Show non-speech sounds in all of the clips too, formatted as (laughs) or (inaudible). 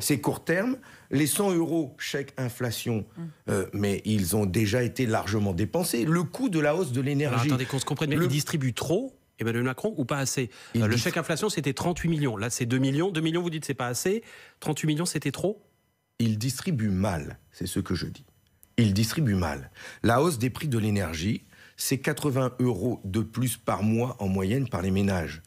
C'est court terme. Les 100 euros chèque inflation, hum. euh, mais ils ont déjà été largement dépensés. Le coût de la hausse de l'énergie. Attendez qu'on se comprenne, mais le... trop Emmanuel Macron ou pas assez euh, Le chèque inflation, c'était 38 millions. Là, c'est 2 millions. 2 millions, vous dites, c'est pas assez. 38 millions, c'était trop Il distribue mal, c'est ce que je dis. Il distribue mal. La hausse des prix de l'énergie, c'est 80 euros de plus par mois en moyenne par les ménages.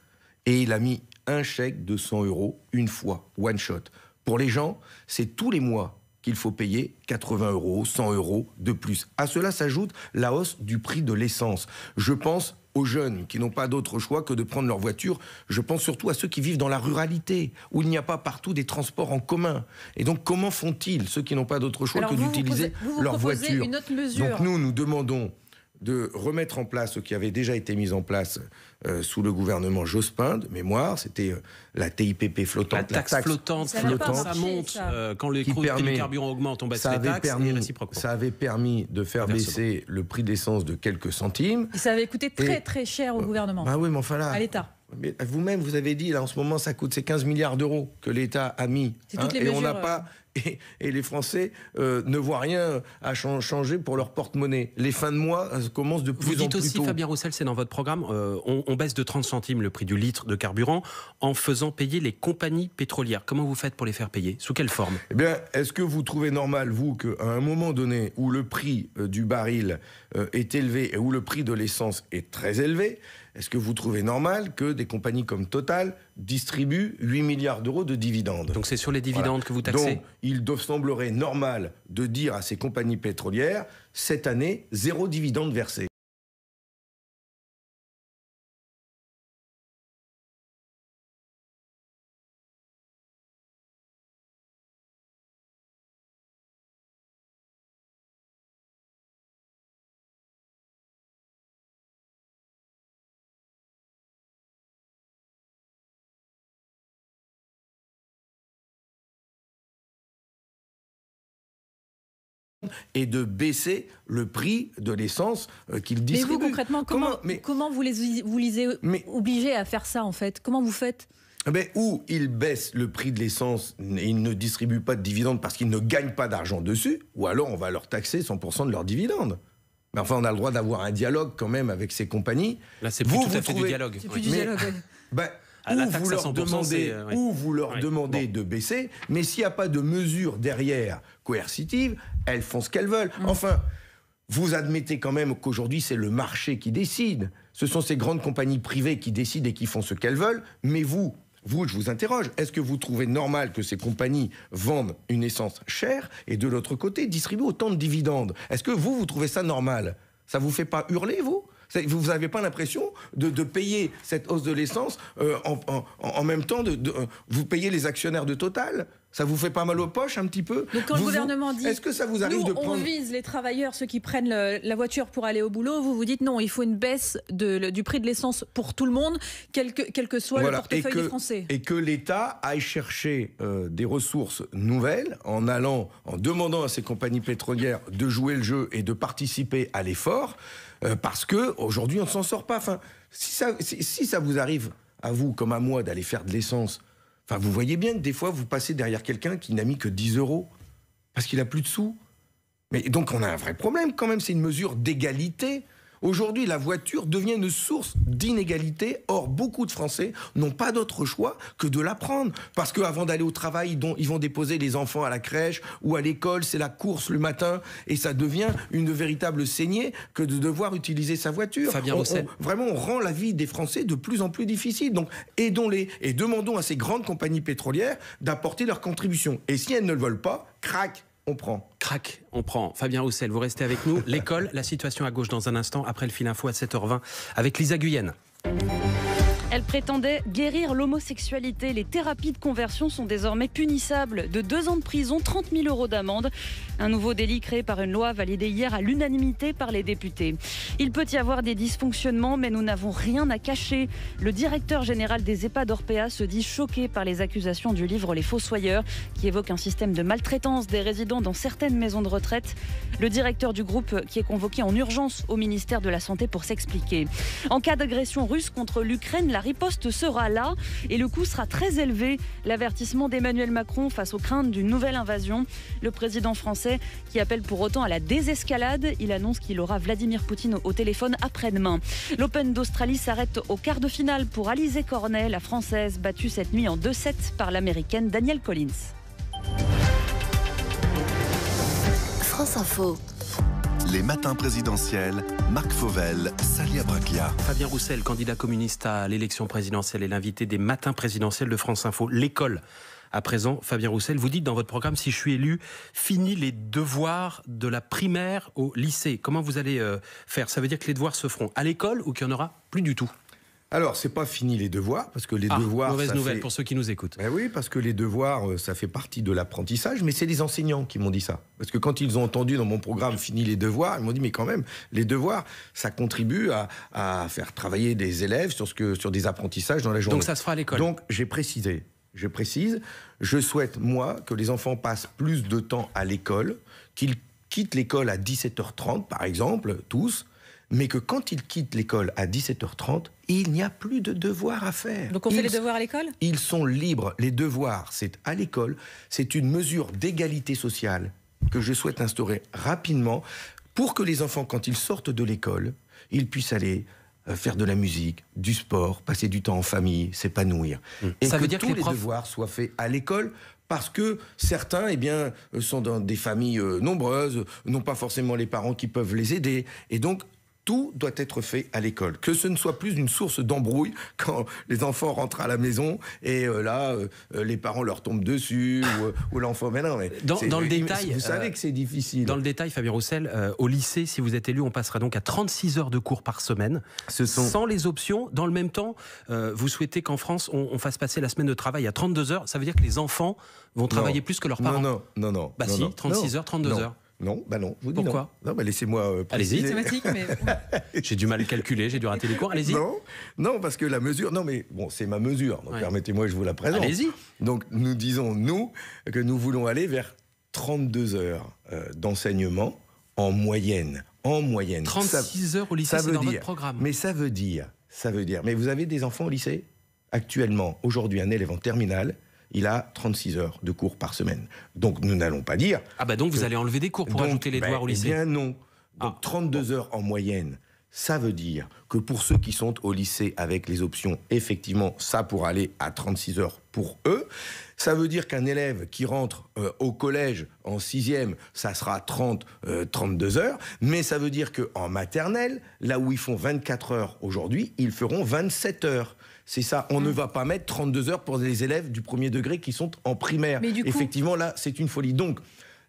Et il a mis un chèque de 100 euros une fois, one shot. Pour les gens, c'est tous les mois qu'il faut payer 80 euros, 100 euros de plus. À cela s'ajoute la hausse du prix de l'essence. Je pense aux jeunes qui n'ont pas d'autre choix que de prendre leur voiture. Je pense surtout à ceux qui vivent dans la ruralité, où il n'y a pas partout des transports en commun. Et donc, comment font-ils, ceux qui n'ont pas d'autre choix que d'utiliser leur voiture Donc, nous, nous demandons de remettre en place ce qui avait déjà été mis en place euh, sous le gouvernement Jospin, de mémoire, c'était euh, la TIPP flottante. La taxe, flottante, ça, flottante, ça ça. Euh, quand les coûts permet, augmentent, on baisse ça avait permis, Ça avait permis de faire baisser le prix d'essence de quelques centimes. ça avait coûté très très cher au gouvernement. Bah oui, mais à l'État. Vous-même, vous avez dit, là, en ce moment, ça coûte ces 15 milliards d'euros que l'État a mis. Hein, et on n'a pas et, les Français euh, ne voient rien à changer pour leur porte-monnaie. Les fins de mois euh, commencent de plus en plus tôt. Vous dites aussi, Fabien Roussel, c'est dans votre programme, euh, on, baisse de 30 centimes le prix du litre de carburant en faisant payer les compagnies pétrolières. Comment vous faites pour les faire payer Sous quelle forme Eh bien, est-ce que vous trouvez normal, vous, qu'à un moment donné où le prix du baril est élevé et où le prix de l'essence est très élevé, est-ce que vous trouvez normal que des compagnies comme Total distribuent 8 milliards d'euros de dividendes Donc c'est sur les dividendes que vous taxez Donc il semblerait normal de dire à ces compagnies pétrolières, cette année, zéro dividende versé. et de baisser le prix de l'essence euh, qu'ils distribuent. Mais vous, concrètement, comment, comment, comment vous les vous lisez obligés à faire ça, en fait Comment vous faites ah ben, Ou où ils baissent le prix de l'essence et ils ne distribuent pas de dividendes parce qu'ils ne gagnent pas d'argent dessus, ou alors on va leur taxer 100% de leurs dividendes. Mais enfin, on a le droit d'avoir un dialogue quand même avec ces compagnies. Là, c'est plus vous, tout à fait du dialogue. C'est plus dialogue. Ben, ou, euh, vous leur demandez, de baisser, mais s'il n'y a pas de mesure derrière coercitive, elles font ce qu'elles veulent. Mm. Enfin, vous admettez quand même qu'aujourd'hui c'est le marché qui décide. Ce sont ces grandes compagnies privées qui décident et qui font ce qu'elles veulent, mais vous, vous, je vous interroge, est-ce que vous trouvez normal que ces compagnies vendent une essence chère et de l'autre côté distribuent autant de dividendes Est-ce que vous, vous trouvez ça normal Ça vous fait pas hurler, vous vous n'avez pas l'impression de, payer cette hausse de l'essence euh, en, même temps de, euh, vous payez les actionnaires de Total ça vous fait pas mal aux poches un petit peu Donc quand le gouvernement dit, est-ce que ça vous arrive nous, de on vise les travailleurs, ceux qui prennent la voiture pour aller au boulot, vous vous dites non, il faut une baisse du prix de l'essence pour tout le monde, quel que, quel que soit le portefeuille des Français. Et que l'État aille chercher euh, des ressources nouvelles en allant, en demandant à ses compagnies pétrolières de jouer le jeu et de participer à l'effort. Euh, parce que aujourd'hui on s'en sort pas. Enfin, si ça, vous arrive à vous comme à moi d'aller faire de l'essence, enfin vous voyez bien que des fois vous passez derrière quelqu'un qui n'a mis que 10 euros parce qu'il a plus de sous. Mais donc on a un vrai problème quand même. C'est une mesure d'égalité. Aujourd'hui, la voiture devient une source d'inégalité. Or, beaucoup de Français n'ont pas d'autre choix que de la prendre. Parce qu'avant d'aller au travail, ils vont déposer les enfants à la crèche ou à l'école. C'est la course le matin. Et ça devient une véritable saignée que de devoir utiliser sa voiture. vraiment, on rend la vie des Français de plus en plus difficile. Donc, aidons-les et demandons à ces grandes compagnies pétrolières d'apporter leur contribution. Et si elles ne le veulent pas, crac on prend. Crac, on prend. Fabien Roussel, vous restez avec nous. (laughs) L'école, la situation à gauche dans un instant, après le fil info à 7h20, avec Lisa Guyenne. Elle prétendait guérir l'homosexualité. Les thérapies de conversion sont désormais punissables de deux ans de prison, 30 000 euros d'amende. Un nouveau délit créé par une loi validée hier à l'unanimité par les députés. Il peut y avoir des dysfonctionnements, mais nous n'avons rien à cacher. Le directeur général des EHPAD Orpea se dit choqué par les accusations du livre Les Fossoyeurs, qui évoque un système de maltraitance des résidents dans certaines maisons de retraite. Le directeur du groupe, qui est convoqué en urgence au ministère de la Santé pour s'expliquer. En cas d'agression russe contre l'Ukraine, la riposte sera là et le coût sera très élevé. L'avertissement d'Emmanuel Macron face aux craintes d'une nouvelle invasion. Le président français qui appelle pour autant à la désescalade. Il annonce qu'il aura Vladimir Poutine au téléphone après-demain. L'Open d'Australie s'arrête au quart de finale pour Alizé Cornet, la française battue cette nuit en 2-7 par l'américaine Danielle Collins. France Info. Les matins présidentiels, Marc Fauvel, Salia Braclia. Fabien Roussel, candidat communiste à l'élection présidentielle, et l'invité des matins présidentiels de France Info. L'école. À présent, Fabien Roussel, vous dites dans votre programme si je suis élu, fini les devoirs de la primaire au lycée. Comment vous allez euh, faire Ça veut dire que les devoirs se feront à l'école ou qu'il n'y en aura plus du tout alors, c'est pas fini les devoirs, parce que les devoirs... ah, devoirs. Mauvaise nouvelle pour ceux qui nous écoutent. Ben oui, parce que les devoirs, euh, ça fait partie de l'apprentissage, mais c'est les enseignants qui m'ont dit ça. Parce que quand ils ont entendu dans mon programme Fini les devoirs, ils m'ont dit, mais quand même, les devoirs, ça contribue à, faire travailler des élèves sur, ce que, sur des apprentissages dans la journée. Donc, ça se fera à l'école. Donc, j'ai précisé, je précise, je souhaite, moi, que les enfants passent plus de temps à l'école, qu'ils quittent l'école à 17h30, par exemple, tous, mais que quand ils quittent l'école à 17h30, il n'y a plus de devoirs à faire. Donc on fait les devoirs à l'école Ils sont libres. Les devoirs, c'est à l'école. C'est une mesure d'égalité sociale que je souhaite instaurer rapidement pour que les enfants, quand ils sortent de l'école, ils puissent aller euh, faire de la musique, du sport, passer du temps en famille, s'épanouir. Hmm. Et Ça que veut dire tous que les, devoirs soient faits à l'école parce que certains eh bien, euh, sont dans des familles euh, nombreuses, n'ont pas forcément les parents qui peuvent les aider. Et donc, tout doit être fait à l'école. Que ce ne soit plus une source d'embrouille (laughs) quand les enfants rentrent à la maison et euh, là, euh, euh, les parents leur tombent dessus ou, l'enfant. Mais non, dans, le détail, vous savez que c'est difficile. Dans le détail, Fabien Roussel, au lycée, si vous êtes élu, on passera donc à 36 heures de cours par semaine, sans les options. Dans le même temps, vous souhaitez qu'en France, on, fasse passer la semaine de travail à 32 heures. Ça veut dire que les enfants vont travailler plus que leurs parents. Non, non, non, Bah si, 36 heures, 32 heures. Non, bah non, vous dis Pourquoi non. bah laissez-moi euh, Allez-y. (laughs) Mais... j'ai du mal à calculer, j'ai dû rater les cours, allez-y. Non, non, parce que la mesure, non mais bon, c'est ma mesure, donc permettez-moi je vous la présente. Allez-y. Donc nous disons, nous, que nous voulons aller vers 32 heures euh, d'enseignement en moyenne. En moyenne. 36 heures au lycée, dans votre programme. Mais ça veut dire, ça veut dire, mais vous avez des enfants au lycée Actuellement, aujourd'hui, un élève en terminale, il a 36 heures de cours par semaine. Donc nous n'allons pas dire. Ah bah donc vous allez enlever des cours pour ajouter les ben, devoirs au eh lycée Eh bien non. Ah, donc 32 heures en moyenne. Ça veut dire que pour ceux qui sont au lycée avec les options, effectivement, ça pour aller à 36 heures pour eux, ça veut dire qu'un élève qui rentre euh, au collège en 6e, ça sera 30, 32 euh, heures, mais ça veut dire qu'en maternelle, là où ils font 24 heures aujourd'hui, ils feront 27 heures c'est ça. On ne mm. va pas mettre 32 heures pour les élèves du premier degré qui sont en primaire. Effectivement, là, c'est une folie. Donc,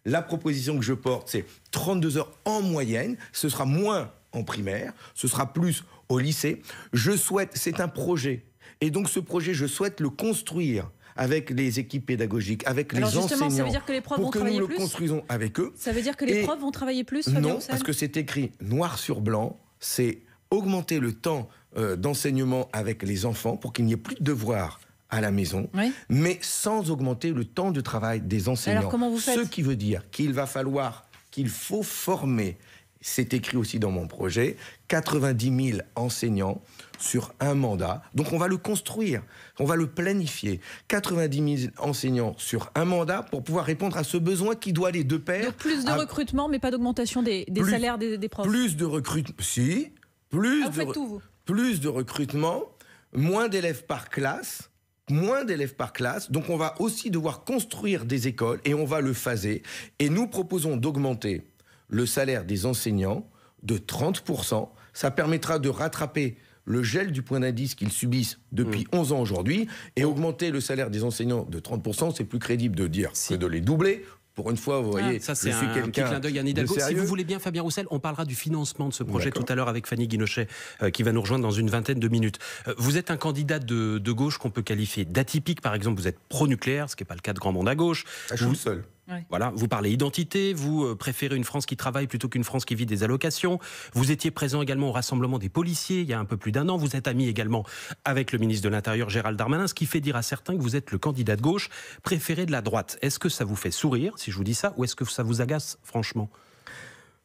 la proposition que je porte, c'est 32 heures en moyenne. Ce sera moins en primaire, ce sera plus au lycée. Je souhaite, c'est un projet. Et donc ce projet, je souhaite le construire avec les équipes pédagogiques, avec les enseignants. Ça veut dire que les profs pour que nous le construisons avec eux. Ça veut dire que les profs vont travailler plus Non, parce que c'est écrit noir sur blanc. C'est augmenter le temps euh, d'enseignement avec les enfants pour qu'il n'y ait plus de devoirs à la maison, mais sans augmenter le temps de travail des enseignants. comment Ce qui veut dire qu'il va falloir, qu'il faut former, c'est écrit aussi dans mon projet, 90 000 enseignants sur un mandat. Donc on va le construire, on va le planifier. 90 000 enseignants sur un mandat pour pouvoir répondre à ce besoin qui doit les deux paires. plus de recrutement, mais pas d'augmentation des, salaires des, profs. Plus de recrutement, si. Plus ah, de. vous faites tout, vous plus de recrutement, moins d'élèves par classe, moins d'élèves par classe. Donc on va aussi devoir construire des écoles et on va le phaser. Et nous proposons d'augmenter le salaire des enseignants de 30%. Ça permettra de rattraper le gel du point d'indice qu'ils subissent depuis 11 mmh. ans aujourd'hui et augmenter le salaire des enseignants de 30%, c'est plus crédible de dire que de les doubler. Pour une fois, vous ah, voyez, ça c'est un, d'œil Si vous voulez bien, Fabien Roussel, on parlera du financement de ce projet tout à l'heure avec Fanny Guinochet, euh, qui va nous rejoindre dans une vingtaine de minutes. Euh, vous êtes un candidat de, gauche qu'on peut qualifier d'atypique, par exemple, vous êtes pro-nucléaire, ce qui n'est pas le cas de grand monde à gauche. Ah, je vous, seul. Voilà, vous parlez identité, vous euh, préférez une France qui travaille plutôt qu'une France qui vit des allocations. Vous étiez présent également au rassemblement des policiers il y a un peu plus d'un an. Vous êtes ami également avec le ministre de l'Intérieur Gérald Darmanin, ce qui fait dire à certains que vous êtes le candidat de gauche préféré de la droite. Est-ce que ça vous fait sourire si je vous dis ça ou est-ce que ça vous agace franchement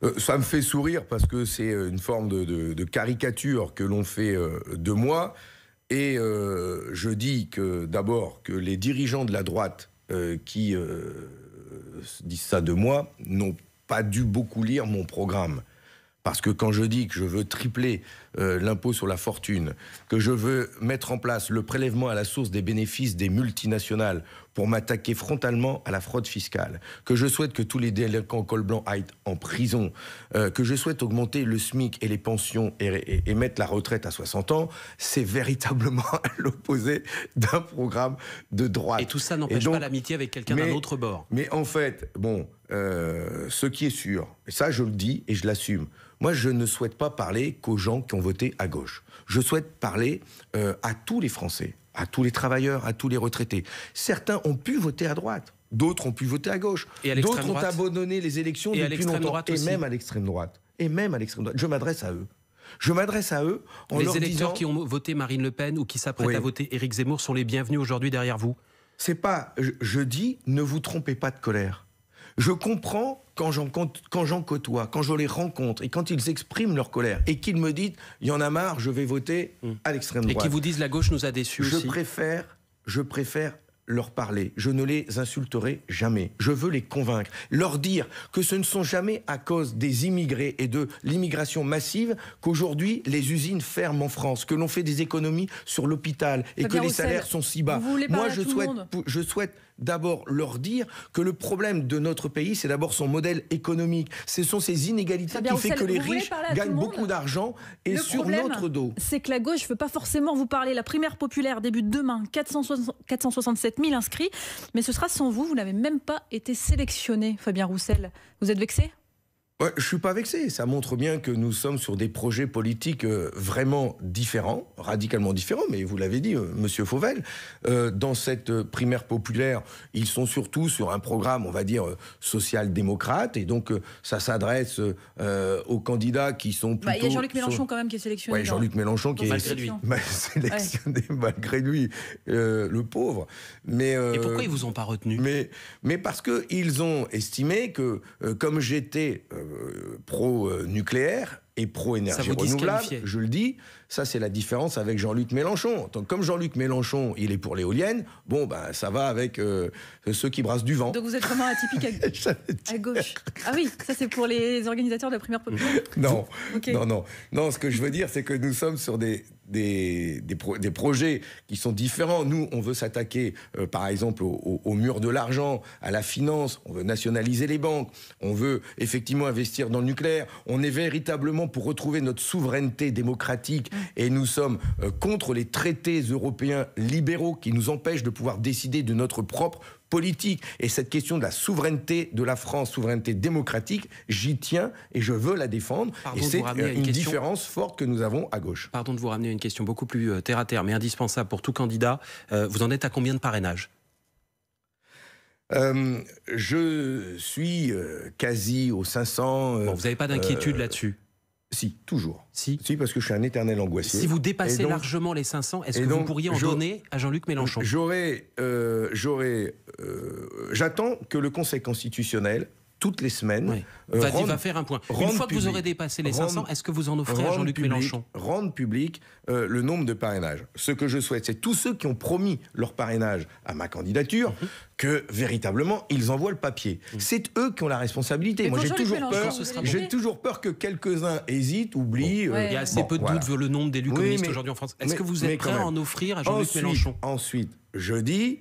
euh, ça me fait sourire parce que c'est euh, une forme de, caricature que l'on fait de moi. Et je dis que d'abord que les dirigeants de la droite qui euh, disent ça de moi, n'ont pas dû beaucoup lire mon programme. Parce que quand je dis que je veux tripler euh, l'impôt sur la fortune, que je veux mettre en place le prélèvement à la source des bénéfices des multinationales pour m'attaquer frontalement à la fraude fiscale, que je souhaite que tous les délinquants col blanc aillent en prison, euh, que je souhaite augmenter le SMIC et les pensions et, mettre la retraite à 60 ans, c'est véritablement (laughs) l'opposé d'un programme de droite. Et tout ça n'empêche pas l'amitié avec quelqu'un d'un autre bord. Mais en fait, bon, euh, ce qui est sûr, et ça je le dis et je l'assume, moi je ne souhaite pas parler qu'aux gens qui ont voté à gauche. Je souhaite parler euh, à tous les Français, à tous les travailleurs, à tous les retraités. Certains ont pu voter à droite, d'autres ont pu voter à gauche, d'autres ont abandonné les élections depuis longtemps, et même à l'extrême droite. Et même à l'extrême droite. Je m'adresse à eux. Je m'adresse à eux en les électeurs qui ont voté Marine Le Pen ou qui s'apprêtent à voter Éric Zemmour sont les bienvenus aujourd'hui derrière vous. C'est pas, je dis, ne vous trompez pas de colère. Je comprends quand j'en, côtoie, quand je les rencontre et quand ils expriment leur colère et qu'ils me disent il y en a marre, je vais voter mm. à l'extrême droite. Et qu'ils vous disent la gauche nous a déçus je Préfère, je préfère leur parler. Je ne les insulterai jamais. Je veux les convaincre. Leur dire que ce ne sont jamais à cause des immigrés et de l'immigration massive qu'aujourd'hui les usines ferment en France, que l'on fait des économies sur l'hôpital et que les salaires sont si bas. Moi, je souhaite, je souhaite d'abord leur dire que le problème de notre pays, c'est d'abord son modèle économique. Ce sont ces inégalités qui font que les riches gagnent beaucoup d'argent et sur notre dos. C'est que la gauche ne veut pas forcément vous parler. La primaire populaire débute demain, 467 000 inscrits, mais ce sera sans vous. Vous n'avez même pas été sélectionné, Fabien Roussel. Vous êtes vexé je suis pas vexé. Ça montre bien que nous sommes sur des projets politiques euh, vraiment différents, radicalement différents. Mais vous l'avez dit, euh, Monsieur Fauvel, euh, dans cette primaire populaire, ils sont surtout sur un programme, on va dire, social-démocrate, et donc ça s'adresse aux candidats qui sont plutôt. Bah, il y a Jean-Luc Mélenchon quand même qui est sélectionné. Oui, Jean-Luc Mélenchon qui est malgré lui. (laughs) sélectionné malgré lui, le pauvre. Mais et pourquoi ils vous ont pas retenu Mais mais parce que ils ont estimé que comme j'étais euh, pro-nucléaire et pro-énergie renouvelable, je le dis, ça c'est la différence avec Jean-Luc Mélenchon. Donc comme Jean-Luc Mélenchon, il est pour l'éolienne, bon ben ça va avec euh, ceux qui brassent du vent. Donc vous êtes vraiment atypique à, (laughs) gauche. Ah oui, ça c'est pour les organisateurs de la première Non, non, non, non. Ce que je veux dire, c'est que nous sommes sur des des, des, projets qui sont différents. Nous, on veut s'attaquer, euh, par exemple, au, mur de l'argent, à la finance, on veut nationaliser les banques, on veut effectivement investir dans le nucléaire, on est véritablement pour retrouver notre souveraineté démocratique mm. et nous sommes euh, contre les traités européens libéraux qui nous empêchent de pouvoir décider de notre propre politique. Et cette question de la souveraineté de la France, souveraineté démocratique, j'y tiens et je veux la défendre. et c'est euh, une, différence forte que nous avons à gauche. Pardon de vous ramener une question beaucoup plus euh, terre à terre, mais indispensable pour tout candidat. Euh, vous en êtes à combien de parrainages je suis quasi aux 500. vous n'avez pas d'inquiétude là-dessus si, toujours. Si. si. parce que je suis un éternel angoissé. Si vous dépassez largement les 500, est-ce que vous pourriez en donner à Jean-Luc euh, Mélenchon J'aurais, euh, j'aurais, euh, j'attends que le Conseil constitutionnel toutes les semaines. Euh, va, faire un point. Une fois que vous aurez dépassé les 500, est-ce que vous en offrez à Jean-Luc Mélenchon Rendre public euh, le nombre de parrainages. Ce que je souhaite, c'est tous ceux qui ont promis leur parrainage à ma candidature, mhm. que véritablement, ils envoient le papier. Mhm. C'est eux qui ont la responsabilité. Moi, j'ai toujours peur. J'ai toujours peur que quelques-uns hésitent, oublient. Euh, Il y a assez peu de doutes sur le nombre d'élus communistes aujourd'hui en France. Est-ce que vous êtes prêt à en offrir à Jean-Luc Mélenchon Ensuite, je dis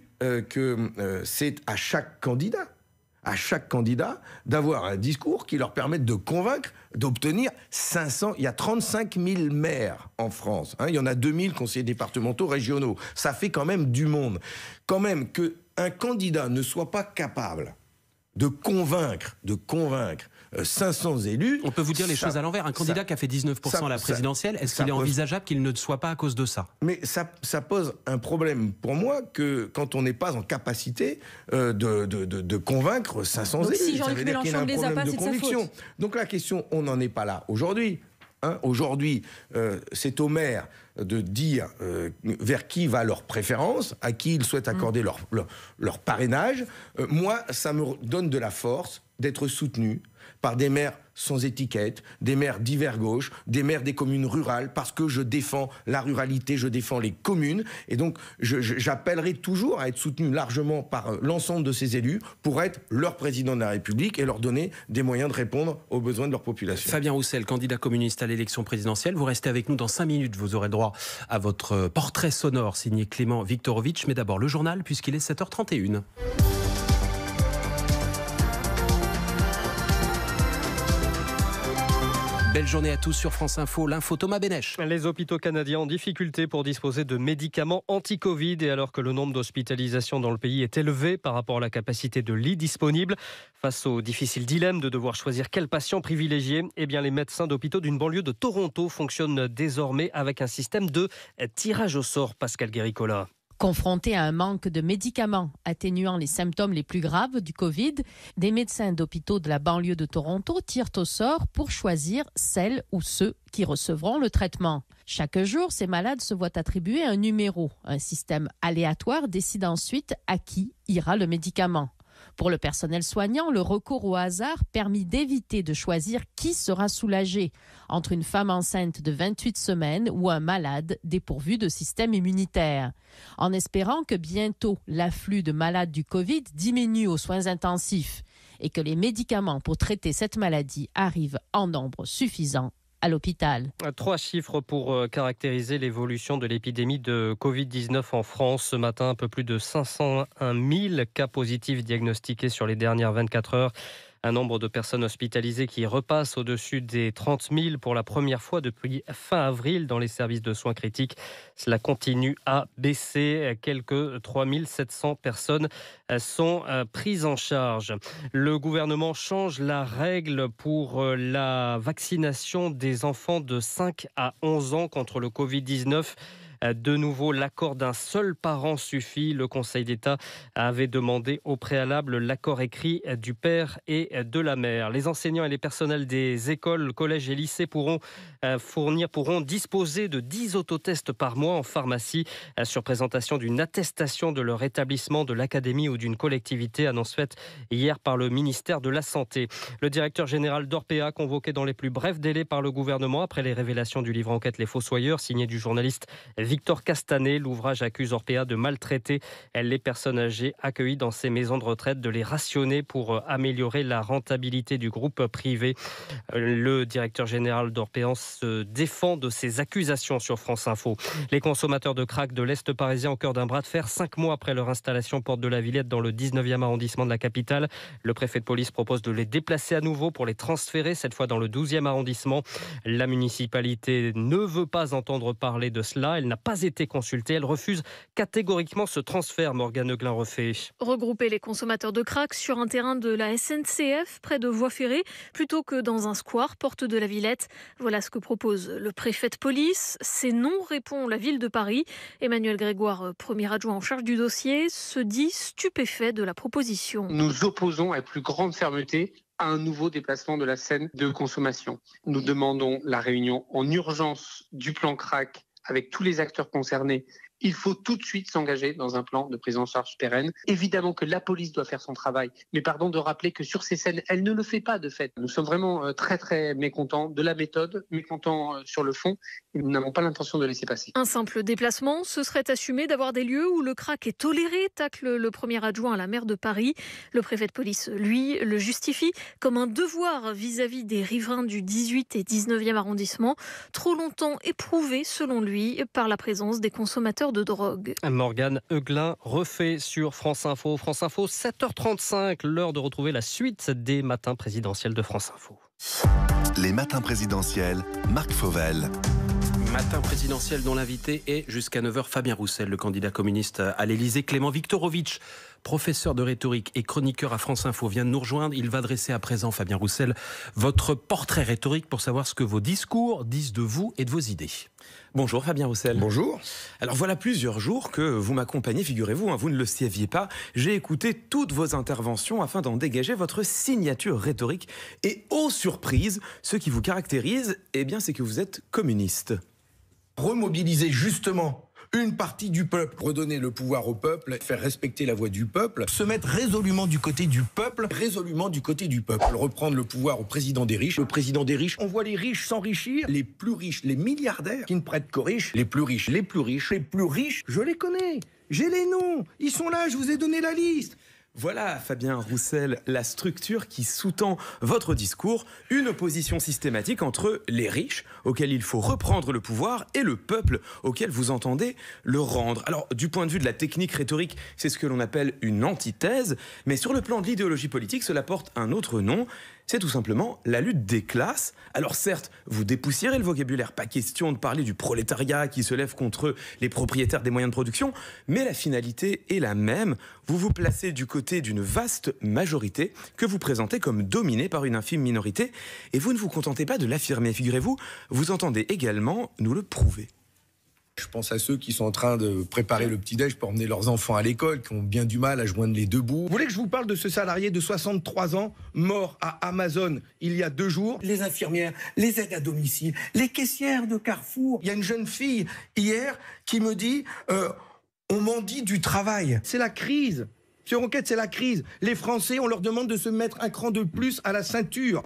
que c'est à chaque candidat à chaque candidat d'avoir un discours qui leur permette de convaincre, d'obtenir 500. Il y a 35 000 maires en France. Hein. il y en a 000 conseillers départementaux régionaux. Ça fait quand même du monde. Quand même que un candidat ne soit pas capable de convaincre, de convaincre 500 élus. On peut vous dire les choses à l'envers. Un candidat qui a fait 19% à la présidentielle, est-ce qu'il est envisageable qu'il ne soit pas à cause de ça Mais ça, pose un problème pour moi que quand on n'est pas en capacité euh, de, de, convaincre 500 élus, si Jean-Luc de conviction. Donc la question, on n'en est pas là aujourd'hui. Hein. Aujourd'hui, euh, c'est au maire de dire euh, vers qui va leur préférence, à qui ils souhaitent mm. accorder leur, leur, parrainage. moi, ça me donne de la force d'être soutenu par des maires sans étiquette, des maires d'hiver gauche, des maires des communes rurales, parce que je défends la ruralité, je défends les communes, et donc j'appellerai toujours à être soutenu largement par euh, l'ensemble de ces élus pour être leur président de la République et leur donner des moyens de répondre aux besoins de leur population. Fabien Roussel, candidat communiste à l'élection présidentielle, vous restez avec nous dans 5 minutes, vous aurez droit à votre euh, portrait sonore signé Clément Viktorovitch, mais d'abord le journal, puisqu'il est 7h31. Belle journée à tous sur France Info, l'info Thomas Bénèche. Les hôpitaux canadiens en difficulté pour disposer de médicaments anti-Covid et alors que le nombre d'hospitalisations dans le pays est élevé par rapport à la capacité de lits disponibles, face au difficile dilemme de devoir choisir quel patient privilégier, eh bien les médecins d'hôpitaux d'une banlieue de Toronto fonctionnent désormais avec un système de tirage au sort, Pascal Guéricola. Confrontés à un manque de médicaments atténuant les symptômes les plus graves du Covid, des médecins d'hôpitaux de la banlieue de Toronto tirent au sort pour choisir celles ou ceux qui recevront le traitement. Chaque jour, ces malades se voient attribuer un numéro. Un système aléatoire décide ensuite à qui ira le médicament. Pour le personnel soignant, le recours au hasard permet d'éviter de choisir qui sera soulagé entre une femme enceinte de 28 semaines ou un malade dépourvu de système immunitaire. En espérant que bientôt l'afflux de malades du Covid diminue aux soins intensifs et que les médicaments pour traiter cette maladie arrivent en nombre suffisant à l'hôpital. Trois chiffres pour euh, caractériser l'évolution de l'épidémie de Covid-19 en France. Ce matin, un peu plus de 501 000 cas positifs diagnostiqués sur les dernières 24 heures. Un nombre de personnes hospitalisées qui repasse au-dessus des 30 000 pour la première fois depuis fin avril dans les services de soins critiques. Cela continue à baisser. Quelques 3 700 personnes sont euh, prises en charge. Le gouvernement change la règle pour euh, la vaccination des enfants de 5 à 11 ans contre le Covid-19. De nouveau, l'accord d'un seul parent suffit. Le Conseil d'État avait demandé au préalable l'accord écrit du père et de la mère. Les enseignants et les personnels des écoles, collèges et lycées pourront euh, fournir, pourront disposer de 10 autotests par mois en pharmacie euh, sur présentation d'une attestation de leur établissement, de l'académie ou d'une collectivité, annonce faite hier par le ministère de la Santé. Le directeur général d'Orpea, convoqué dans les plus brefs délais par le gouvernement après les révélations du livre enquête Les Fossoyeurs, signé du journaliste Victor Castanet. L'ouvrage accuse Orpea de maltraiter les personnes âgées accueillies dans ses maisons de retraite, de les rationner pour euh, améliorer la rentabilité du groupe privé. Euh, le directeur général d'Orpea se défend de ces accusations sur France Info. Les consommateurs de crack de l'Est parisien au cœur d'un bras de fer, cinq mois après leur installation porte de la Villette dans le 19e arrondissement de la capitale. Le préfet de police propose de les déplacer à nouveau pour les transférer, cette fois dans le 12e arrondissement. La municipalité ne veut pas entendre parler de cela. Elle n'a pas été consultée. Elle refuse catégoriquement ce transfert, Morgane Euglin-Refait. Regrouper les consommateurs de crack sur un terrain de la SNCF près de voie ferrées plutôt que dans un square porte de la Villette. Voilà ce que propose le préfet de police. C'est non, répond la ville de Paris. Emmanuel Grégoire, premier adjoint en charge du dossier, se dit stupéfait de la proposition. Nous opposons à plus grande fermeté à un nouveau déplacement de la scène de consommation. Nous demandons la réunion en urgence du plan crack avec tous les acteurs concernés, il faut tout de suite s'engager dans un plan de prise en charge pérenne. Évidemment que la police doit faire son travail, mais pardon de rappeler que sur ces scènes, elle ne le fait pas de fait. Nous sommes vraiment euh, très très mécontents de la méthode, mécontents euh, sur le fond, nous n'avons pas l'intention de laisser passer. Un simple déplacement, ce serait assumé d'avoir des lieux où le crack est toléré, tacle le premier adjoint à la maire de Paris. Le préfet de police, lui, le justifie comme un devoir vis-à-vis des riverains du 18 e et 19e arrondissement, trop longtemps éprouvés, selon lui, par la présence des consommateurs de drogue. Morgane Euglin refait sur France Info. France Info, 7h35, l'heure de retrouver la suite des matins présidentiels de France Info. Les matins présidentiels, Marc Fauvel. Matin présidentiel dont l'invité est jusqu'à 9h Fabien Roussel, le candidat communiste à l'Élysée. Clément Viktorovitch, professeur de rhétorique et chroniqueur à France Info, vient de nous rejoindre. Il va dresser à présent, Fabien Roussel, votre portrait rhétorique pour savoir ce que vos discours disent de vous et de vos idées. Bonjour Fabien Roussel. Bonjour. Alors voilà plusieurs jours que vous m'accompagnez, figurez-vous, hein, vous ne le saviez pas. J'ai écouté toutes vos interventions afin d'en dégager votre signature rhétorique. Et aux oh, surprise, ce qui vous caractérise, eh bien, c'est que vous êtes communiste. Remobiliser justement une partie du peuple. Redonner le pouvoir au peuple, faire respecter la voix du peuple, se mettre résolument du côté du peuple, résolument du côté du peuple. Reprendre le pouvoir au président des riches, le président des riches. On voit les riches s'enrichir, les plus riches, les milliardaires qui ne prêtent qu'aux riches, les plus riches, les plus riches, les plus riches. Je les connais. J'ai les noms, ils sont là, je vous ai donné la liste. Voilà, Fabien Roussel, la structure qui sous-tend votre discours, une opposition systématique entre les riches, auxquels il faut reprendre le pouvoir, et le peuple, auquel vous entendez le rendre. Alors, du point de vue de la technique rhétorique, c'est ce que l'on appelle une antithèse, mais sur le plan de l'idéologie politique, cela porte un autre nom, c'est tout simplement la lutte des classes. Alors certes, vous dépoussiérez le vocabulaire, pas question de parler du prolétariat qui se lève contre les propriétaires des moyens de production, mais la finalité est la même. Vous vous placez du côté d'une vaste majorité que vous présentez comme dominée par une infime minorité, et vous ne vous contentez pas de l'affirmer, figurez-vous, vous entendez également nous le prouver. Je pense à ceux qui sont en train de préparer le petit-déj pour emmener leurs enfants à l'école, qui ont bien du mal à joindre les deux bouts. Vous voulez que je vous parle de ce salarié de 63 ans mort à Amazon il y a deux jours Les infirmières, les aides à domicile, les caissières de Carrefour. Il y a une jeune fille hier qui me dit euh, On m'en dit du travail. C'est la crise. Sur Enquête, c'est la crise. Les Français, on leur demande de se mettre un cran de plus à la ceinture.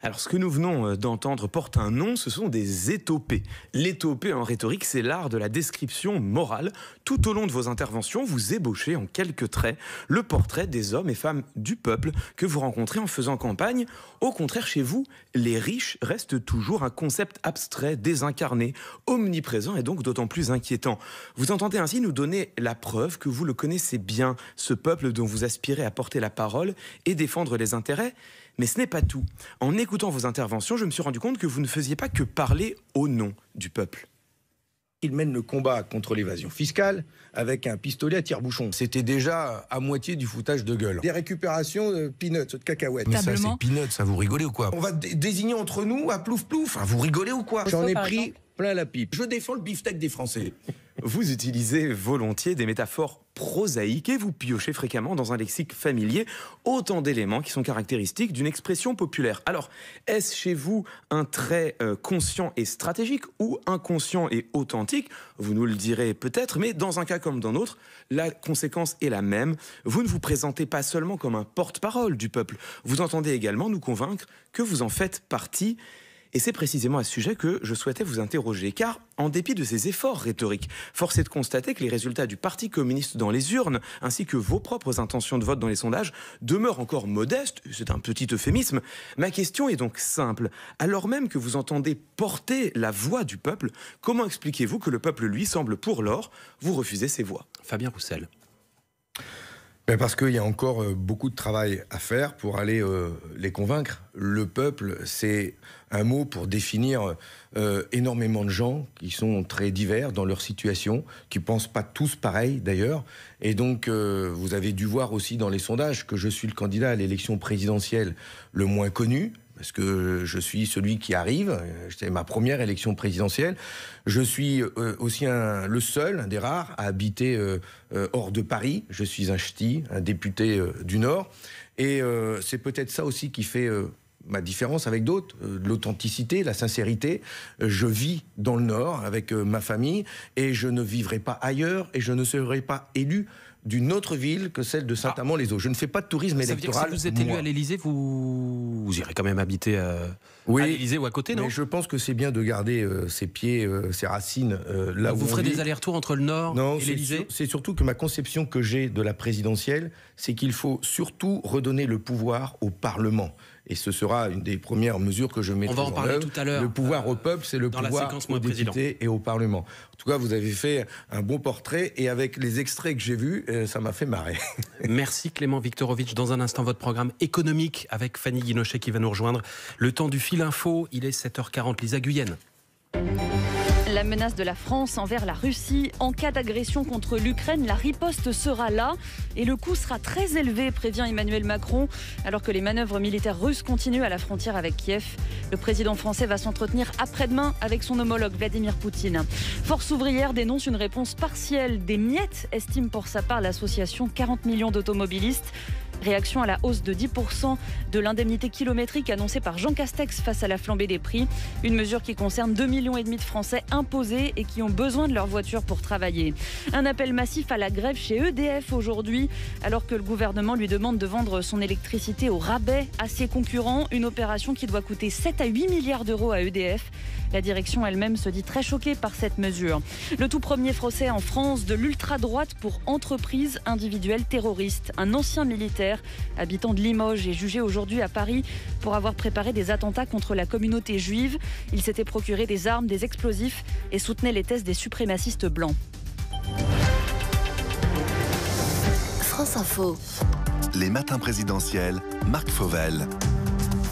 Alors, ce que nous venons euh, d'entendre porte un nom, ce sont des étopées. L'étopée en rhétorique, c'est l'art de la description morale. Tout au long de vos interventions, vous ébauchez en quelques traits le portrait des hommes et femmes du peuple que vous rencontrez en faisant campagne. Au contraire, chez vous, les riches restent toujours un concept abstrait, désincarné, omniprésent et donc d'autant plus inquiétant. Vous entendez ainsi nous donner la preuve que vous le connaissez bien, ce peuple dont vous aspirez à porter la parole et défendre les intérêts. Mais ce n'est pas tout. En écoutant vos interventions, je me suis rendu compte que vous ne faisiez pas que parler au nom du peuple. Il mène le combat contre l'évasion fiscale avec un pistolet à tire-bouchon. C'était déjà à moitié du foutage de gueule. Des récupérations de peanuts, de cacahuètes. Mais ça, c'est peanuts, ça vous rigolez ou quoi On va désigner entre nous à plouf plouf. vous rigolez ou quoi J'en ai pris la pipe. Je défends le beefsteak des Français. Vous utilisez volontiers des métaphores prosaïques et vous piochez fréquemment dans un lexique familier autant d'éléments qui sont caractéristiques d'une expression populaire. Alors, est-ce chez vous un trait euh, conscient et stratégique ou inconscient et authentique Vous nous le direz peut-être, mais dans un cas comme dans l'autre, la conséquence est la même. Vous ne vous présentez pas seulement comme un porte-parole du peuple, vous entendez également nous convaincre que vous en faites partie. Et c'est précisément à ce sujet que je souhaitais vous interroger, car en dépit de ces efforts rhétoriques, force est de constater que les résultats du Parti communiste dans les urnes, ainsi que vos propres intentions de vote dans les sondages, demeurent encore modestes, c'est un petit euphémisme. Ma question est donc simple. Alors même que vous entendez porter la voix du peuple, comment expliquez-vous que le peuple, lui, semble pour l'or vous refuser ses voix Fabien Roussel. Ben, parce qu'il y a encore euh, beaucoup de travail à faire pour aller euh, les convaincre. Le peuple, c'est un mot pour définir euh, énormément de gens qui sont très divers dans leur situation, qui ne pensent pas tous pareil d'ailleurs. Et donc, vous avez dû voir aussi dans les sondages que je suis le candidat à l'élection présidentielle le moins connu, parce que je suis celui qui arrive. C'était ma première élection présidentielle. Je suis euh, aussi un, le seul, un des rares, à habiter euh, euh, hors de Paris. Je suis un ch'ti, un député du Nord. Et c'est peut-être ça aussi qui fait ma différence avec d'autres, l'authenticité, la sincérité. Je vis dans le Nord avec ma famille et je ne vivrai pas ailleurs et je ne serai pas élu d'une autre ville que celle de ah. Saint-Amand-les-Eaux. Je ne fais pas de tourisme électoral. si vous êtes élu à l'Élysée, vous... irez quand même habiter euh, à, l'Élysée ou à côté, non mais Je pense que c'est bien de garder euh, ses pieds, euh, ses racines là où Vous ferez des allers-retours entre le Nord et l'Élysée C'est surtout que ma conception que j'ai de la présidentielle, c'est qu'il faut surtout redonner le pouvoir au Parlement et ce sera une des premières mesures que je mettrai On en, tout à l'heure. Le pouvoir euh, au peuple, c'est le pouvoir aux députés et au Parlement. En tout cas, vous avez fait un bon portrait et avec les extraits que j'ai vus, euh, ça m'a fait marrer. (laughs) Merci Clément Viktorovitch. Dans un instant, votre programme économique avec Fanny Guinochet qui va nous rejoindre. Le temps du fil info, il est 7h40. Lisa Guyenne. La menace de la France envers la Russie. En cas d'agression contre l'Ukraine, la riposte sera là et le coût sera très élevé, prévient Emmanuel Macron, alors que les manœuvres militaires russes continuent à la frontière avec Kiev. Le président français va s'entretenir après-demain avec son homologue Vladimir Poutine. Force ouvrière dénonce une réponse partielle des miettes, estime pour sa part l'association 40 millions d'automobilistes. Réaction à la hausse de 10% de l'indemnité kilométrique annoncée par Jean Castex face à la flambée des prix. Une mesure qui concerne 2,5 millions de Français imposés et qui ont besoin de leur voiture pour travailler. Un appel massif à la grève chez EDF aujourd'hui, alors que le gouvernement lui demande de vendre son électricité au rabais à ses concurrents. Une opération qui doit coûter 7 à 8 milliards d'euros à EDF. La direction elle-même se dit très choquée par cette mesure. Le tout premier procès en France de l'ultra-droite pour entreprise individuelle terroriste. Un ancien militaire habitant de Limoges, et jugé aujourd'hui à Paris pour avoir préparé des attentats contre la communauté juive. Il s'était procuré des armes, des explosifs et soutenait les thèses des suprémacistes blancs. France Info. Les matins présidentiels, Marc Fauvel.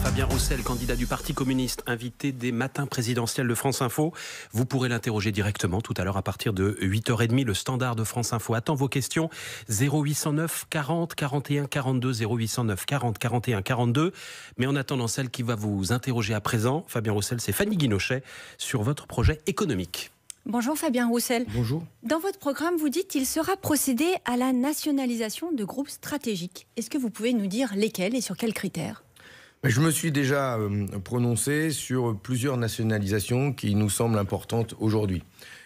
Fabien Roussel, candidat du Parti communiste, invité des matins présidentiels de France Info. Vous pourrez l'interroger directement tout à l'heure à partir de 8h30. Le standard de France Info attend vos questions. 0809 40 41 42 0809 40 41 42. Mais en attendant, celle qui va vous interroger à présent, Fabien Roussel, c'est Fanny Guinochet sur votre projet économique. Bonjour Fabien Roussel. Bonjour. Dans votre programme, vous dites qu'il sera procédé à la nationalisation de groupes stratégiques. Est-ce que vous pouvez nous dire lesquels et sur quels critères ben, je me suis déjà euh, prononcé sur plusieurs nationalisations qui nous semblent importantes aujourd'hui.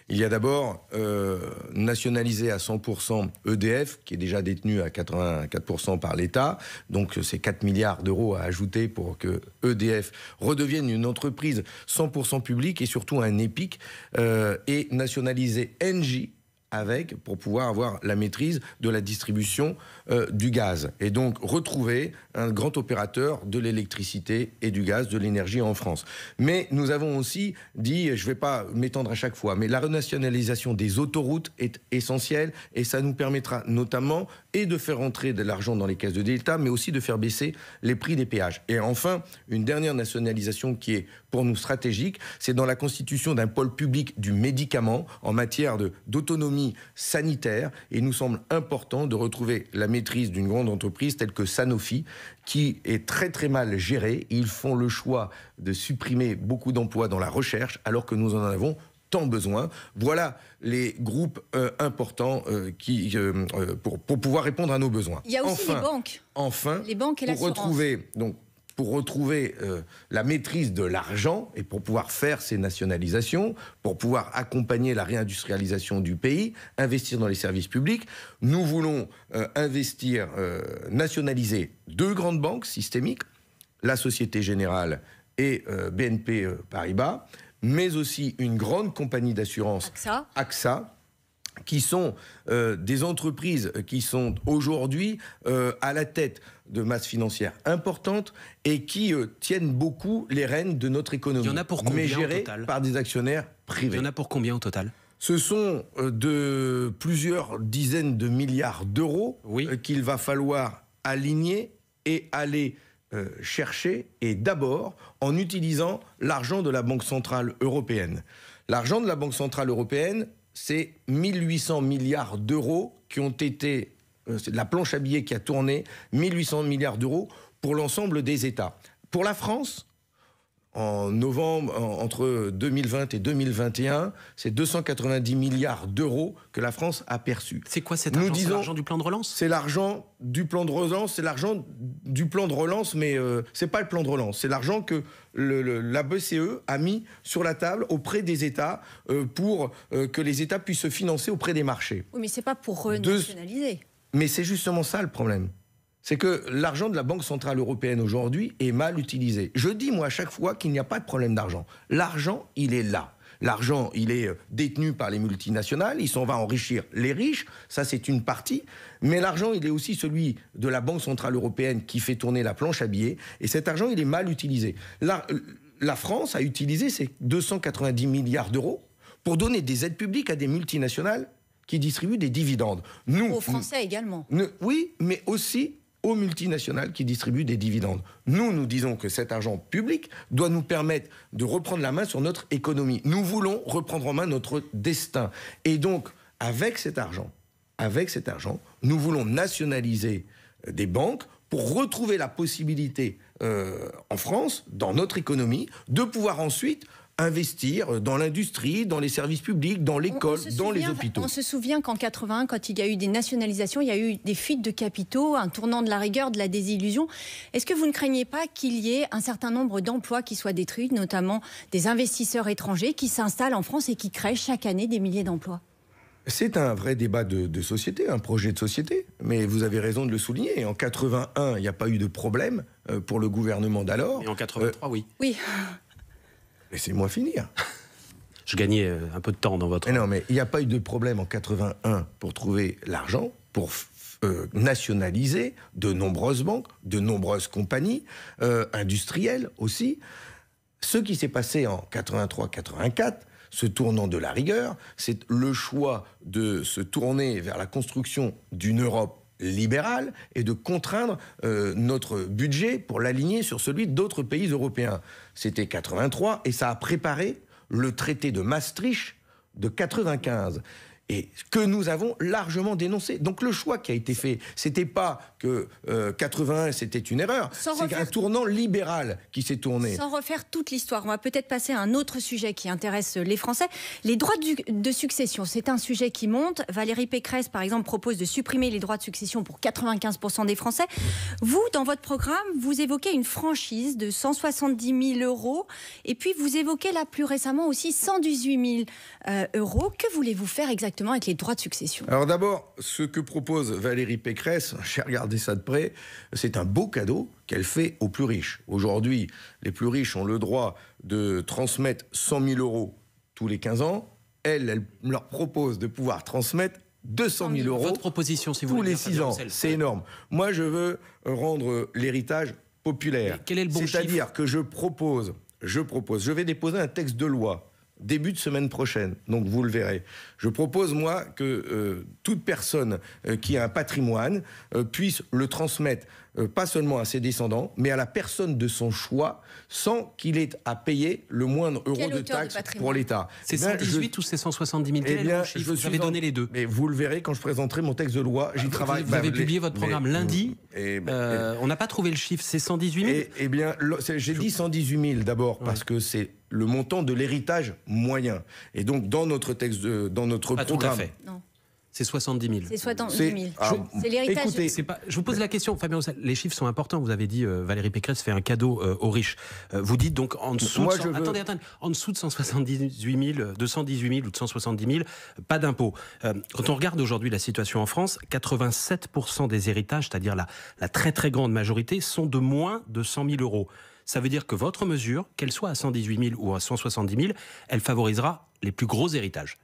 Il y a d'abord euh, nationaliser à 100% EDF, qui est déjà détenu à 84% par l'État. Donc c'est 4 milliards d'euros à ajouter pour que EDF redevienne une entreprise 100% publique et surtout un EPIC. Euh, et nationaliser Engie, avec pour pouvoir avoir la maîtrise de la distribution euh, du gaz. Et donc retrouver un grand opérateur de l'électricité et du gaz, de l'énergie en France. Mais nous avons aussi dit, je ne vais pas m'étendre à chaque fois, mais la renationalisation des autoroutes est essentielle et ça nous permettra notamment et de faire entrer de l'argent dans les caisses de delta, mais aussi de faire baisser les prix des péages. Et enfin, une dernière nationalisation qui est pour nous stratégique, c'est dans la constitution d'un pôle public du médicament en matière d'autonomie sanitaire. Et il nous semble important de retrouver la maîtrise d'une grande entreprise telle que Sanofi, qui est très très mal gérée. Ils font le choix de supprimer beaucoup d'emplois dans la recherche, alors que nous en avons tant besoin. Voilà les groupes euh, importants euh, qui, euh, pour, pour, pouvoir répondre à nos besoins. Il y a aussi enfin, les banques. Enfin, les banques et pour retrouver donc retrouver euh, la maîtrise de l'argent et pour pouvoir faire ces nationalisations, pour pouvoir accompagner la réindustrialisation du pays, investir dans les services publics. Nous voulons euh, investir, euh, nationaliser deux grandes banques systémiques, la Société Générale et BNP Paribas, mais aussi une grande compagnie d'assurance, AXA, qui sont des entreprises qui sont aujourd'hui à la tête de masse financière importante et qui euh, tiennent beaucoup les rênes de notre économie. Il y en a pour combien mais gérées total par des actionnaires privés. Il y en a pour combien au total ce sont euh, de plusieurs dizaines de milliards d'euros euh, qu'il va falloir aligner et aller chercher, et d'abord en utilisant l'argent de la Banque Centrale Européenne. L'argent de la Banque Centrale Européenne, c'est 1800 milliards d'euros qui ont été euh, la planche à billets qui a tourné 1800 milliards d'euros pour l'ensemble des États. Pour la France, en novembre, entre 2020 et 2021, c'est 290 milliards d'euros que la France a perçu. C'est quoi cet argent C'est l'argent du plan de relance C'est l'argent du plan de relance, c'est l'argent du plan de relance, mais euh, ce n'est pas le plan de relance. C'est l'argent que la BCE a mis sur la table auprès des États euh, pour que les États puissent se financer auprès des marchés. Oui, mais n'est pas pour renationaliser. Mais c'est justement ça le problème. C'est que l'argent de la Banque Centrale Européenne aujourd'hui est mal utilisé. Je dis, moi, à chaque fois qu'il n'y a pas de problème d'argent. L'argent, il est là. L'argent, il est euh, détenu par les multinationales, il s'en va enrichir les riches, ça c'est une partie, mais l'argent, il est aussi celui de la Banque Centrale Européenne qui fait tourner la planche à billets, et cet argent, il est mal utilisé. La, euh, France a utilisé ses 290 milliards d'euros pour donner des aides publiques à des multinationales qui distribuent des dividendes. Nous, aux Français également. oui, mais aussi aux multinationales qui distribuent des dividendes. Nous, nous disons que cet argent public doit nous permettre de reprendre la main sur notre économie. Nous voulons reprendre en main notre destin. Et donc, avec cet argent, avec cet argent, nous voulons nationaliser euh, des banques pour retrouver la possibilité euh, en France, dans notre économie, de pouvoir ensuite investir dans l'industrie, dans les services publics, dans l'école, dans les hôpitaux. On se souvient qu'en 81, quand il y a eu des nationalisations, il y a eu des fuites de capitaux, un tournant de la rigueur, de la désillusion. Est-ce que vous ne craignez pas qu'il y ait un certain nombre d'emplois qui soient détruits, notamment des investisseurs étrangers qui s'installent en France et qui créent chaque année des milliers d'emplois c'est un vrai débat de, société, un projet de société. Mais vous avez raison de le souligner. En 81, il n'y a pas eu de problème euh, pour le gouvernement d'alors. Et en 83, euh, oui. Oui. Laissez-moi finir. (laughs) Je gagnais euh, un peu de temps dans votre. Mais non, mais il n'y a pas eu de problème en 81 pour trouver l'argent, pour euh, nationaliser de nombreuses banques, de nombreuses compagnies, euh, industrielles aussi. Ce qui s'est passé en 83-84, ce tournant de la rigueur, c'est le choix de se tourner vers la construction d'une Europe libéral et de contraindre euh, notre budget pour l'aligner sur celui d'autres pays européens. C'était 83 et ça a préparé le traité de Maastricht de 95 que nous avons largement dénoncé. Donc le choix qui a été fait, c'était pas que 81 euh, c'était une erreur, c'est un tournant libéral qui s'est tourné. Sans refaire toute l'histoire, on va peut-être passer à un autre sujet qui intéresse les Français, les droits de succession. C'est un sujet qui monte. Valérie Pécresse, par exemple, propose de supprimer les droits de succession pour 95% des Français. Vous, dans votre programme, vous évoquez une franchise de 170 000 euros et puis vous évoquez là plus récemment aussi 118 000 euh, euros. Que voulez-vous faire exactement avec les droits de succession. Alors d'abord, ce que propose Valérie Pécresse, j'ai regardé ça de près, c'est un beau cadeau qu'elle fait aux plus riches. Aujourd'hui, les plus riches ont le droit de transmettre 100 000 euros tous les 15 ans. Elle, elle leur propose de pouvoir transmettre 200 000 euros Votre proposition, si vous tous les 6 ans. C'est énorme. Moi, je veux rendre l'héritage populaire. C'est-à-dire que je propose, je propose, je vais déposer un texte de loi début de semaine prochaine. Donc vous le verrez. Je propose, moi, que euh, toute personne euh, qui a un patrimoine euh, puisse le transmettre euh, pas seulement à ses descendants, mais à la personne de son choix, sans qu'il ait à payer le moindre euro de taxe pour l'État. C'est 118 ou c'est 170 000 eh bien, je eh Vous avez donné les deux. Mais vous le verrez quand je présenterai mon texte de loi. J'y ah, travaille. Vous, avez bah, publié votre programme lundi. Eh, euh, eh. on n'a pas trouvé le chiffre. C'est 118 000 Eh bien, j'ai dit 118 000 d'abord parce que c'est le montant de l'héritage moyen. Et donc, dans notre texte, de, dans notre programme. Tout à fait c'est 70 000. C'est 70 c'est ah, l'héritage. je vous pose la question, Fabien Roussel. Les chiffres sont importants. Vous avez dit euh, Valérie Pécresse fait un cadeau euh, aux riches. Euh, vous dites donc en dessous, de en dessous de 178 000, 218 000 ou de 170 000, pas d'impôt. quand on regarde aujourd'hui la situation en France, 87 des héritages, c'est-à-dire la, la très très grande majorité, sont de moins de 100 000 euros. Ça veut dire que votre mesure, qu'elle soit à 118 000 ou à 170 000, elle favorisera les plus gros héritages.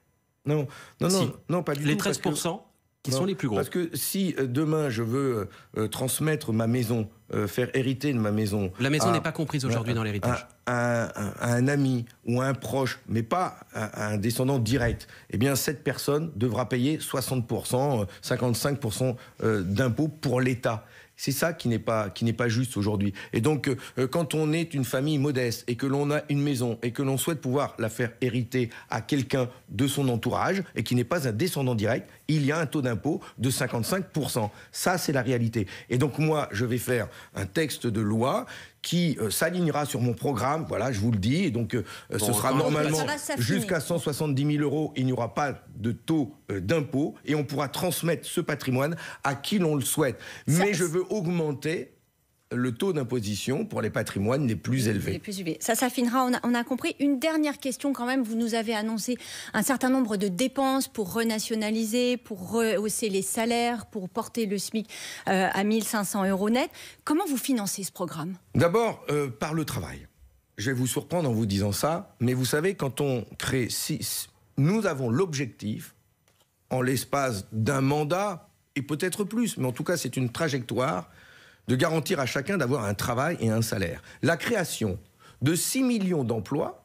Non, non, non, pas du tout. Les 13% qui sont les plus gros. Parce que si euh, demain je veux euh, euh, transmettre ma maison, faire hériter de ma maison. La maison n'est pas comprise aujourd'hui dans l'héritage. À, un ami ou à un proche, mais pas à un descendant direct, eh bien cette personne devra payer 60%, 55% d'impôts pour l'État. C'est ça qui n'est pas, qui n'est pas juste aujourd'hui. Et donc, euh, euh, quand on est une famille modeste et que l'on a une maison et que l'on souhaite pouvoir la faire hériter à quelqu'un de son entourage et qui n'est pas un descendant direct, il y a un taux d'impôt de 55%. Ça, c'est la réalité. Et donc, moi, je vais faire un texte de loi qui euh, s'alignera sur mon programme. Voilà, je vous le dis. Et donc, euh, euh, ce sera normalement jusqu'à 170 000 euros. Il n'y aura pas de taux d'impôt et on pourra transmettre ce patrimoine à qui l'on le souhaite. Mais je veux augmenter le taux d'imposition pour les patrimoines les plus élevés. Les plus élevés. Ça s'affinera, on a, compris. Une dernière question quand même, vous nous avez annoncé un certain nombre de dépenses pour renationaliser, pour rehausser les salaires, pour porter le SMIC euh, à à 1500 euros net. Comment vous financez ce programme D'abord, euh, par le travail. Je vais vous surprendre en vous disant ça, mais vous savez, quand on crée 6, nous avons l'objectif, en l'espace d'un mandat, et peut-être plus, mais en tout cas c'est une trajectoire, de garantir à chacun d'avoir un travail et un salaire. La création de 6 millions d'emplois,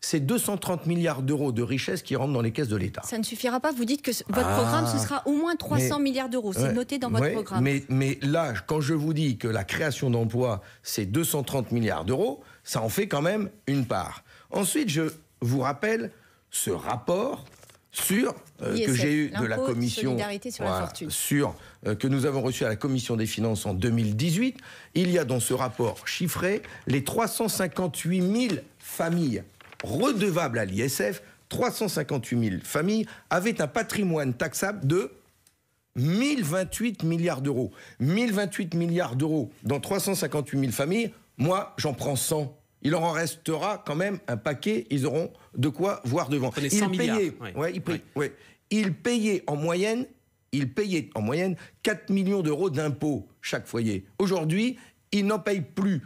c'est 230 milliards d'euros de richesses qui rentrent dans les caisses de l'État. Ça ne suffira pas. Vous dites que votre ah, programme, ce sera au moins 300 milliards d'euros. C'est noté dans votre programme. Mais, mais là, quand je vous dis que la création d'emplois, c'est 230 milliards d'euros, ça en fait quand même une part. Ensuite, je vous rappelle ce rapport sur euh, que j'ai eu de la commission sur, euh, que nous avons reçu à la commission des finances en 2018, il y a dans ce rapport chiffré les 358 000 familles redevables à l'ISF, 358 000 familles avaient un patrimoine taxable de 1028 milliards d'euros. 1028 milliards d'euros dans 358 000 familles, moi j'en prends 100 il en restera quand même un paquet. Ils auront de quoi voir devant. Ils payaient, ils, payaient, en moyenne, ils payaient en moyenne 4 millions d'euros d'impôts chaque foyer. Aujourd'hui, ils n'en payent plus.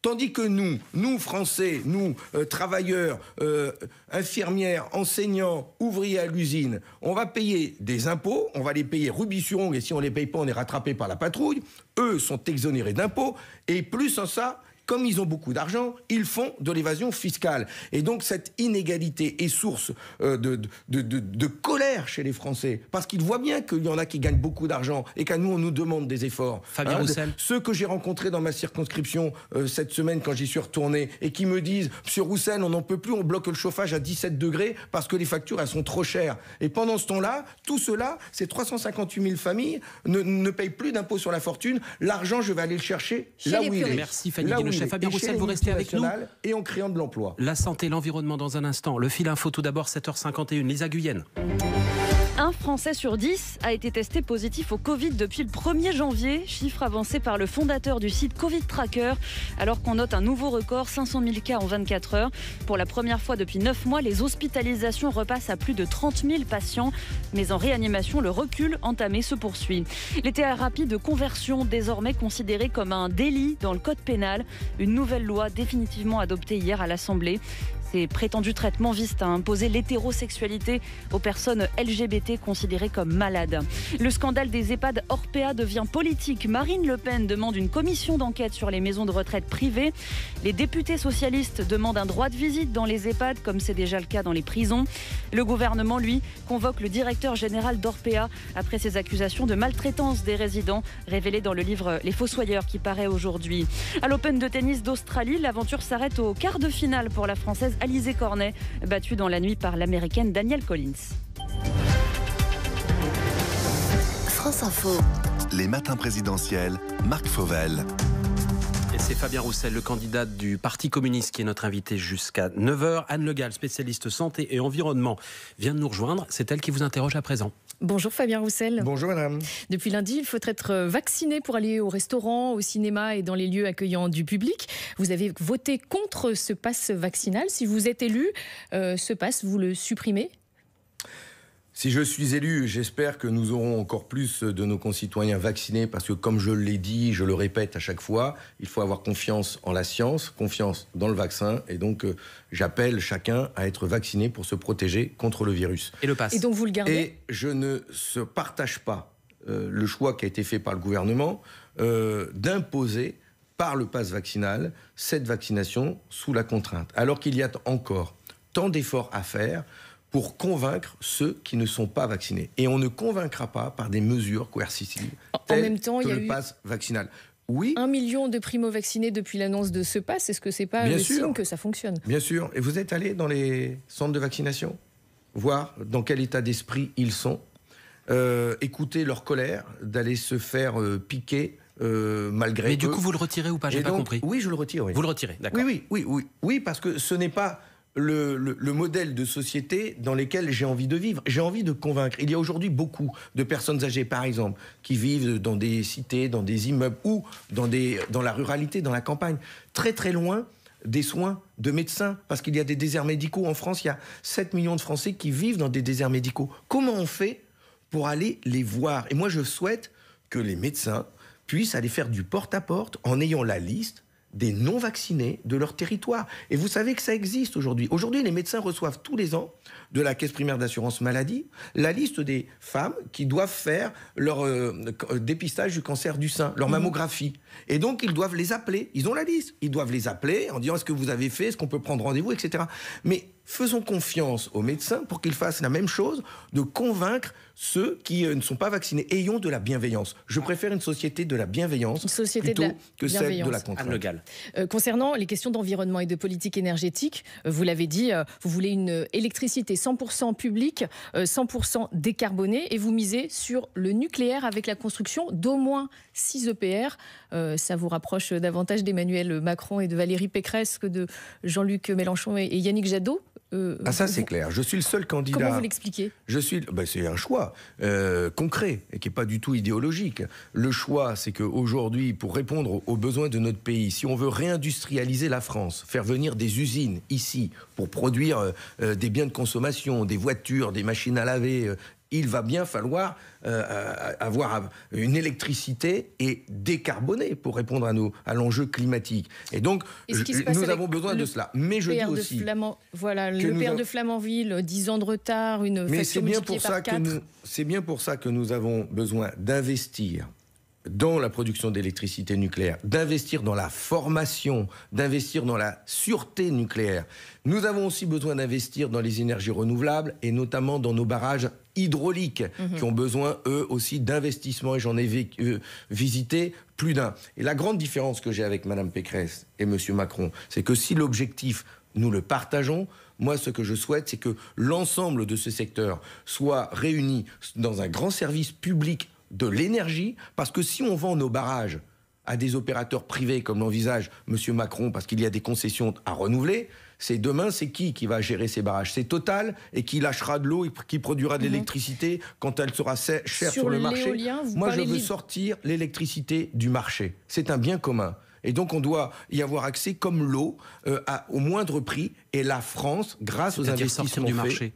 Tandis que nous, nous Français, nous euh, travailleurs, euh, infirmières, enseignants, ouvriers à l'usine, on va payer des impôts, on va les payer rubis sur ongles. et si on les paye pas, on est rattrapé par la patrouille. Eux sont exonérés d'impôts et plus en ça, comme ils ont beaucoup d'argent, ils font de l'évasion fiscale. Et donc cette inégalité est source euh, de, de, de, colère chez les Français, parce qu'ils voient bien qu'il y en a qui gagnent beaucoup d'argent et qu'à nous, on nous demande des efforts. Fabien hein, Roussel. Ceux que j'ai rencontrés dans ma circonscription euh, cette semaine quand j'y suis retourné et qui me disent, Monsieur Roussel, on n'en peut plus, on bloque le chauffage à 17 degrés parce que les factures, elles sont trop chères. Et pendant ce temps-là, tout cela, ces 358 000 familles ne, ne payent plus d'impôts sur la fortune. L'argent, je vais aller le chercher là où il est. Merci Fanny là Fabien Roussel, vous restez avec nous. Et en créant de l'emploi. La santé, l'environnement dans un instant. Le fil info tout d'abord, 7h51. Lisa Guyenne. Un Français sur dix a été testé positif au Covid depuis le 1er janvier, chiffre avancé par le fondateur du site Covid Tracker, alors qu'on note un nouveau record, 500 000 cas en 24 heures. Pour la première fois depuis 9 mois, les hospitalisations repassent à plus de 30 000 patients, mais en réanimation, le recul entamé se poursuit. Les thérapies de conversion, désormais considérées comme un délit dans le code pénal, une nouvelle loi définitivement adoptée hier à l'Assemblée ces prétendus traitements visent à imposer l'hétérosexualité aux personnes LGBT considérées comme malades. Le scandale des EHPAD Orpea devient politique. Marine Le Pen demande une commission d'enquête sur les maisons de retraite privées. Les députés socialistes demandent un droit de visite dans les EHPAD, comme c'est déjà le cas dans les prisons. Le gouvernement, lui, convoque le directeur général d'Orpea après ses accusations de maltraitance des résidents révélées dans le livre Les Fossoyeurs qui paraît aujourd'hui. À l'Open de tennis d'Australie, l'aventure s'arrête au quart de finale pour la Française Alizé Cornet, battue dans la nuit par l'américaine Danielle Collins. France Info. Les matins présidentiels, Marc Fauvel. C'est Fabien Roussel, le candidat du Parti communiste, qui est notre invité jusqu'à 9h. Anne Le Gall, spécialiste santé et environnement, vient de nous rejoindre. C'est elle qui vous interroge à présent. Bonjour Fabien Roussel. Bonjour madame. Depuis lundi, il faut être euh, vacciné pour aller au restaurant, au cinéma et dans les lieux accueillant du public. Vous avez voté contre ce passe vaccinal. Si vous êtes élu, euh, ce passe, vous le supprimez si je suis élu, j'espère que nous aurons encore plus de nos concitoyens vaccinés parce que, comme je l'ai dit, je le répète à chaque fois, il faut avoir confiance en la science, confiance dans le vaccin. Et donc, euh, j'appelle chacun à être vacciné pour se protéger contre le virus. Et le passe. Et donc, vous le gardez Et je ne partage pas euh, le choix qui a été fait par le gouvernement euh, d'imposer par le passe vaccinal cette vaccination sous la contrainte. Alors qu'il y a encore tant d'efforts à faire pour convaincre ceux qui ne sont pas vaccinés. Et on ne convaincra pas par des mesures coercitives. En même temps, il y a le eu vaccinal. Oui. Un million de primo-vaccinés depuis l'annonce de ce pass, est-ce que c'est pas Bien le signe que ça fonctionne Bien sûr. Et vous êtes allé dans les centres de vaccination, voir dans quel état d'esprit ils sont, euh, écouter leur colère, d'aller se faire euh, piquer euh, malgré. Mais du coup, vous le retirez ou pas J'ai pas compris. Oui, je le retire. Vous le retirez, d'accord. Oui, oui, oui, oui, oui, parce que ce n'est pas le, modèle de société dans lequel j'ai envie de vivre. J'ai envie de convaincre. Il y a aujourd'hui beaucoup de personnes âgées, par exemple, qui vivent dans des cités, dans des immeubles ou dans, la ruralité, dans la campagne, très très loin des soins de médecins, parce qu'il y a des déserts médicaux. En France, il y a 7 millions de Français qui vivent dans des déserts médicaux. Comment on fait pour aller les voir Et moi, je souhaite que les médecins puissent aller faire du porte à -porte en ayant la liste des non-vaccinés de leur territoire. Et vous savez que ça existe aujourd'hui. Aujourd'hui, les médecins reçoivent tous les ans de la Caisse primaire d'assurance maladie la liste des femmes qui doivent faire leur euh, euh, dépistage du cancer du sein, leur mhm. mammographie. Et donc, ils doivent les appeler. Ils ont la liste. Ils doivent les appeler en disant est-ce que vous avez fait, est-ce qu'on peut prendre rendez-vous, etc. Mais faisons confiance aux médecins pour qu'ils fassent la même chose, de convaincre ceux qui euh, ne sont pas vaccinés. Ayons de la bienveillance. Je préfère une société de la bienveillance plutôt que celle de la contrainte. Euh, concernant les questions d'environnement et de politique énergétique, euh, vous l'avez dit, vous voulez une électricité 100% publique, 100% décarbonée, et vous misez sur le nucléaire avec la construction d'au moins 6 EPR. ça vous rapproche davantage d'Emmanuel Macron et de Valérie Pécresse que de Jean-Luc Mélenchon et Yannick Jadot euh, ah ça c'est clair. Je suis le seul candidat. Comment vous l'expliquez Je suis. Ben, c'est un choix euh, concret et qui est pas du tout idéologique. Le choix, c'est qu'aujourd'hui, pour répondre aux besoins de notre pays, si on veut réindustrialiser la France, faire venir des usines ici pour produire euh, des biens de consommation, des voitures, des machines à laver, il va bien falloir euh, euh, avoir une électricité et décarboner pour répondre à, l'enjeu climatique. Et donc, nous avons besoin de cela. Mais je dis aussi... Voilà, le père de Flamanville, 10 ans de retard, une Mais c'est bien, pour ça bien pour ça que nous avons besoin d'investir dans la production d'électricité nucléaire, d'investir dans la formation, d'investir dans la sûreté nucléaire. Nous avons aussi besoin d'investir dans les énergies renouvelables et notamment dans nos barrages hydrauliques mhm. qui ont besoin eux aussi d'investissements et j'en ai euh, visité plus d'un. Et la grande différence que j'ai avec Mme Pécresse et M. Macron, c'est que si l'objectif nous le partageons. Moi, ce que je souhaite, c'est que l'ensemble de ce secteur soit réuni dans un grand service public de l'énergie, parce que si on vend nos barrages à des opérateurs privés comme l'envisage M. Macron, parce qu'il y a des concessions à renouveler, c'est demain, c'est qui qui va gérer ces barrages C'est Total et qui lâchera de l'eau et qui produira de mhm. l'électricité quand elle sera chère sur, le marché. Moi, je veux sortir l'électricité du marché. C'est un bien commun. Et donc, on doit y avoir accès comme l'eau euh, au moindre prix. Et la France, grâce aux investissements du marché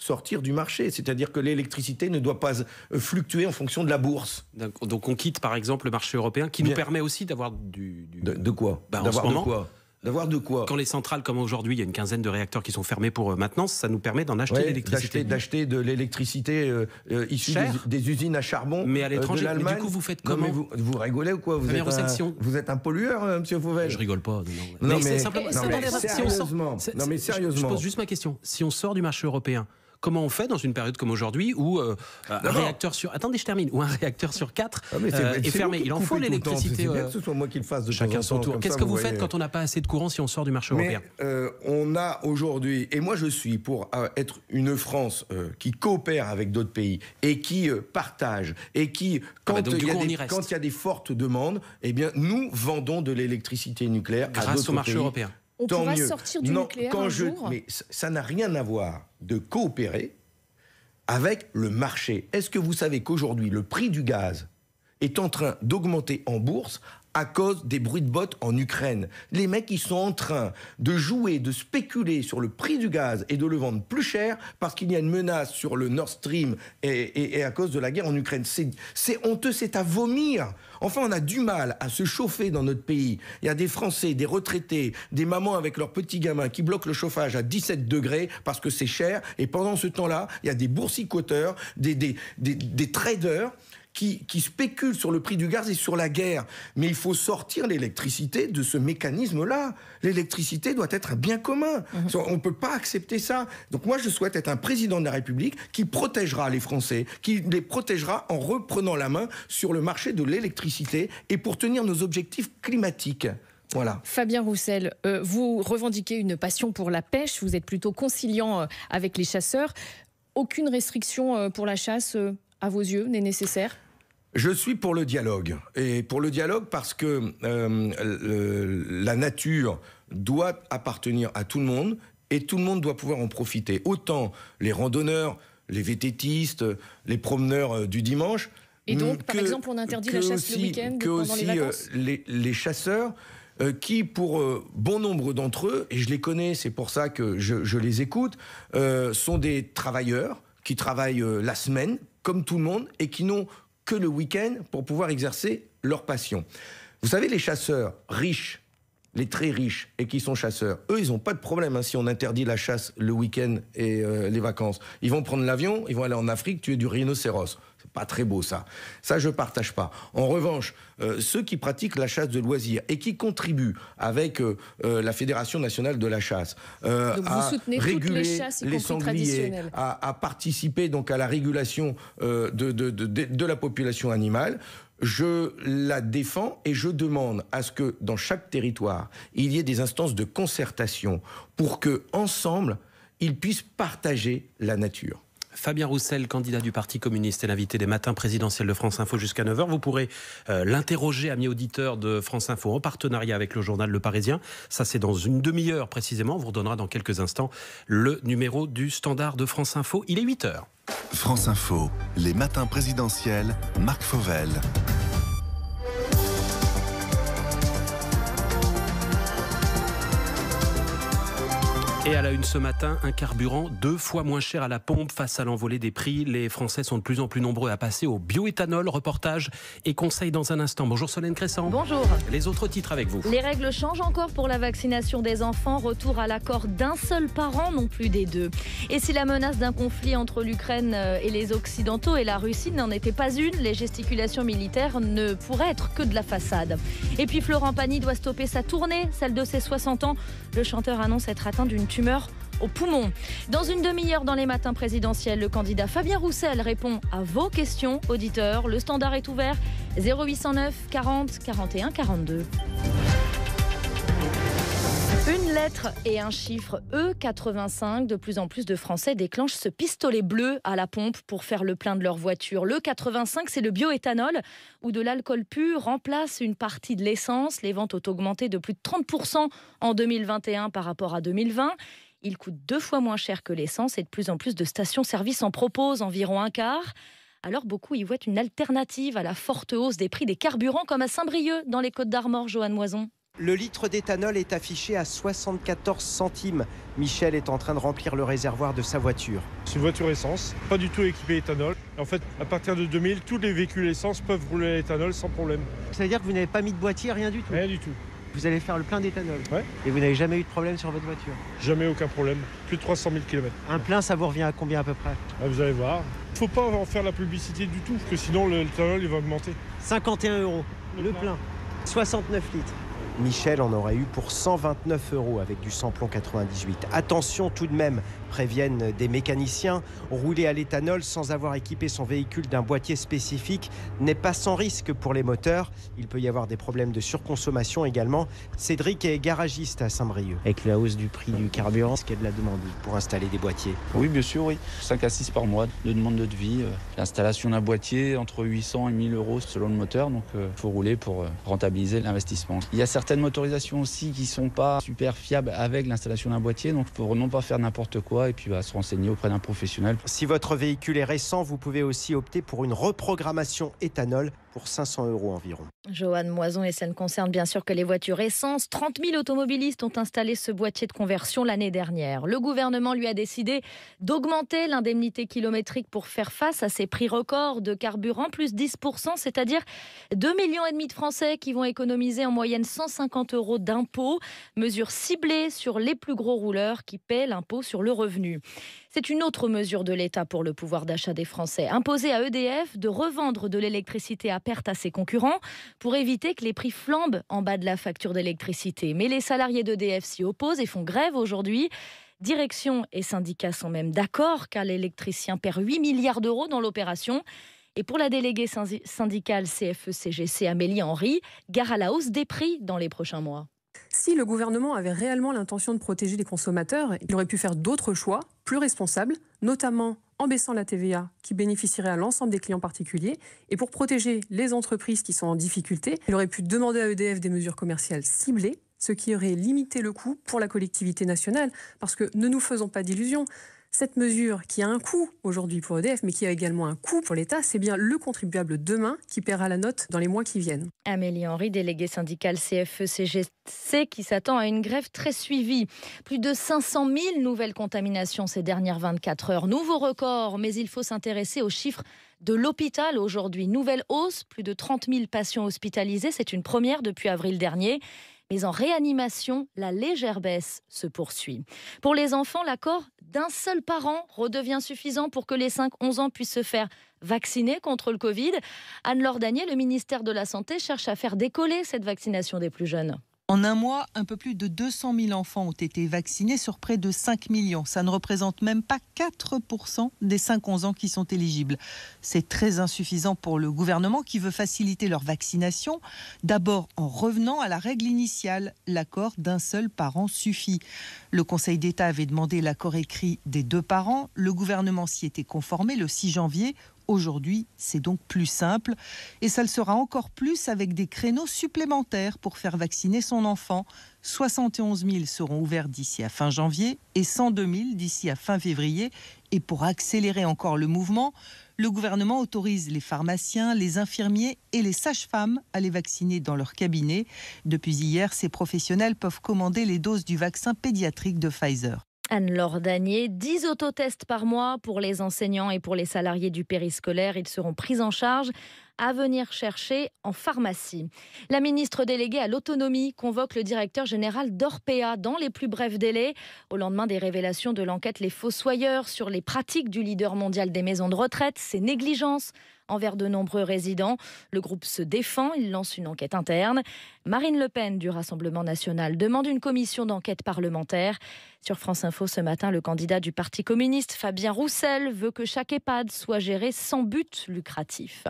sortir du marché. C'est-à-dire que l'électricité ne doit pas euh, fluctuer en fonction de la bourse. Donc on quitte par exemple le marché européen qui nous permet aussi d'avoir du, De, quoi bah, D'avoir de quoi D'avoir de quoi Quand les centrales, comme aujourd'hui, il y a une quinzaine de réacteurs qui sont fermés pour euh, maintenance, ça nous permet d'en acheter de l'électricité. D'acheter de l'électricité euh, issue des, usines à charbon. Mais à l'étranger, du coup, vous faites comment vous, vous, rigolez ou quoi vous êtes, un, vous êtes, un, pollueur, M. Fauvel Je rigole pas. non, mais sérieusement. Je pose juste ma question. Si on sort du marché européen, Comment on fait dans une période comme aujourd'hui où euh, un réacteur sur attendez je termine un réacteur sur quatre ah, euh, est, fermé. Il en faut l'électricité. Euh, que ce soit moi qui le fasse de chacun son tour. Qu'est-ce que vous, faites quand on n'a pas assez de courant si on sort du marché européen On a aujourd'hui et moi je suis pour être une France qui coopère avec d'autres pays et qui partage et qui quand il y, a des fortes demandes, eh bien nous vendons de l'électricité nucléaire grâce au marché européen on Tant mieux. sortir du nucléaire Mais ça n'a rien à voir de coopérer avec le marché. Est-ce que vous savez qu'aujourd'hui, le prix du gaz est en train d'augmenter en bourse à cause des bruits de bottes en Ukraine. Les mecs, ils sont en train de jouer, de spéculer sur le prix du gaz et de le vendre plus cher parce qu'il y a une menace sur le Nord Stream et, à cause de la guerre en Ukraine. C'est honteux, c'est à vomir. Enfin, on a du mal à se chauffer dans notre pays. Il y a des Français, des retraités, des mamans avec leurs petits gamins qui bloquent le chauffage à 17 degrés parce que c'est cher. Et pendant ce temps-là, il y a des boursicoteurs, des traders qui, spéculent sur le prix du gaz et sur la guerre. Mais il faut sortir l'électricité de ce mécanisme-là. L'électricité doit être un bien commun. Mhm. On ne peut pas accepter ça. Donc moi, je souhaite être un président de la République qui protégera les Français, qui les protégera en reprenant la main sur le marché de l'électricité et pour tenir nos objectifs climatiques. Voilà. Fabien Roussel, euh, vous revendiquez une passion pour la pêche, vous êtes plutôt conciliant euh, avec les chasseurs. Aucune restriction euh, pour la chasse à vos yeux, n'est nécessaire je suis pour le dialogue. Et pour le dialogue parce que euh, la nature doit appartenir à tout le monde et tout le monde doit pouvoir en profiter. Autant les randonneurs, les vététistes, les promeneurs euh, du dimanche. Et donc, par exemple, on interdit la chasse le week-end que aussi euh, les vacances chasseurs qui, pour bon nombre d'entre eux, et je les connais, c'est pour ça que je, je les écoute, sont des travailleurs qui travaillent la semaine comme tout le monde et qui n'ont que le week-end pour pouvoir exercer leur passion. Vous savez, les chasseurs riches, les très riches et qui sont chasseurs, eux, ils n'ont pas de problème hein, si on interdit la chasse le week-end et euh, les vacances. Ils vont prendre l'avion, ils vont aller en Afrique tuer du rhinocéros. Pas très beau ça. Ça, je ne partage pas. En revanche, euh, ceux qui pratiquent la chasse de loisirs et qui contribuent avec euh, euh, la Fédération nationale de la chasse à réguler les, sangliers, à, à, participer donc à la régulation de, de, de la population animale, je la défends et je demande à ce que dans chaque territoire, il y ait des instances de concertation pour que ensemble, ils puissent partager la nature. Fabien Roussel, candidat du Parti communiste, et l'invité des matins présidentiels de France Info jusqu'à 9h. Vous pourrez euh, l'interroger l'interroger, ami auditeur de France Info, en partenariat avec le journal Le Parisien. Ça, c'est dans une demi-heure précisément. On vous redonnera dans quelques instants le numéro du standard de France Info. Il est 8h. France Info, les matins présidentiels, Marc Fauvel. Et à la une ce matin, un carburant deux fois moins cher à la pompe face à l'envolée des prix. Les Français sont de plus en plus nombreux à passer au bioéthanol. Reportage et conseil dans un instant. Bonjour Solène Cressant. Bonjour. Les autres titres avec vous. Les règles changent encore pour la vaccination des enfants. Retour à l'accord d'un seul parent, non plus des deux. Et si la menace d'un conflit entre l'Ukraine euh, et les Occidentaux et la Russie n'en était pas une, les gesticulations militaires ne pourraient être que de la façade. Et puis Florent Pagny doit stopper sa tournée, celle de ses 60 ans. Le chanteur annonce être atteint d'une tumeur au poumon. Dans une demi-heure dans les matins présidentiels, le candidat Fabien Roussel répond à vos questions, auditeurs. Le standard est ouvert 0809 40 41 42. Une lettre et un chiffre E85. De plus en plus de Français déclenchent ce pistolet bleu à la pompe pour faire le plein de leur voiture. L'E85, c'est le bioéthanol où de l'alcool pur remplace une partie de l'essence. Les ventes ont augmenté de plus de 30% en 2021 par rapport à 2020. Il coûte deux fois moins cher que l'essence et de plus en plus de stations-service en proposent environ un quart. Alors beaucoup y voient une alternative à la forte hausse des prix des carburants comme à Saint-Brieuc dans les Côtes d'Armor, Joanne Moison. Le litre d'éthanol est affiché à 74 centimes. Michel est en train de remplir le réservoir de sa voiture. C'est une voiture essence, pas du tout équipée éthanol. En fait, à partir de 2000, tous les véhicules essence peuvent rouler à l'éthanol sans problème. C'est à dire que vous n'avez pas mis de boîtier, rien du tout Rien du tout. Vous allez faire le plein d'éthanol et vous n'avez jamais eu de problème sur votre voiture Jamais aucun problème, plus de 300 000 km. Un plein, ça vous revient à combien à peu près ah, Vous allez voir. Il Faut pas en faire la publicité du tout, parce que sinon l'éthanol il va augmenter. 51 euros, le, plein. 69 litres. Michel en aurait eu pour 129 euros avec du samplon 98. Attention tout de même préviennent des mécaniciens. Rouler à l'éthanol sans avoir équipé son véhicule d'un boîtier spécifique n'est pas sans risque pour les moteurs. Il peut y avoir des problèmes de surconsommation également. Cédric est garagiste à Saint-Brieuc. Avec la hausse du prix du carburant, est-ce qu'il y a de la demande pour installer des boîtiers Oui, bien sûr, oui. 5 à 6 par mois de demande de devis. Euh, l'installation d'un boîtier entre 800 et 1000 euros selon le moteur. Donc, euh, il faut rouler pour euh, rentabiliser l'investissement. Il y a certaines motorisations aussi qui ne sont pas super fiables avec l'installation d'un boîtier. Donc, pour non pas faire n'importe quoi, et puis va bah, se renseigner auprès d'un professionnel. Si votre véhicule est récent, vous pouvez aussi opter pour une reprogrammation éthanol pour 500 euros environ. Johan Moison, et ça ne concerne bien sûr que les voitures essence. 30 000 automobilistes ont installé ce boîtier de conversion l'année dernière. Le gouvernement lui a décidé d'augmenter l'indemnité kilométrique pour faire face à ces prix records de carburant, plus 10 c'est-à-dire 2,5 millions de Français qui vont économiser en moyenne 150 euros d'impôts. Mesure ciblée sur les plus gros rouleurs qui paient l'impôt sur le revenu. C'est une autre mesure de l'État pour le pouvoir d'achat des Français. Imposer à EDF de revendre de l'électricité à perte à ses concurrents pour éviter que les prix flambent en bas de la facture d'électricité. Mais les salariés d'EDF s'y opposent et font grève aujourd'hui. Direction et syndicats sont même d'accord car l'électricien perd 8 milliards d'euros dans l'opération. Et pour la déléguée syndicale CFE-CGC e Amélie Henry, gare à la hausse des prix dans les prochains mois. Si le gouvernement avait réellement l'intention de protéger les consommateurs, il aurait pu faire d'autres choix plus responsables, notamment en baissant la TVA qui bénéficierait à l'ensemble des clients particuliers. Et pour protéger les entreprises qui sont en difficulté, il aurait pu demander à EDF des mesures commerciales ciblées, ce qui aurait limité le coût pour la collectivité nationale. Parce que ne nous faisons pas d'illusions, cette mesure qui a un coût aujourd'hui pour EDF, mais qui a également un coût pour l'État, c'est bien le contribuable demain qui paiera la note dans les mois qui viennent. Amélie Henry, déléguée syndicale CFE-CGC, e qui s'attend à une grève très suivie. Plus de 500 000 nouvelles contaminations ces dernières 24 heures. Nouveau record, mais il faut s'intéresser aux chiffres de l'hôpital aujourd'hui. Nouvelle hausse, plus de 30 000 patients hospitalisés, c'est une première depuis avril dernier. Mais en réanimation, la légère baisse se poursuit. Pour les enfants, l'accord d'un seul parent redevient suffisant pour que les 5-11 ans puissent se faire vacciner contre le Covid. Anne-Laure le ministère de la Santé cherche à faire décoller cette vaccination des plus jeunes. En un mois, un peu plus de 200 000 enfants ont été vaccinés sur près de 5 millions. Ça ne représente même pas 4% des 5-11 ans qui sont éligibles. C'est très insuffisant pour le gouvernement qui veut faciliter leur vaccination, d'abord en revenant à la règle initiale, l'accord d'un seul parent suffit. Le Conseil d'État avait demandé l'accord écrit des deux parents, le gouvernement s'y était conformé le 6 janvier Aujourd'hui, c'est donc plus simple et ça le sera encore plus avec des créneaux supplémentaires pour faire vacciner son enfant. 71 000 seront ouverts d'ici à fin janvier et 102 000 d'ici à fin février. Et pour accélérer encore le mouvement, le gouvernement autorise les pharmaciens, les infirmiers et les sages-femmes à les vacciner dans leur cabinet. Depuis hier, ces professionnels peuvent commander les doses du vaccin pédiatrique de Pfizer. Anne-Laure 10 autotests par mois pour les enseignants et pour les salariés du périscolaire. Ils seront pris en charge à venir chercher en pharmacie. La ministre déléguée à l'autonomie convoque le directeur général d'Orpea dans les plus brefs délais, au lendemain des révélations de l'enquête Les Fossoyeurs sur les pratiques du leader mondial des maisons de retraite, ses négligences envers de nombreux résidents. Le groupe se défend, il lance une enquête interne. Marine Le Pen du Rassemblement national demande une commission d'enquête parlementaire. Sur France Info ce matin, le candidat du Parti communiste, Fabien Roussel, veut que chaque EHPAD soit géré sans but lucratif.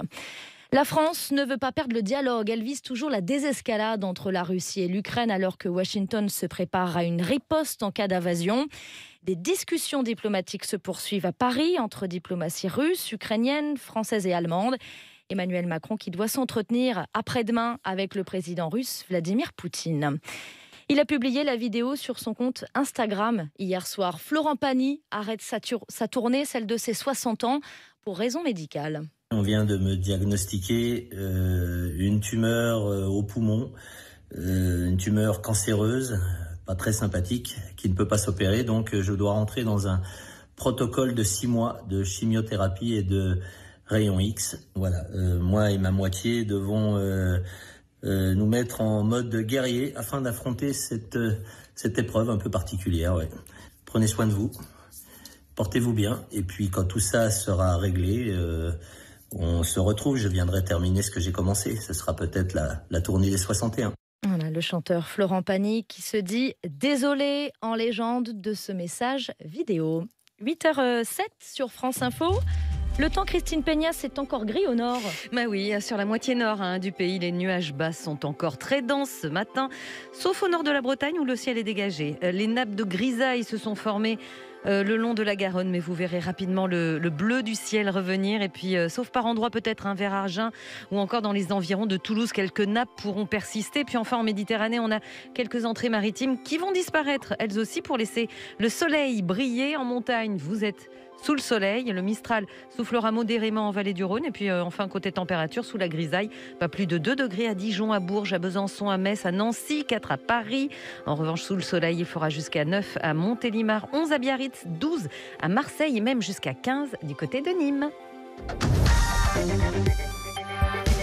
La France ne veut pas perdre le dialogue. Elle vise toujours la désescalade entre la Russie et l'Ukraine alors que Washington se prépare à une riposte en cas d'invasion. Des discussions diplomatiques se poursuivent à Paris entre diplomatie russe, ukrainienne, française et allemande. Emmanuel Macron qui doit s'entretenir après-demain avec le président russe Vladimir Poutine. Il a publié la vidéo sur son compte Instagram hier soir. Florent Pagny arrête sa, tournée, celle de ses 60 ans, pour raisons médicales. On vient de me diagnostiquer euh, une tumeur euh, au poumon, euh, une tumeur cancéreuse, pas très sympathique, qui ne peut pas s'opérer. Donc je dois rentrer dans un protocole de six mois de chimiothérapie et de rayon X. Voilà, moi et ma moitié devons nous mettre en mode guerrier afin d'affronter cette, cette épreuve un peu particulière. Prenez soin de vous, portez-vous bien, et puis quand tout ça sera réglé, on se retrouve, je viendrai terminer ce que j'ai commencé. Ce sera peut-être la, tournée des 61. Voilà, le chanteur Florent Pagny qui se dit désolé en légende de ce message vidéo. 8h07 euh, sur France Info. Le temps, Christine Peña, c'est encore gris au nord. Bah oui, euh, sur la moitié nord hein, du pays, les nuages bas sont encore très denses ce matin, sauf au nord de la Bretagne où le ciel est dégagé. Euh, les nappes de grisaille se sont formées euh, le long de la Garonne, mais vous verrez rapidement le, bleu du ciel revenir. Et puis, euh, sauf par endroits, peut-être un hein, vert argent ou encore dans les environs de Toulouse, quelques nappes pourront persister. Puis enfin, en Méditerranée, on a quelques entrées maritimes qui vont disparaître, elles aussi, pour laisser le soleil briller en montagne. Vous êtes sous le soleil. Le Mistral soufflera modérément en vallée du Rhône. Et puis euh, enfin, côté température, sous la grisaille, pas plus de 2 degrés à Dijon, à Bourges, à Besançon, à Metz, à Nancy, 4 à Paris. En revanche, sous le soleil, il fera jusqu'à 9 à Montélimar, 11 à Biarritz, 12 à Marseille et même jusqu'à 15 du côté de Nîmes.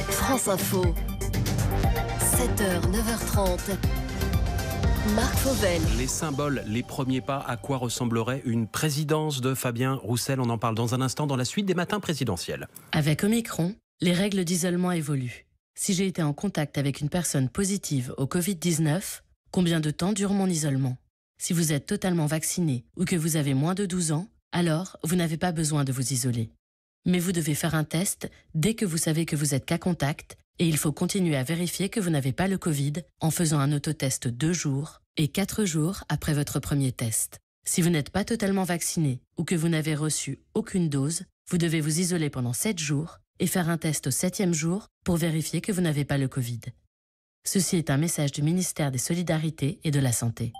France Info, 7h, 9h30. Les symboles, les premiers pas, à quoi ressemblerait une présidence de Fabien Roussel On en parle dans un instant dans la suite des matins présidentiels. Avec Omicron, les règles d'isolement évoluent. Si j'ai été en contact avec une personne positive au Covid-19, combien de temps dure mon isolement Si vous êtes totalement vacciné ou que vous avez moins de 12 ans, alors vous n'avez pas besoin de vous isoler. Mais vous devez faire un test dès que vous savez que vous êtes cas contact et il faut continuer à vérifier que vous n'avez pas le Covid en faisant un autotest deux jours et quatre jours après votre premier test. Si vous n'êtes pas totalement vacciné ou que vous n'avez reçu aucune dose, vous devez vous isoler pendant sept jours et faire un test au septième jour pour vérifier que vous n'avez pas le Covid. Ceci est un message du ministère des Solidarités et de la Santé.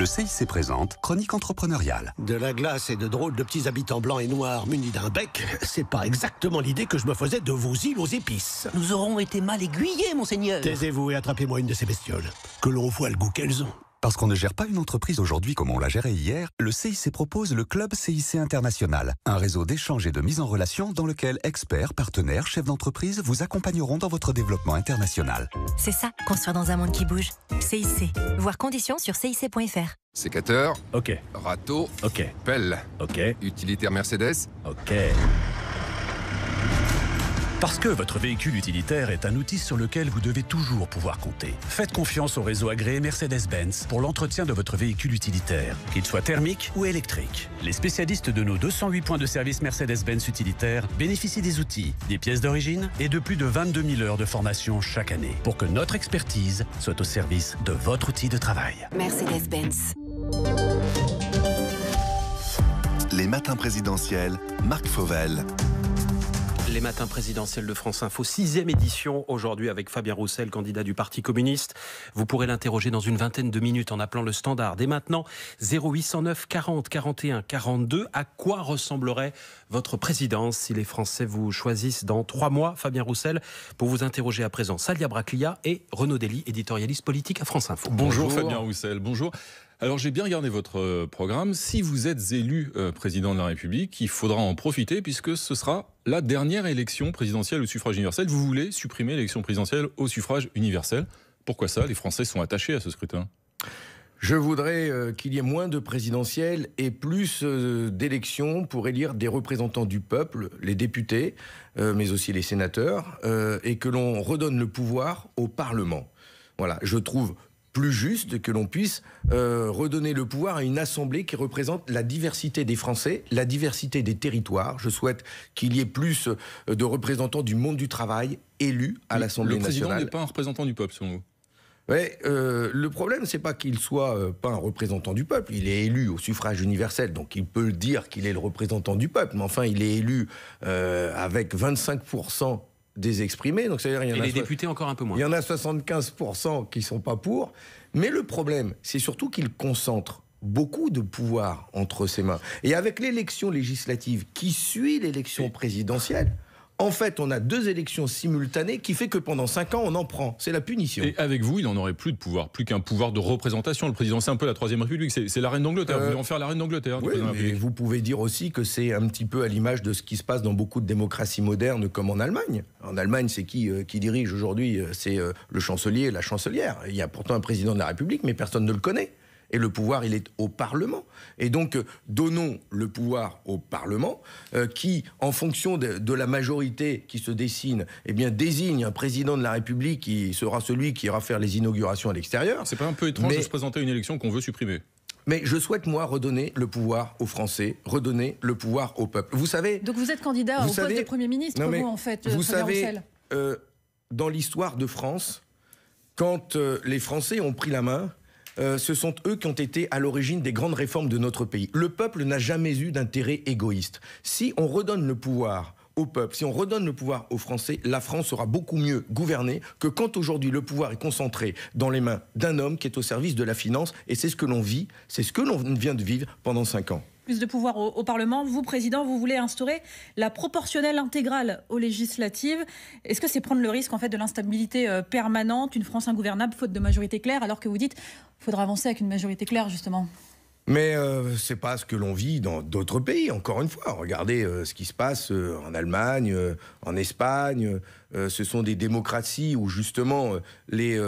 Le CIC présente Chronique entrepreneuriale. De la glace et de drôles de petits habitants blancs et noirs munis d'un bec, c'est pas exactement l'idée que je me faisais de vos îles aux épices. Nous aurons été mal aiguillés, monseigneur. Taisez-vous et attrapez-moi une de ces bestioles. Que l'on voit le goût qu'elles ont. Parce qu'on ne gère pas une entreprise aujourd'hui comme on la gérée hier, le CIC propose le Club CIC International, un réseau d'échanges et de mise en relation dans lequel experts, partenaires, chefs d'entreprise vous accompagneront dans votre développement international. C'est ça, construire dans un monde qui bouge. CIC. Voir conditions sur cic.fr. Sécateur. Ok. Râteau. Ok. Pelle. Ok. Utilitaire Mercedes. Ok. Parce que votre véhicule utilitaire est un outil sur lequel vous devez toujours pouvoir compter. Faites confiance au réseau agréé Mercedes-Benz pour l'entretien de votre véhicule utilitaire, qu'il soit thermique ou électrique. Les spécialistes de nos 208 points de service Mercedes-Benz utilitaires bénéficient des outils, des pièces d'origine et de plus de 22 000 heures de formation chaque année pour que notre expertise soit au service de votre outil de travail. Mercedes-Benz. Les matins présidentiels, Marc Fauvel. Les matins présidentiels de France Info, sixième édition aujourd'hui avec Fabien Roussel, candidat du Parti communiste. Vous pourrez l'interroger dans une vingtaine de minutes en appelant le standard. Dès maintenant, 0809 40 41 42. À quoi ressemblerait votre présidence si les Français vous choisissent dans trois mois, Fabien Roussel, pour vous interroger à présent Salia Braclia et Renaud Dely, éditorialiste politique à France Info. bonjour Fabien Roussel, bonjour. Alors j'ai bien regardé votre euh, programme. Si vous êtes élu euh, président de la République, il faudra en profiter puisque ce sera la dernière élection présidentielle au suffrage universel. Vous voulez supprimer l'élection présidentielle au suffrage universel. Pourquoi ça Les Français sont attachés à ce scrutin. Je voudrais euh, qu'il y ait moins de présidentielles et plus d'élections pour élire des représentants du peuple, les députés, mais aussi les sénateurs, et que l'on redonne le pouvoir au Parlement. Voilà, je trouve plus juste que l'on puisse euh, redonner le pouvoir à une assemblée qui représente la diversité des Français, la diversité des territoires. Je souhaite qu'il y ait plus euh, de représentants du monde du travail élus à l'Assemblée nationale. Le président n'est pas un représentant du peuple, selon vous Ouais, euh, le problème, c'est pas qu'il soit pas un représentant du peuple. Il est élu au suffrage universel, donc il peut dire qu'il est le représentant du peuple. Mais enfin, il est élu avec 25 des Donc, dire il y en a les députés encore un peu moins. Il y en a 75% qui sont pas pour. Mais le problème, c'est surtout qu'ils concentrent beaucoup de pouvoir entre ses mains. Et avec l'élection législative qui suit l'élection présidentielle, en fait, on a deux élections simultanées qui fait que pendant cinq ans, on en prend. C'est la punition. Et avec vous, il n'en aurait plus de pouvoir, plus qu'un pouvoir de représentation. Le président, c'est un peu la Troisième République, c'est la reine d'Angleterre. Vous euh, en faire la reine d'Angleterre vous pouvez dire aussi que c'est un petit peu à l'image de ce qui se passe dans beaucoup de démocraties modernes, comme en Allemagne. En Allemagne, c'est qui euh, qui dirige aujourd'hui euh, C'est le chancelier, la chancelière. Il y a pourtant un président de la République, mais personne ne le connaît. Et le pouvoir, il est au Parlement. Et donc, euh, donnons le pouvoir au Parlement, euh, qui, en fonction de, la majorité qui se dessine, eh bien, désigne un président de la République qui sera celui qui ira faire les inaugurations à l'extérieur. C'est pas un peu étrange de se présenter à une élection qu'on veut supprimer mais je souhaite, moi, redonner le pouvoir aux Français, redonner le pouvoir au peuple. Vous savez. Donc vous êtes candidat au poste de Premier ministre, vous, en fait, Vous savez, euh, dans l'histoire de France, quand les Français ont pris la main euh, ce sont eux qui ont été à l'origine des grandes réformes de notre pays. Le peuple n'a jamais eu d'intérêt égoïste. Si on redonne le pouvoir au peuple, si on redonne le pouvoir aux Français, la France sera beaucoup mieux gouvernée que quand aujourd'hui le pouvoir est concentré dans les mains d'un homme qui est au service de la finance. Et c'est ce que l'on vit, c'est ce que l'on vient de vivre pendant cinq ans plus de pouvoir au, Parlement. Vous, président, vous voulez instaurer la proportionnelle intégrale aux législatives. Est-ce que c'est prendre le risque en fait de l'instabilité euh, permanente, une France ingouvernable, faute de majorité claire, alors que vous dites faudra avancer avec une majorité claire justement mais ce euh, c'est pas ce que l'on vit dans d'autres pays. Encore une fois, regardez euh, ce qui se passe euh, en Allemagne, en Espagne. ce sont des démocraties où justement les,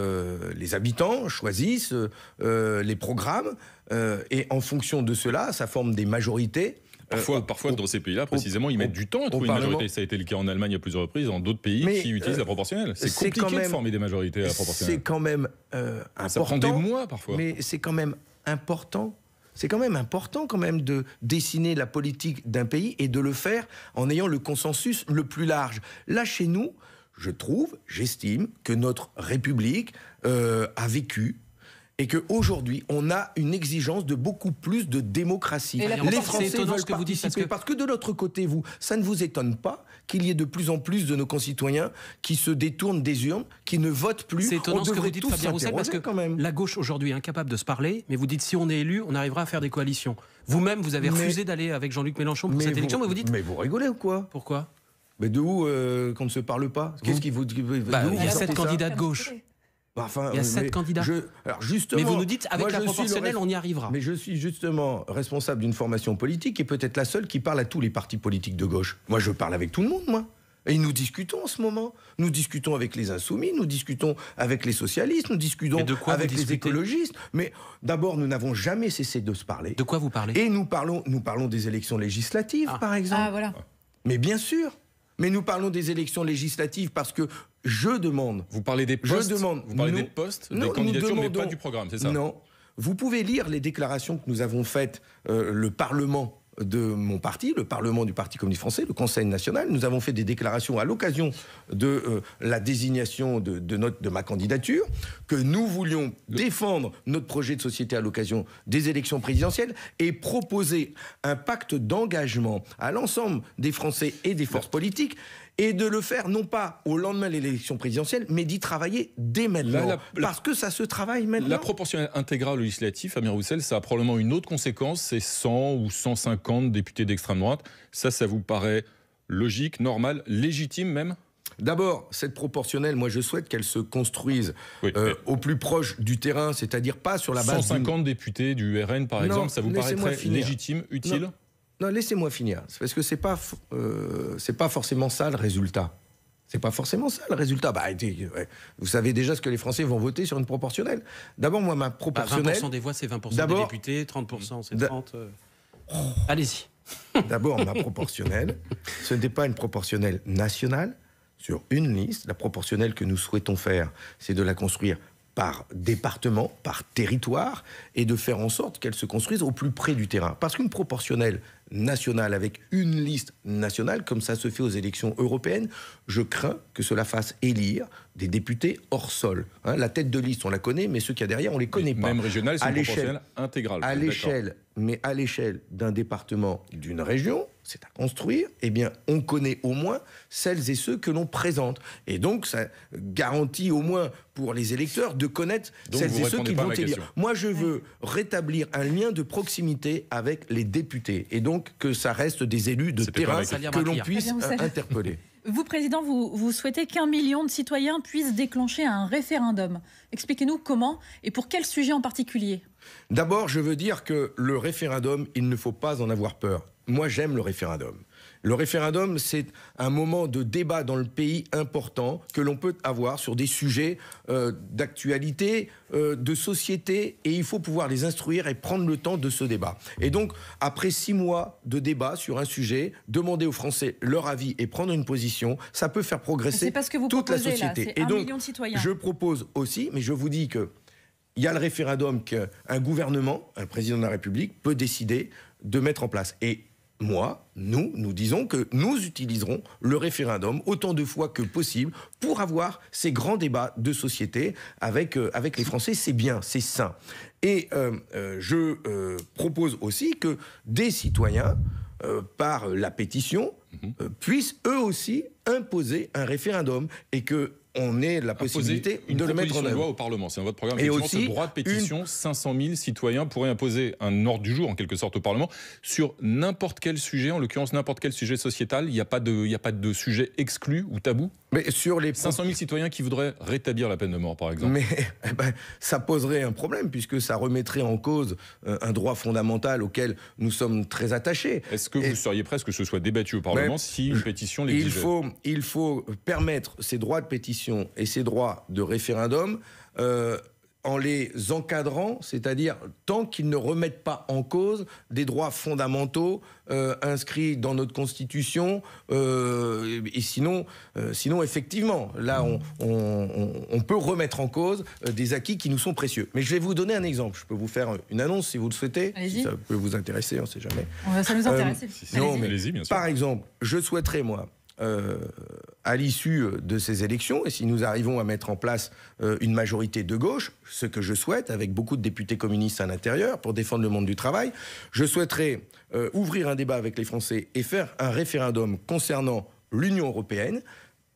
les habitants choisissent les programmes et en fonction de cela, ça forme des majorités Parfois, parfois dans ces pays-là, précisément, ils mettent du temps à trouver une majorité. Ça a été le cas en Allemagne à plusieurs reprises, dans d'autres pays qui utilisent la proportionnelle. C'est compliqué même, de former des majorités à proportionnelle. C'est quand même important. Ça prend des mois parfois. Mais c'est quand même important c'est quand même important quand même de dessiner la politique d'un pays et de le faire en ayant le consensus le plus large. Là, chez nous, je trouve, j'estime que notre République euh, a vécu et qu'aujourd'hui, on a une exigence de beaucoup plus de démocratie. les Français veulent ce que vous dites parce, que... parce que de l'autre côté, vous, ça ne vous étonne pas qu'il y ait de plus en plus de nos concitoyens qui se détournent des urnes, qui ne votent plus. C'est étonnant ce que vous dites, Fabien Roussel, parce que la gauche aujourd'hui est incapable de se parler, mais vous dites si on est élu, on arrivera à faire des coalitions. Vous-même, vous avez refusé d'aller avec Jean-Luc Mélenchon pour cette élection, mais vous dites... Mais vous rigolez ou quoi Pourquoi mais de où euh, qu'on ne se parle pas Qu'est-ce qui vous. Bah, il y a sept candidats de gauche il y a sept candidats. justement, mais vous nous dites, avec la proportionnelle, on y arrivera. Mais je suis justement responsable d'une formation politique et peut-être la seule qui parle à tous les partis politiques de gauche. Moi, je parle avec tout le monde, moi. Et nous discutons en ce moment. Nous discutons avec les insoumis, nous discutons avec les socialistes, nous discutons avec les écologistes. Mais d'abord, nous n'avons jamais cessé de se parler. De quoi vous parlez Et nous parlons, nous parlons des élections législatives, ah. par exemple. Ah, voilà. Mais bien sûr. Mais nous parlons des élections législatives parce que je demande. Vous parlez des postes. des candidatures, pas du programme, c'est ça Non. Vous pouvez lire les déclarations que nous avons faites, euh, le Parlement de mon parti, le Parlement du Parti communiste français, le Conseil national. Nous avons fait des déclarations à l'occasion de euh, la désignation de ma candidature, que nous voulions défendre notre projet de société à l'occasion des élections présidentielles et proposer un pacte d'engagement à l'ensemble des Français et des forces politiques et de le faire non pas au lendemain de l'élection présidentielle, mais d'y travailler dès maintenant. parce que ça se travaille maintenant. La proportionnelle intégrale législative, Amir Roussel, ça a probablement une autre conséquence, c'est 100 ou 150 députés d'extrême droite. Ça, ça vous paraît logique, normal, légitime même D'abord, cette proportionnelle, moi je souhaite qu'elle se construise euh, au plus proche du terrain, c'est-à-dire pas sur la base. 150 députés du RN par exemple, ça vous paraît très légitime, utile laissez-moi finir. Parce que c'est pas, euh, c'est pas forcément ça le résultat. C'est pas forcément ça le résultat. Bah, vous savez déjà ce que les Français vont voter sur une proportionnelle. D'abord, moi, ma bah, proportionnelle. 20% des voix, c'est 20% des députés, 30%, c'est 30. Euh. Allez-y. (laughs) D'abord, ma proportionnelle, ce n'est pas une proportionnelle nationale sur une liste. La proportionnelle que nous souhaitons faire, c'est de la construire par département, par territoire, et de faire en sorte qu'elle se construise au plus près du terrain. Parce qu'une proportionnelle nationale, avec une liste nationale, comme ça se fait aux élections européennes, je crains que cela fasse élire des députés hors sol. Hein, la tête de liste, on la connaît, mais ceux qui y a derrière, on ne les connaît pas. Même régional, c'est proportionnel intégral. À l'échelle, mais à l'échelle d'un département, d'une région, c'est à construire, eh bien, on connaît au moins celles et ceux que l'on présente. Et donc, ça garantit au moins pour les électeurs de connaître celles et ceux qui vont élire. Moi, je veux rétablir un lien de proximité avec les députés. Et donc, que ça reste des élus de terrain que l'on puisse euh, interpeller. (laughs) Vous, Président, vous souhaitez qu'un million de citoyens puissent déclencher un référendum. Expliquez-nous comment et pour quel sujet en particulier D'abord, je veux dire que le référendum, il ne faut pas en avoir peur. Moi, j'aime le référendum. Le référendum, c'est un moment de débat dans le pays important que l'on peut avoir sur des sujets euh, d'actualité, euh, de société, et il faut pouvoir les instruire et prendre le temps de ce débat. Et donc, après six mois de débat sur un sujet, demander aux Français leur avis et prendre une position, ça peut faire progresser toute la société. et donc, je propose aussi, mais je vous dis que il y a le référendum qu'un gouvernement, un président de la République, peut décider de mettre en place. Et moi, nous, nous disons que nous utiliserons le référendum autant de fois que possible pour avoir ces grands débats de société avec, euh, avec les Français. C'est bien, c'est sain. Et euh, euh, je propose aussi que des citoyens, par la pétition, mhm. puissent eux aussi imposer un référendum et que on ait la possibilité de le mettre en loi au Parlement, c'est dans votre programme. Et aussi, ce droit de pétition, 500 000 citoyens pourraient imposer un ordre du jour, en quelque sorte, au Parlement, sur n'importe quel sujet, en l'occurrence n'importe quel sujet sociétal. Il n'y a, pas de, a pas de sujet exclu ou tabou sur les 500 000 citoyens qui voudraient rétablir la peine de mort, par exemple. Mais (laughs) eh ben, ça poserait un problème puisque ça remettrait en cause euh, un droit fondamental auquel nous sommes très attachés. Est-ce que vous seriez presque que ce soit débattu au Parlement si une pétition l'exigeait Il faut, il faut permettre ces droits de pétition et ces droits de référendum euh, en les encadrant, c'est-à-dire tant qu'ils ne remettent pas en cause des droits fondamentaux euh, inscrits dans notre Constitution. Euh, et sinon, euh, sinon, effectivement, là, on, peut remettre en cause des acquis qui nous sont précieux. Mais je vais vous donner un exemple. Je peux vous faire une annonce si vous le souhaitez. ça peut vous intéresser, on ne sait jamais. Ça nous intéresse. Par exemple, je souhaiterais, moi, euh, à l'issue de ces élections, et si nous arrivons à mettre en place euh, une majorité de gauche, ce que je souhaite, avec beaucoup de députés communistes à l'intérieur, pour défendre le monde du travail, je souhaiterais euh, ouvrir un débat avec les Français et faire un référendum concernant l'Union européenne.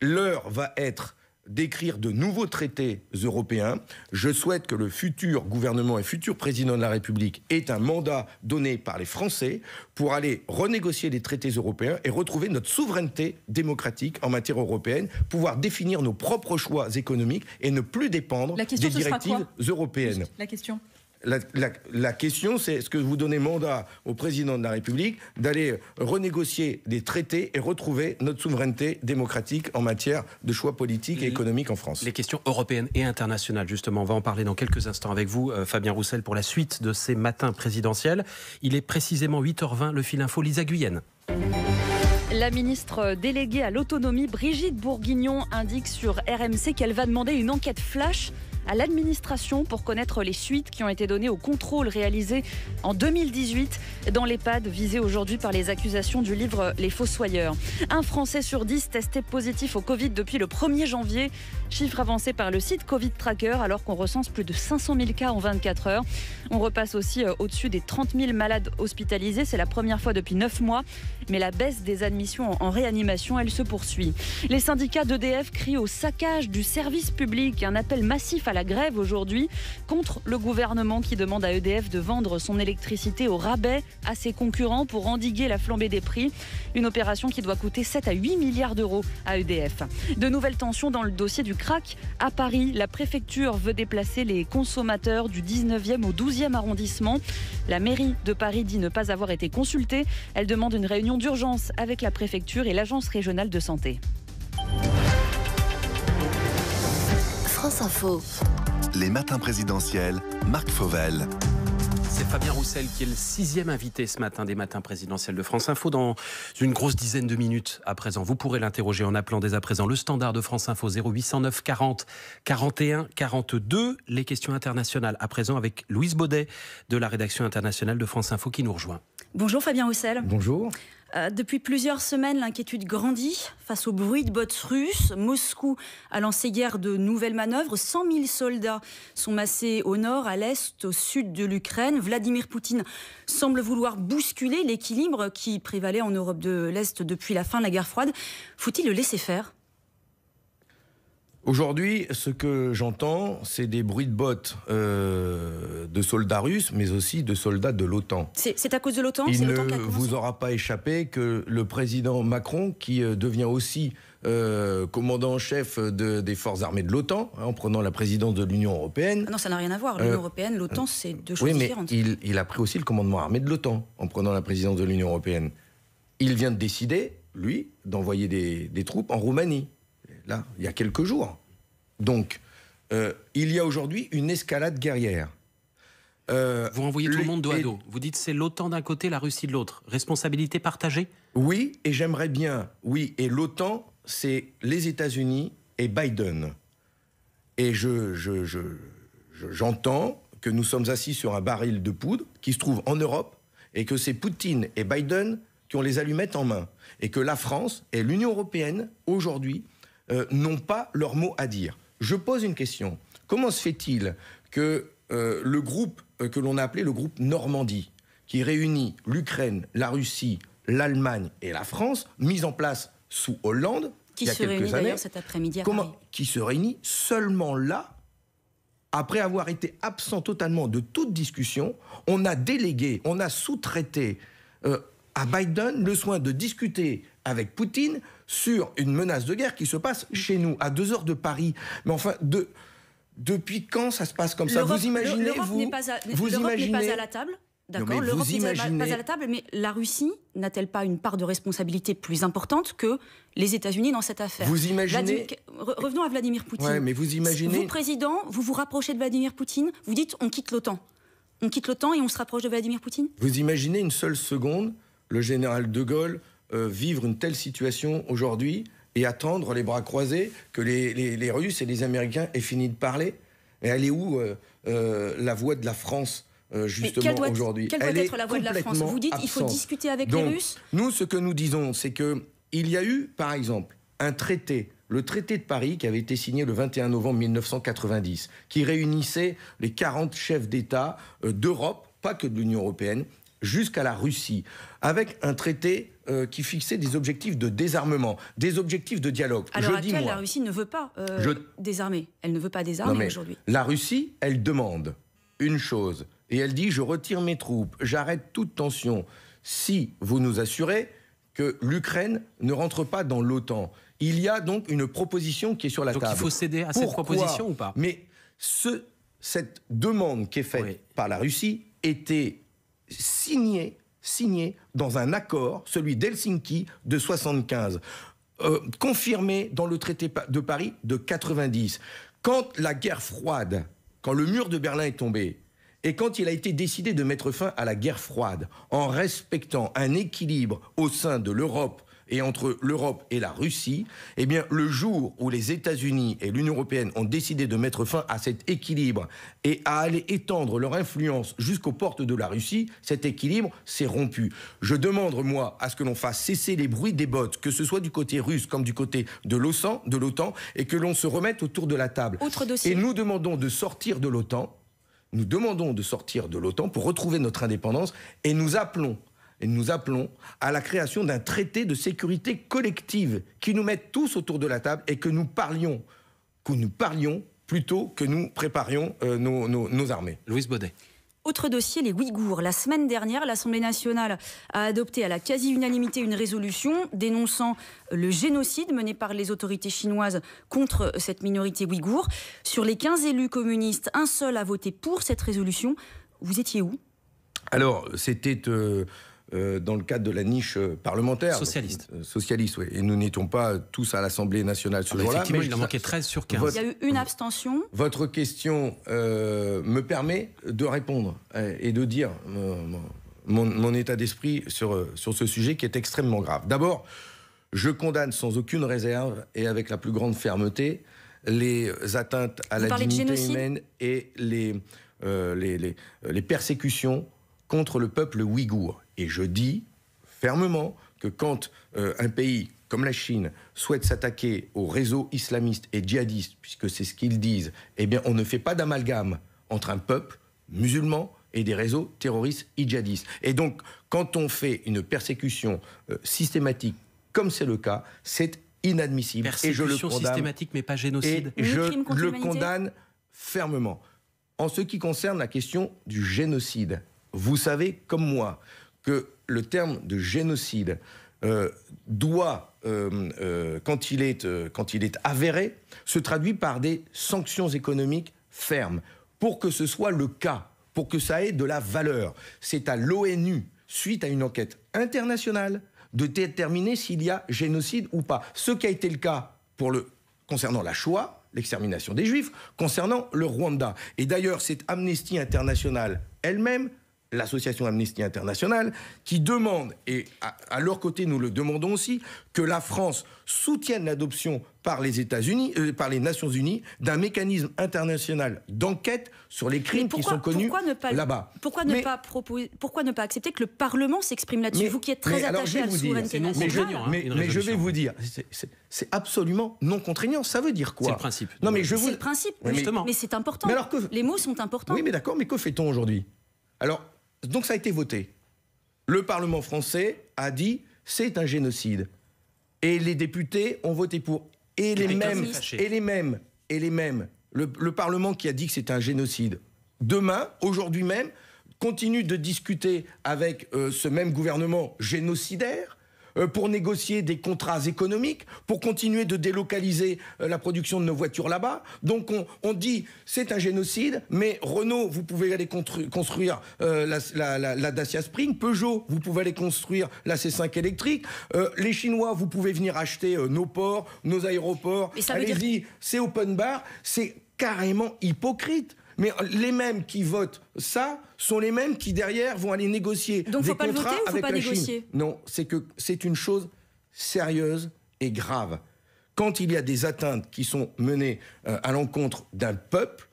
L'heure va être d'écrire de nouveaux traités européens. Je souhaite que le futur gouvernement et futur président de la République ait un mandat donné par les Français pour aller renégocier les traités européens et retrouver notre souveraineté démocratique en matière européenne, pouvoir définir nos propres choix économiques et ne plus dépendre des directives européennes. La question la, question, c'est est-ce que vous donnez mandat au président de la République d'aller renégocier des traités et retrouver notre souveraineté démocratique en matière de choix politiques et économiques en France Les questions européennes et internationales, justement, on va en parler dans quelques instants avec vous, euh, Fabien Roussel, pour la suite de ces matins présidentiels. Il est précisément 8h20, le fil info Lisa Guyenne. La ministre déléguée à l'autonomie, Brigitte Bourguignon, indique sur RMC qu'elle va demander une enquête flash à l'administration pour connaître les suites qui ont été données au contrôle réalisé en 2018 dans l'EHPAD visé aujourd'hui par les accusations du livre Les Fossoyeurs. Un Français sur dix testé positif au Covid depuis le 1er janvier, chiffre avancé par le site Covid Tracker alors qu'on recense plus de 500 000 cas en 24 heures. On repasse aussi euh, au-dessus des 30 000 malades hospitalisés, c'est la première fois depuis 9 mois, mais la baisse des admissions en réanimation, elle se poursuit. Les syndicats d'EDF crient au saccage du service public, un appel massif à la la grève aujourd'hui contre le gouvernement qui demande à EDF de vendre son électricité au rabais à ses concurrents pour endiguer la flambée des prix. Une opération qui doit coûter 7 à 8 milliards d'euros à EDF. De nouvelles tensions dans le dossier du crack. À Paris, la préfecture veut déplacer les consommateurs du 19e au 12e arrondissement. La mairie de Paris dit ne pas avoir été consultée. Elle demande une réunion d'urgence avec la préfecture et l'agence régionale de santé. Les matins présidentiels, Marc Fauvel. C'est Fabien Roussel qui est le sixième invité ce matin des matins présidentiels de France Info. Dans une grosse dizaine de minutes à présent, vous pourrez l'interroger en appelant dès à présent le standard de France Info 0809 40 41 42. Les questions internationales à présent avec Louise Baudet de la rédaction internationale de France Info qui nous rejoint. Bonjour Fabien Roussel. Bonjour. Euh, depuis plusieurs semaines, l'inquiétude grandit face au bruit de bottes russes. Moscou a lancé guerre de nouvelles manœuvres. 100 000 soldats sont massés au nord, à l'est, au sud de l'Ukraine. Vladimir Poutine semble vouloir bousculer l'équilibre qui prévalait en Europe de l'Est depuis la fin de la guerre froide. Faut-il le laisser faire Aujourd'hui, ce que j'entends, c'est des bruits de bottes euh, de soldats russes, mais aussi de soldats de l'OTAN. C'est à cause de l'OTAN Il ne vous aura pas échappé que le président Macron, qui euh, devient aussi euh, commandant en chef des forces armées de l'OTAN, hein, en prenant la présidence de l'Union européenne. Ah non, ça n'a rien à voir. L'Union européenne, l'OTAN, c'est deux choses oui, mais Il, a pris aussi le commandement armé de l'OTAN en prenant la présidence de l'Union européenne. Il vient de décider, lui, d'envoyer des troupes en Roumanie là, il y a quelques jours. Donc, euh, il y a aujourd'hui une escalade guerrière. Euh, vous renvoyez tout le monde dos à dos. Vous dites c'est l'OTAN d'un côté, la Russie de l'autre. Responsabilité partagée Oui, et j'aimerais bien. Oui, et l'OTAN, c'est les États-Unis et Biden. Et je, je, je, j'entends que nous sommes assis sur un baril de poudre qui se trouve en Europe et que c'est Poutine et Biden qui ont les allumettes en main. Et que la France et l'Union européenne, aujourd'hui, euh, n'ont pas leur mot à dire. Je pose une question. Comment se fait-il que euh, le groupe euh, que l'on a appelé le groupe Normandie, qui réunit l'Ukraine, la Russie, l'Allemagne et la France, mise en place sous Hollande, qui il y a se réunit d'ailleurs cet après-midi comment, qui se réunit seulement là, après avoir été absent totalement de toute discussion, on a délégué, on a sous-traité à Biden le soin de discuter avec Poutine sur une menace de guerre qui se passe chez nous, à deux heures de Paris. Mais enfin, de, depuis quand ça se passe comme ça Vous imaginez, vous, pas à la table D'accord, l'Europe n'est pas à la table, mais la Russie n'a-t-elle pas une part de responsabilité plus importante que les États-Unis dans cette affaire Vous imaginez Revenons à Vladimir Poutine. mais vous imaginez Vous, président, vous vous rapprochez de Vladimir Poutine, vous dites on quitte l'OTAN. On quitte l'OTAN et on se rapproche de Vladimir Poutine Vous imaginez une seule seconde le général de Gaulle euh, vivre une telle situation aujourd'hui et attendre les bras croisés que les, les, Russes et les Américains aient fini de parler Et elle est où euh, euh, la voix de la France justement aujourd'hui Quelle doit être la voix de la France Vous dites qu'il faut discuter avec les Russes Nous, ce que nous disons, c'est qu'il y a eu, par exemple, un traité le traité de Paris qui avait été signé le 21 novembre 1990, qui réunissait les 40 chefs d'État d'Europe, pas que de l'Union européenne, jusqu'à la Russie, avec un traité euh, qui fixait des objectifs de désarmement, des objectifs de dialogue. Alors je la Russie ne veut pas euh, désarmer. Elle ne veut pas désarmer aujourd'hui. La Russie, elle demande une chose. Et elle dit, je retire mes troupes, j'arrête toute tension, si vous nous assurez que l'Ukraine ne rentre pas dans l'OTAN. Il y a donc une proposition qui est sur la table. Donc il faut céder à cette proposition ou pas Mais cette demande qui est faite par la Russie était signée signé dans un accord, celui d'Helsinki de 75, euh, confirmé dans le traité de Paris de 90. Quand la guerre froide, quand le mur de Berlin est tombé, et quand il a été décidé de mettre fin à la guerre froide en respectant un équilibre au sein de l'Europe et entre l'Europe et la Russie, eh bien, le jour où les États-Unis et l'Union européenne ont décidé de mettre fin à cet équilibre et à aller étendre leur influence jusqu'aux portes de la Russie, cet équilibre s'est rompu. Je demande, moi, à ce que l'on fasse cesser les bruits des bottes, que ce soit du côté russe comme du côté de l'OTAN, de l'OTAN et que l'on se remette autour de la table. Et nous demandons de sortir de l'OTAN nous demandons de sortir de l'OTAN pour retrouver notre indépendance et nous appelons et nous appelons à la création d'un traité de sécurité collective qui nous mette tous autour de la table et que nous parlions, que nous parlions plutôt que nous préparions euh, nos, armées. Louise Baudet. Autre dossier, les Ouïghours. La semaine dernière, l'Assemblée nationale a adopté à la quasi-unanimité une résolution dénonçant le génocide mené par les autorités chinoises contre cette minorité ouïghour. Sur les 15 élus communistes, un seul a voté pour cette résolution. Vous étiez où Alors, c'était... Euh, euh, dans le cadre de la niche euh, parlementaire. Socialiste. Euh, socialiste, oui. Et nous n'étions pas tous à l'Assemblée nationale ce ah bah, jour-là. Effectivement, il en manquait 13 sur 15. il y a eu une abstention. Votre question me permet de répondre et de dire mon, état d'esprit sur, sur ce sujet qui est extrêmement grave. D'abord, je condamne sans aucune réserve et avec la plus grande fermeté les atteintes à la dignité humaine et les, les, les persécutions contre le peuple ouïghour. Et je dis fermement que quand euh, un pays comme la Chine souhaite s'attaquer aux réseaux islamistes et djihadistes, puisque c'est ce qu'ils disent, eh bien on ne fait pas d'amalgame entre un peuple musulman et des réseaux terroristes et djihadistes. Et donc quand on fait une persécution euh, systématique, comme c'est le cas, c'est inadmissible. Persécution et je le systématique mais pas génocide. Et je le condamne fermement. En ce qui concerne la question du génocide, vous savez, comme moi, que le terme de génocide euh, doit, euh, euh, quand, il est, quand avéré, se traduit par des sanctions économiques fermes, pour que ce soit le cas, pour que ça ait de la valeur. C'est à l'ONU, suite à une enquête internationale, de déterminer s'il y a génocide ou pas. Ce qui a été le cas pour le, concernant la Shoah, l'extermination des Juifs, concernant le Rwanda. Et d'ailleurs, cette Amnesty internationale elle-même l'association Amnesty International, qui demande, et à, leur côté nous le demandons aussi, que la France soutienne l'adoption par les États-Unis, euh, par les Nations Unies, d'un mécanisme international d'enquête sur les crimes qui sont connus là-bas. Pourquoi ne pas, pourquoi ne pas pourquoi ne pas accepter que le Parlement s'exprime là-dessus, vous qui êtes très attaché à la souveraineté nationale hein, mais, je vais vous dire, c'est absolument non contraignant. Ça veut dire quoi C'est le principe. Non, mais je vous. C'est le principe, justement. Mais, c'est important. Les mots sont importants. Oui, mais d'accord. Mais que fait-on aujourd'hui Alors donc ça a été voté. Le Parlement français a dit c'est un génocide. Et les députés ont voté pour. Et, les, mêmes, et les mêmes, et les mêmes, le, Parlement qui a dit que c'est un génocide, demain, aujourd'hui même, continue de discuter avec euh, ce même gouvernement génocidaire euh, pour négocier des contrats économiques, pour continuer de délocaliser euh, la production de nos voitures là-bas. Donc on, dit c'est un génocide, mais Renault, vous pouvez aller construire euh, la, Dacia Spring, Peugeot, vous pouvez aller construire la C5 électrique, les Chinois, vous pouvez venir acheter nos ports, nos aéroports. Allez-y, c'est open bar, c'est carrément hypocrite. Mais euh, les mêmes qui votent ça sont les mêmes qui derrière vont aller négocier des contrats pas le pas négocier. Chine. Non, c'est que c'est une chose sérieuse et grave. Quand il y a des atteintes qui sont menées euh, à l'encontre d'un peuple,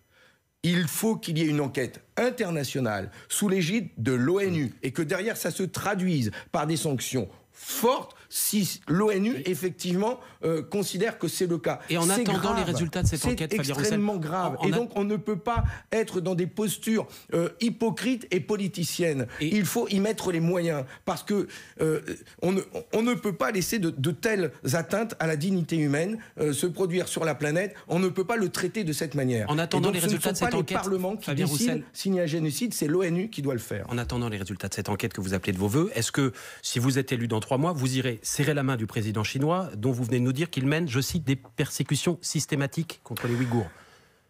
il faut qu'il y ait une enquête internationale sous l'égide de l'ONU mm. et que derrière ça se traduise par des sanctions fortes si l'ONU, effectivement, euh, considère que c'est le cas. Et en attendant les résultats de cette enquête, C'est extrêmement grave. et donc, on ne peut pas être dans des postures euh, hypocrites et politiciennes. Il faut y mettre les moyens. Parce que euh, on, ne, peut pas laisser de, telles atteintes à la dignité humaine se produire sur la planète. On ne peut pas le traiter de cette manière. En attendant les résultats de cette pas enquête. Parlement qui décide génocide, c'est l'ONU qui doit le faire. En attendant les résultats de cette enquête que vous appelez de vos voeux, est-ce que si vous êtes élu dans trois mois, vous irez serrer la main du président chinois, dont vous venez de nous dire qu'il mène, je cite, des persécutions systématiques contre les Ouïghours.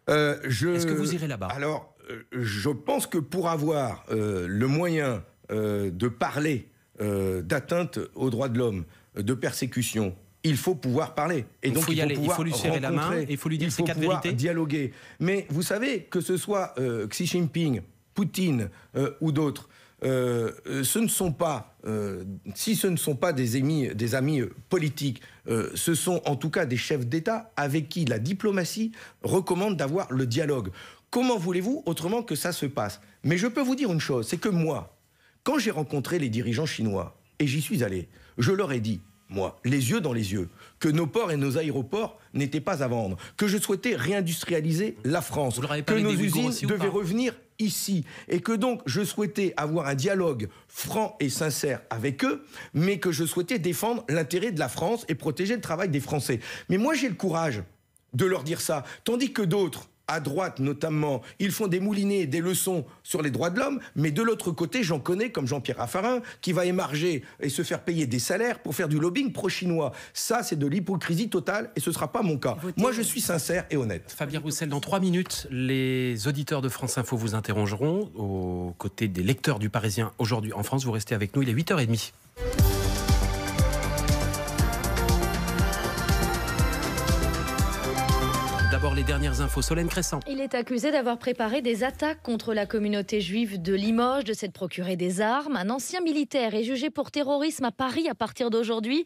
Euh, je... Est-ce que vous irez là-bas Alors, euh, je pense que pour avoir euh, le moyen de parler d'atteinte aux droits de l'homme, de persécution, il faut pouvoir parler. Et donc, il faut, il faut lui serrer la main, il faut lui dire il faut dialoguer. Mais vous savez, que ce soit Xi Jinping, Poutine ou d'autres, euh, euh, ce ne sont pas, euh, si ce ne sont pas des amis, politiques, ce sont en tout cas des chefs d'État avec qui la diplomatie recommande d'avoir le dialogue. Comment voulez-vous autrement que ça se passe Mais je peux vous dire une chose, c'est que moi, quand j'ai rencontré les dirigeants chinois, et j'y suis allé, je leur ai dit, moi, les yeux dans les yeux, que nos ports et nos aéroports n'étaient pas à vendre, que je souhaitais réindustrialiser la France, que nos usines devaient revenir ici. Et que donc, je souhaitais avoir un dialogue franc et sincère avec eux, mais que je souhaitais défendre l'intérêt de la France et protéger le travail des Français. Mais moi, j'ai le courage de leur dire ça. Tandis que d'autres, à droite notamment, ils font des moulinets, des leçons sur les droits de l'homme, mais de l'autre côté, j'en connais comme Jean-Pierre Raffarin, qui va émarger et se faire payer des salaires pour faire du lobbying pro-chinois. Ça, c'est de l'hypocrisie totale et ce ne sera pas mon cas. Moi, je suis sincère et honnête. Fabien Roussel, dans trois minutes, les auditeurs de France Info vous interrogeront aux côtés des lecteurs du Parisien aujourd'hui en France. Vous restez avec nous, il est 8h30. les dernières infos. Solène Il est accusé d'avoir préparé des attaques contre la communauté juive de Limoges, de s'être procuré des armes. Un ancien militaire est jugé pour terrorisme à Paris à partir d'aujourd'hui.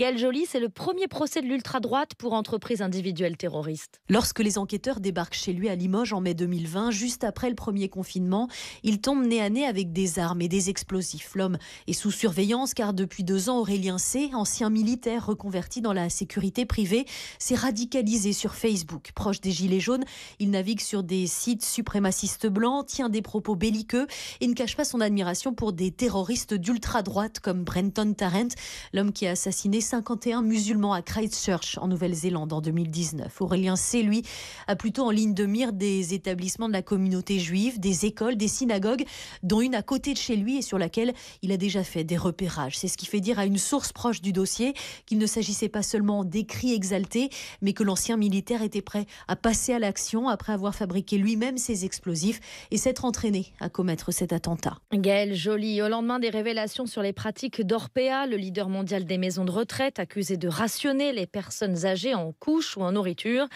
Gaël Joly, c'est le premier procès de l'ultra-droite pour entreprise individuelle terroriste. Lorsque les enquêteurs débarquent chez lui à Limoges en mai 2020, juste après le premier confinement, il tombe nez à nez avec des armes et des explosifs. L'homme est sous surveillance car depuis deux ans, Aurélien C., ancien militaire reconverti dans la sécurité privée, s'est radicalisé sur Facebook. Proche des Gilets jaunes, il navigue sur des sites suprémacistes blancs, tient des propos belliqueux et ne cache pas son admiration pour des terroristes d'ultra-droite comme Brenton Tarrant, l'homme qui a assassiné 51 musulmans à Christchurch en Nouvelle-Zélande en 2019. Aurélien C, lui, a plutôt en ligne de mire des établissements de la communauté juive, des écoles, des synagogues, dont une à côté de chez lui et sur laquelle il a déjà fait des repérages. C'est ce qui fait dire à une source proche du dossier qu'il ne s'agissait pas seulement d'écrits exaltés, mais que l'ancien militaire était prêt à passer à l'action après avoir fabriqué lui-même ses explosifs et s'être entraîné à commettre cet attentat. Gaël Joly, au lendemain des révélations sur les pratiques d'Orpea, le leader mondial des maisons de retraite, traite accusée de rationner les personnes âgées en couches ou en nourriture.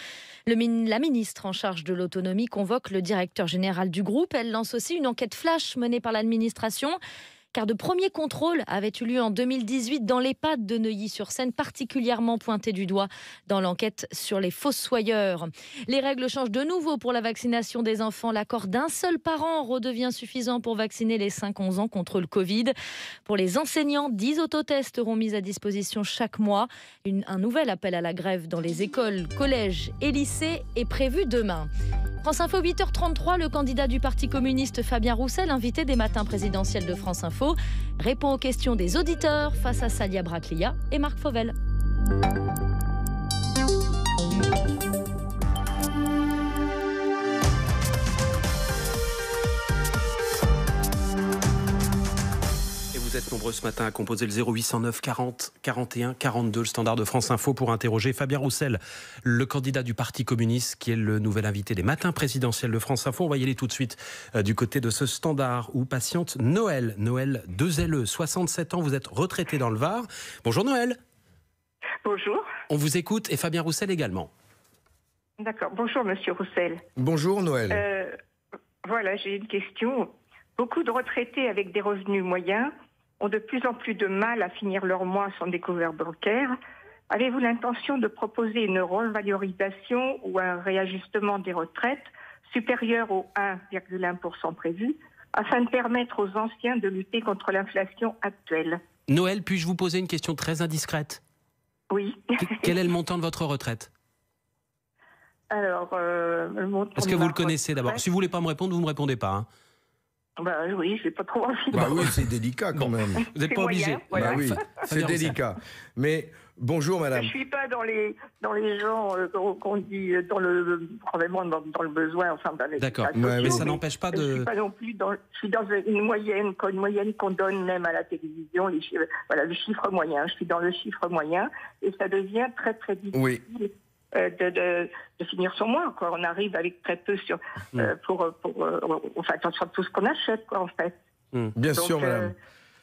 la ministre en charge de l'autonomie convoque le directeur général du groupe. Elle lance aussi une enquête flash menée par l'administration car de premiers contrôles avaient eu lieu en 2018 dans l'EHPAD de Neuilly-sur-Seine, particulièrement pointé du doigt dans l'enquête sur les soyeurs. Les règles changent de nouveau pour la vaccination des enfants. L'accord d'un seul parent redevient suffisant pour vacciner les 5-11 ans contre le Covid. Pour les enseignants, 10 autotests seront mis à disposition chaque mois. un nouvel appel à la grève dans les écoles, collèges et lycées est prévu demain. France Info 8h33, le candidat du Parti communiste Fabien Roussel, invité des matins présidentiels de France Info, répond aux questions des auditeurs face à Salia Braclia et Marc Fauvel. Vous êtes nombreux ce matin à composer le 0809 40 41 42, le standard de France Info, pour interroger Fabien Roussel, le candidat du Parti communiste, qui est le nouvel invité des matins présidentiels de France Info. On va y aller tout de suite euh, du côté de ce standard où patiente Noël. Noël 2LE. 67 ans, vous êtes retraité dans le Var. Bonjour Noël. Bonjour. On vous écoute et Fabien Roussel également. D'accord. Bonjour Monsieur Roussel. Bonjour Noël. Euh, voilà, j'ai une question. Beaucoup de retraités avec des revenus moyens ont de plus en plus de mal à finir leur mois sans découvert bancaire, avez-vous l'intention de proposer une revalorisation ou un réajustement des retraites supérieur au 1,1% prévu afin de permettre aux anciens de lutter contre l'inflation actuelle Noël, puis-je vous poser une question très indiscrète Oui. Quel est le montant de votre retraite Alors, euh, le montant. Est-ce que vous le connaissez d'abord Si vous ne voulez pas me répondre, vous ne me répondez pas. Hein. Bah oui, j'ai pas trop envie. Bah oui, c'est délicat quand même. Vous n'êtes pas obligé. Bah oui, (laughs) c'est délicat. Mais bonjour madame. Je suis pas dans les dans les gens euh, qu'on dit euh, dans le probablement dans, dans, le besoin enfin D'accord. mais, ça n'empêche pas de. Je suis pas non plus dans. Je suis dans une moyenne, une moyenne qu'on donne même à la télévision. voilà le chiffre moyen. Je suis dans le chiffre moyen et ça devient très très difficile. Oui euh, de, finir sur moi, Quoi. On arrive avec très peu sur, hmm. euh, pour, euh, pour on fait attention à tout ce qu'on achète, en fait. Hmm. Bien sûr, madame.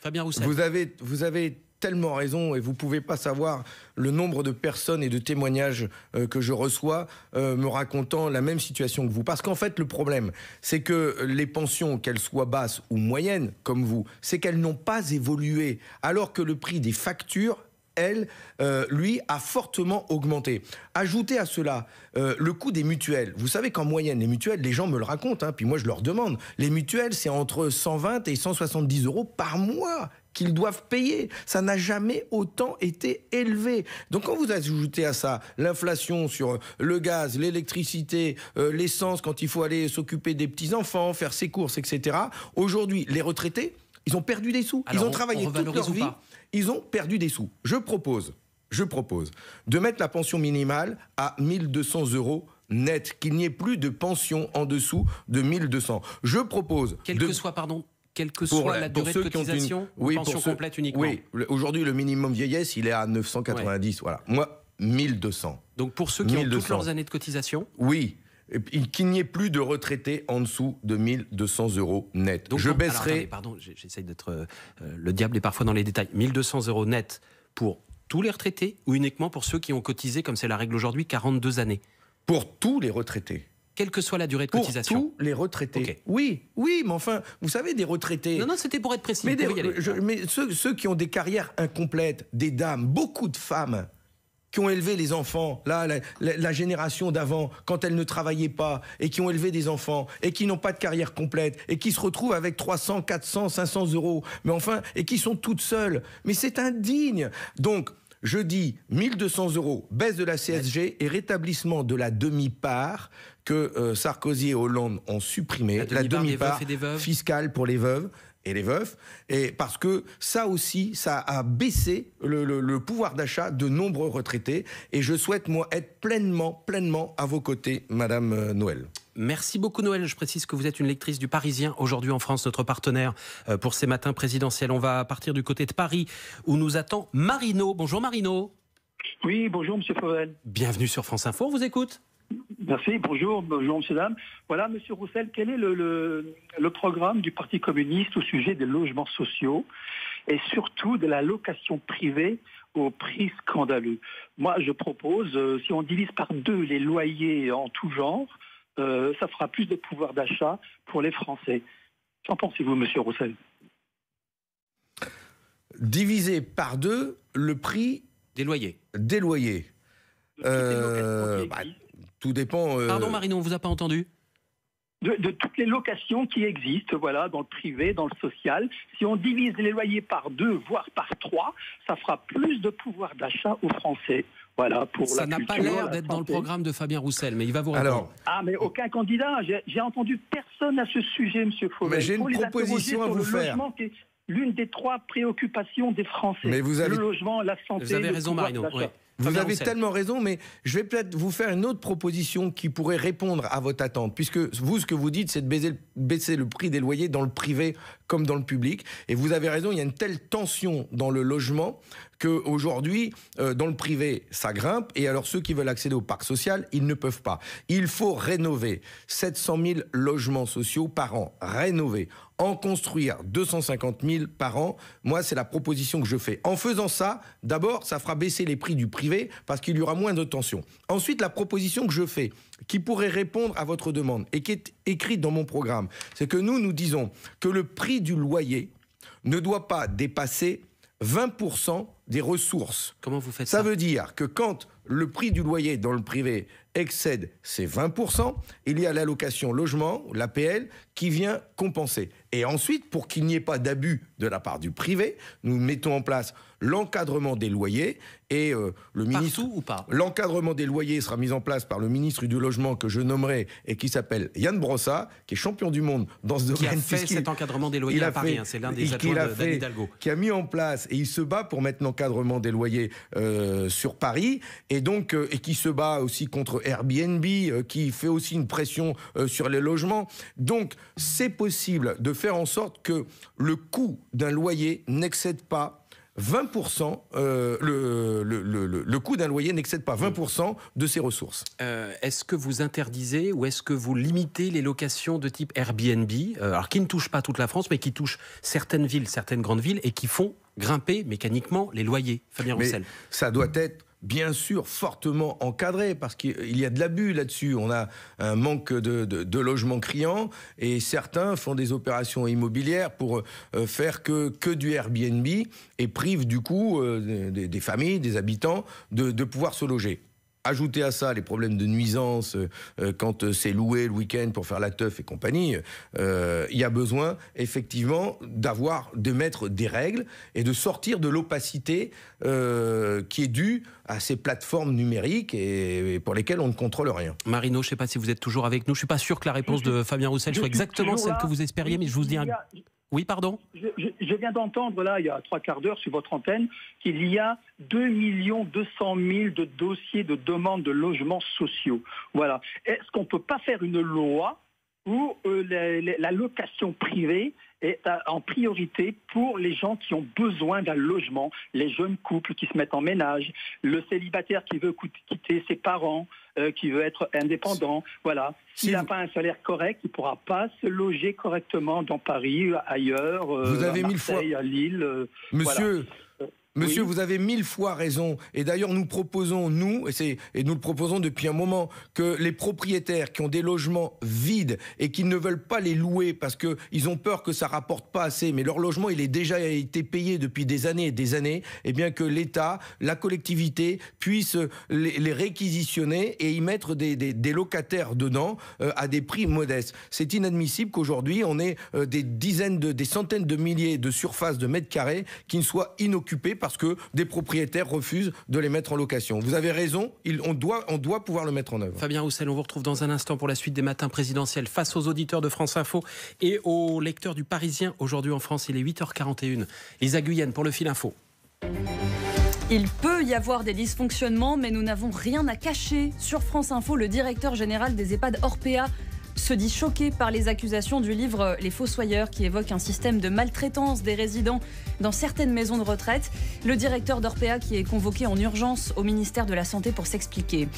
Fabien Roussel. Vous avez, vous avez tellement raison et vous pouvez pas savoir le nombre de personnes et de témoignages que je reçois me racontant la même situation que vous. Parce qu'en fait, le problème, c'est que les pensions, qu'elles soient basses ou moyennes, comme vous, c'est qu'elles n'ont pas évolué, alors que le prix des factures elle, euh, lui, a fortement augmenté. Ajoutez à cela euh, le coût des mutuelles. Vous savez qu'en moyenne, les mutuelles, les gens me le racontent, hein, puis moi je leur demande, les mutuelles, c'est entre 120 et 170 euros par mois qu'ils doivent payer. Ça n'a jamais autant été élevé. Donc quand vous ajoutez à ça l'inflation sur euh, le gaz, l'électricité, l'essence quand il faut aller s'occuper des petits-enfants, faire ses courses, etc., aujourd'hui, les retraités, ils ont perdu des sous. ils ont travaillé toute leur vie. Ils ont perdu des sous. Je propose, je propose de mettre la pension minimale à 1200 euros net, qu'il n'y ait plus de pension en dessous de 1200. Je propose... Quel que soit, pardon, quelle que soit la durée de cotisation, pension complète uniquement. Oui, aujourd'hui le minimum vieillesse, il est à 990, voilà. Moi, 1200. Donc pour ceux qui ont toutes leurs années de cotisation Oui, qu'il n'y ait plus de retraités en dessous de 1200 euros net. Donc, je baisserai. pardon, j'essaye d'être. Euh, euh, le diable est parfois dans les détails. 1200 euros net pour tous les retraités ou uniquement pour ceux qui ont cotisé, comme c'est la règle aujourd'hui, 42 années Pour tous les retraités quelle que soit la durée de cotisation. Pour tous les retraités. Oui, oui, mais enfin, vous savez, des retraités. Non, non, c'était pour être précis. Mais, ceux, qui ont des carrières incomplètes, des dames, beaucoup de femmes qui ont élevé les enfants, là, la, génération d'avant, quand elles ne travaillaient pas, et qui ont élevé des enfants, et qui n'ont pas de carrière complète, et qui se retrouvent avec 300, 400, 500 euros, mais enfin, et qui sont toutes seules. Mais c'est indigne. Donc, je dis 1200 euros, baisse de la CSG et rétablissement de la demi-part que euh, Sarkozy et Hollande ont supprimée, la demi-part fiscale pour les veuves et les veufs, et parce que ça aussi, ça a baissé le, le pouvoir d'achat de nombreux retraités, et je souhaite, moi, être pleinement, pleinement à vos côtés, Madame euh, Noël. Merci beaucoup Noël. Je précise que vous êtes une lectrice du Parisien aujourd'hui en France, notre partenaire euh, pour ces matins présidentiels. On va partir du côté de Paris où nous attend Marino. Bonjour Marino. Oui, bonjour Monsieur Fauvel. Bienvenue sur France Info, on vous écoute. Merci, bonjour, bonjour monsieur, dame. Voilà, monsieur Roussel, quel est le, programme du Parti communiste au sujet des logements sociaux et surtout de la location privée au prix scandaleux Moi, je propose, euh, si on divise par deux les loyers en tout genre, euh, ça fera plus de pouvoir d'achat pour les Français. Qu'en pensez-vous, monsieur Roussel Diviser par deux le prix des loyers. Des loyers. Tout dépend. Euh, Pardon, Marino, on vous a pas entendu. De, toutes les locations qui existent, voilà, dans le privé, dans le social. Si on divise les loyers par deux, voire par trois, ça fera plus de pouvoir d'achat aux Français. Voilà, pour ça n'a pas l'air d'être dans le programme de Fabien Roussel, mais il va vous répondre. ah, mais aucun candidat. J'ai entendu personne à ce sujet, Monsieur Fauvel. Mais j'ai une proposition à vous faire l'une des trois préoccupations des Français. vous avez... Le logement, la santé, vous avez raison, Marino. Vous avez tellement raison, mais je vais peut-être vous faire une autre proposition qui pourrait répondre à votre attente, puisque vous, ce que vous dites, c'est de baisser le prix des loyers dans le privé comme dans le public. Et vous avez raison, il y a une telle tension dans le logement qu'aujourd'hui, euh, dans le privé, ça grimpe. Et alors, ceux qui veulent accéder au parc social, ils ne peuvent pas. Il faut rénover 700 000 logements sociaux par an. Rénover. En construire 250 000 par an. Moi, c'est la proposition que je fais. En faisant ça, d'abord, ça fera baisser les prix du privé parce qu'il y aura moins de tension. Ensuite, la proposition que je fais, qui pourrait répondre à votre demande et qui est écrite dans mon programme, c'est que nous, nous disons que le prix du loyer ne doit pas dépasser 20% des ressources. Comment vous faites ça Ça veut dire que quand le prix du loyer dans le privé excède ces 20%, il y a l'allocation logement, l'APL, qui vient compenser. Et ensuite, pour qu'il n'y ait pas d'abus de la part du privé, nous mettons en place l'encadrement des loyers et euh, le ministre Partout ou pas L'encadrement des loyers sera mis en place par le ministre du logement que je nommerai et qui s'appelle Yann Brossa, qui est champion du monde dans ce domaine. Qui a fait cet encadrement des loyers à Paris, hein, c'est l'un des adjoints d'Anne Hidalgo. Qui a mis en place et il se bat pour mettre l'encadrement des loyers euh, sur Paris et donc euh, et qui se bat aussi contre Airbnb euh, qui fait aussi une pression euh, sur les logements. Donc c'est possible de faire en sorte que le coût d'un loyer n'excède pas 20%, euh, le, le, coût d'un loyer n'excède pas 20% de ses ressources. est-ce que vous interdisez ou est-ce que vous limitez les locations de type Airbnb, alors qui ne touchent pas toute la France, mais qui touchent certaines villes, certaines grandes villes, et qui font grimper mécaniquement les loyers Fabien Ça doit être bien sûr fortement encadré parce qu'il y a de l'abus là-dessus. On a un manque de, logements criants et certains font des opérations immobilières pour euh, faire que, que du Airbnb et privent du coup euh, des, familles, des habitants de pouvoir se loger. Ajouter à ça les problèmes de nuisance euh, euh, quand euh, c'est loué le week-end pour faire la teuf et compagnie. Il y a besoin effectivement d'avoir, de mettre des règles et de sortir de l'opacité qui est due à ces plateformes numériques et, pour lesquelles on ne contrôle rien. Marino, je ne sais pas si vous êtes toujours avec nous. Je ne suis pas sûr que la réponse de Fabien Roussel soit exactement celle que vous espériez, mais je vous dis un oui, pardon je, viens d'entendre, là, il y a trois quarts d'heure sur votre antenne, qu'il y a 2 200 000 de dossiers de demande de logements sociaux. Voilà. Est-ce qu'on ne peut pas faire une loi où euh, la location privée est euh, en priorité pour les gens qui ont besoin d'un logement, les jeunes couples qui se mettent en ménage, le célibataire qui veut quitter ses parents, euh, qui veut être indépendant. Voilà. S'il n'a pas un salaire correct, il ne pourra pas se loger correctement dans Paris, ailleurs, euh, vous avez à Marseille, à Lille. Euh, Monsieur, Monsieur, vous avez mille fois raison. Et d'ailleurs, nous proposons, nous, et, nous le proposons depuis un moment, que les propriétaires qui ont des logements vides et qui ne veulent pas les louer parce qu'ils ont peur que ça rapporte pas assez, mais leur logement, il est déjà été payé depuis des années et des années, et eh bien que l'État, la collectivité, puisse les, réquisitionner et y mettre des, locataires dedans euh, à des prix modestes. C'est inadmissible qu'aujourd'hui, on ait euh, des dizaines, des centaines de milliers de surfaces de mètres carrés qui ne soient inoccupées parce que des propriétaires refusent de les mettre en location. Vous avez raison, on, doit, on doit pouvoir le mettre en œuvre. Fabien Roussel, on vous retrouve dans un instant pour la suite des matins présidentiels face aux auditeurs de France Info et aux lecteurs du Parisien. Aujourd'hui en France, il est 8h41. Lisa Guyenne pour le fil info. Il peut y avoir des dysfonctionnements, mais nous n'avons rien à cacher. Sur France Info, le directeur général des EHPAD Orpea se dit choqué par les accusations du livre Les Fossoyeurs qui évoque un système de maltraitance des résidents dans certaines maisons de retraite. Le directeur d'Orpea qui est convoqué en urgence au ministère de la Santé pour s'expliquer.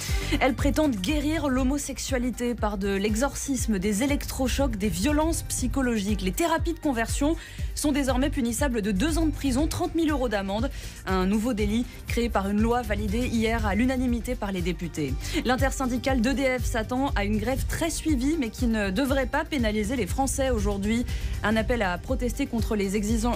Elle prétend guérir l'homosexualité par de l'exorcisme, des électrochocs, des violences psychologiques. Les thérapies de conversion sont désormais punissables de deux ans de prison, 30 000 euros d'amende. Un nouveau délit créé par une loi validée hier à l'unanimité par les députés. L'intersyndicale d'EDF s'attend à une grève très suivie, mais qui ne devrait pas pénaliser les Français aujourd'hui. Un appel à protester contre les,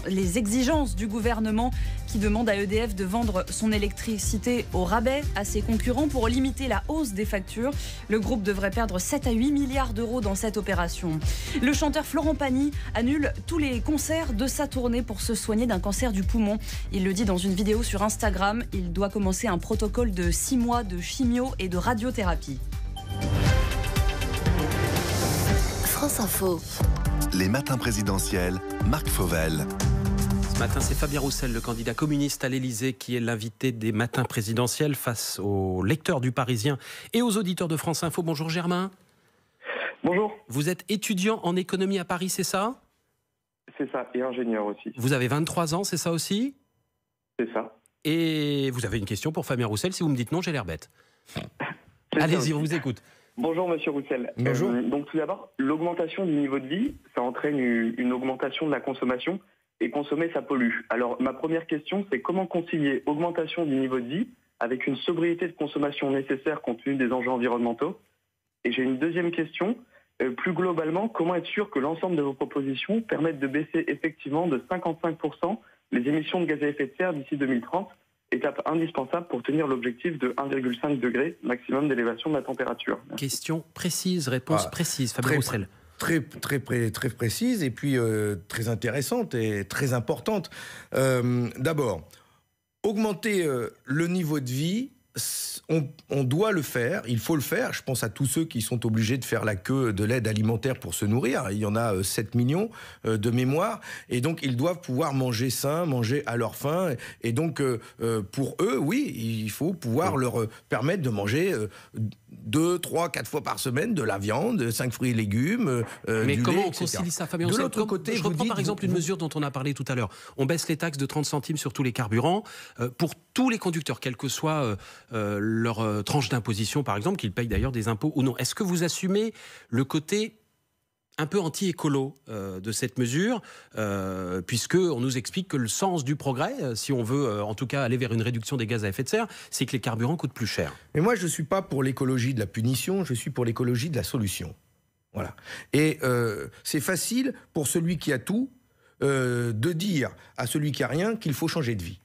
les exigences du gouvernement qui demande à EDF de vendre son électricité au rabais à ses concurrents pour limiter la hausse des factures. Le groupe devrait perdre 7 à 8 milliards d'euros dans cette opération. Le chanteur Florent Pagny annule tous les concerts de sa tournée pour se soigner d'un cancer du poumon. Il le dit dans une vidéo sur Instagram. Il doit commencer un protocole de 6 mois de chimio et de radiothérapie. Les matins présidentiels, Marc Fauvel. Ce matin, c'est Fabien Roussel, le candidat communiste à l'Elysée, qui est l'invité des matins présidentiels face aux lecteurs du Parisien et aux auditeurs de France Info. Bonjour Germain. Bonjour. Vous êtes étudiant en économie à Paris, c'est ça C'est ça, et ingénieur aussi. Vous avez 23 ans, c'est ça aussi C'est ça. Et vous avez une question pour Fabien Roussel. Si vous me dites non, j'ai l'air bête. (laughs) Allez-y, on vous écoute. Bonjour Monsieur Roussel. Bonjour. Euh, donc tout d'abord, l'augmentation du niveau de vie, ça entraîne une, augmentation de la consommation et consommer ça pollue. Alors ma première question, c'est comment concilier augmentation du niveau de vie avec une sobriété de consommation nécessaire compte tenu des enjeux environnementaux Et j'ai une deuxième question. Euh, plus globalement, comment être sûr que l'ensemble de vos propositions permettent de baisser effectivement de 55% les émissions de gaz à effet de serre d'ici 2030 étape indispensable pour tenir l'objectif de 1,5 degré maximum d'élévation de la température. Question précise, réponse ah, précise, Fabien Roussel. Très, très, très précise et puis euh, très intéressante et très importante. Euh, d'abord, augmenter euh, le niveau de vie, on, doit le faire, il faut le faire. Je pense à tous ceux qui sont obligés de faire la queue de l'aide alimentaire pour se nourrir. Il y en a 7 euh, millions euh, de mémoire. Et donc, ils doivent pouvoir manger sain, manger à leur faim. Et donc, euh, pour eux, oui, il faut pouvoir leur permettre de manger deux, trois, quatre fois par semaine de la viande, cinq fruits et légumes. Euh, euh, Mais comment on concilie ça, Fabien De l'autre côté, je reprends par exemple une mesure dont on a parlé tout à l'heure. On baisse les taxes de 30 centimes sur tous les carburants euh, pour tous les conducteurs, quelle que soit leur tranche d'imposition, par exemple, qu'ils payent d'ailleurs des impôts ou non. Est-ce que vous assumez le côté un peu anti-écolo euh, de cette mesure, euh, puisque on nous explique que le sens du progrès, euh, si on veut en tout cas aller vers une réduction des gaz à effet de serre, c'est que les carburants coûtent plus cher. Mais moi, je ne suis pas pour l'écologie de la punition, je suis pour l'écologie de la solution. Voilà. Et c'est facile pour celui qui a tout de dire à celui qui a rien qu'il faut changer de vie.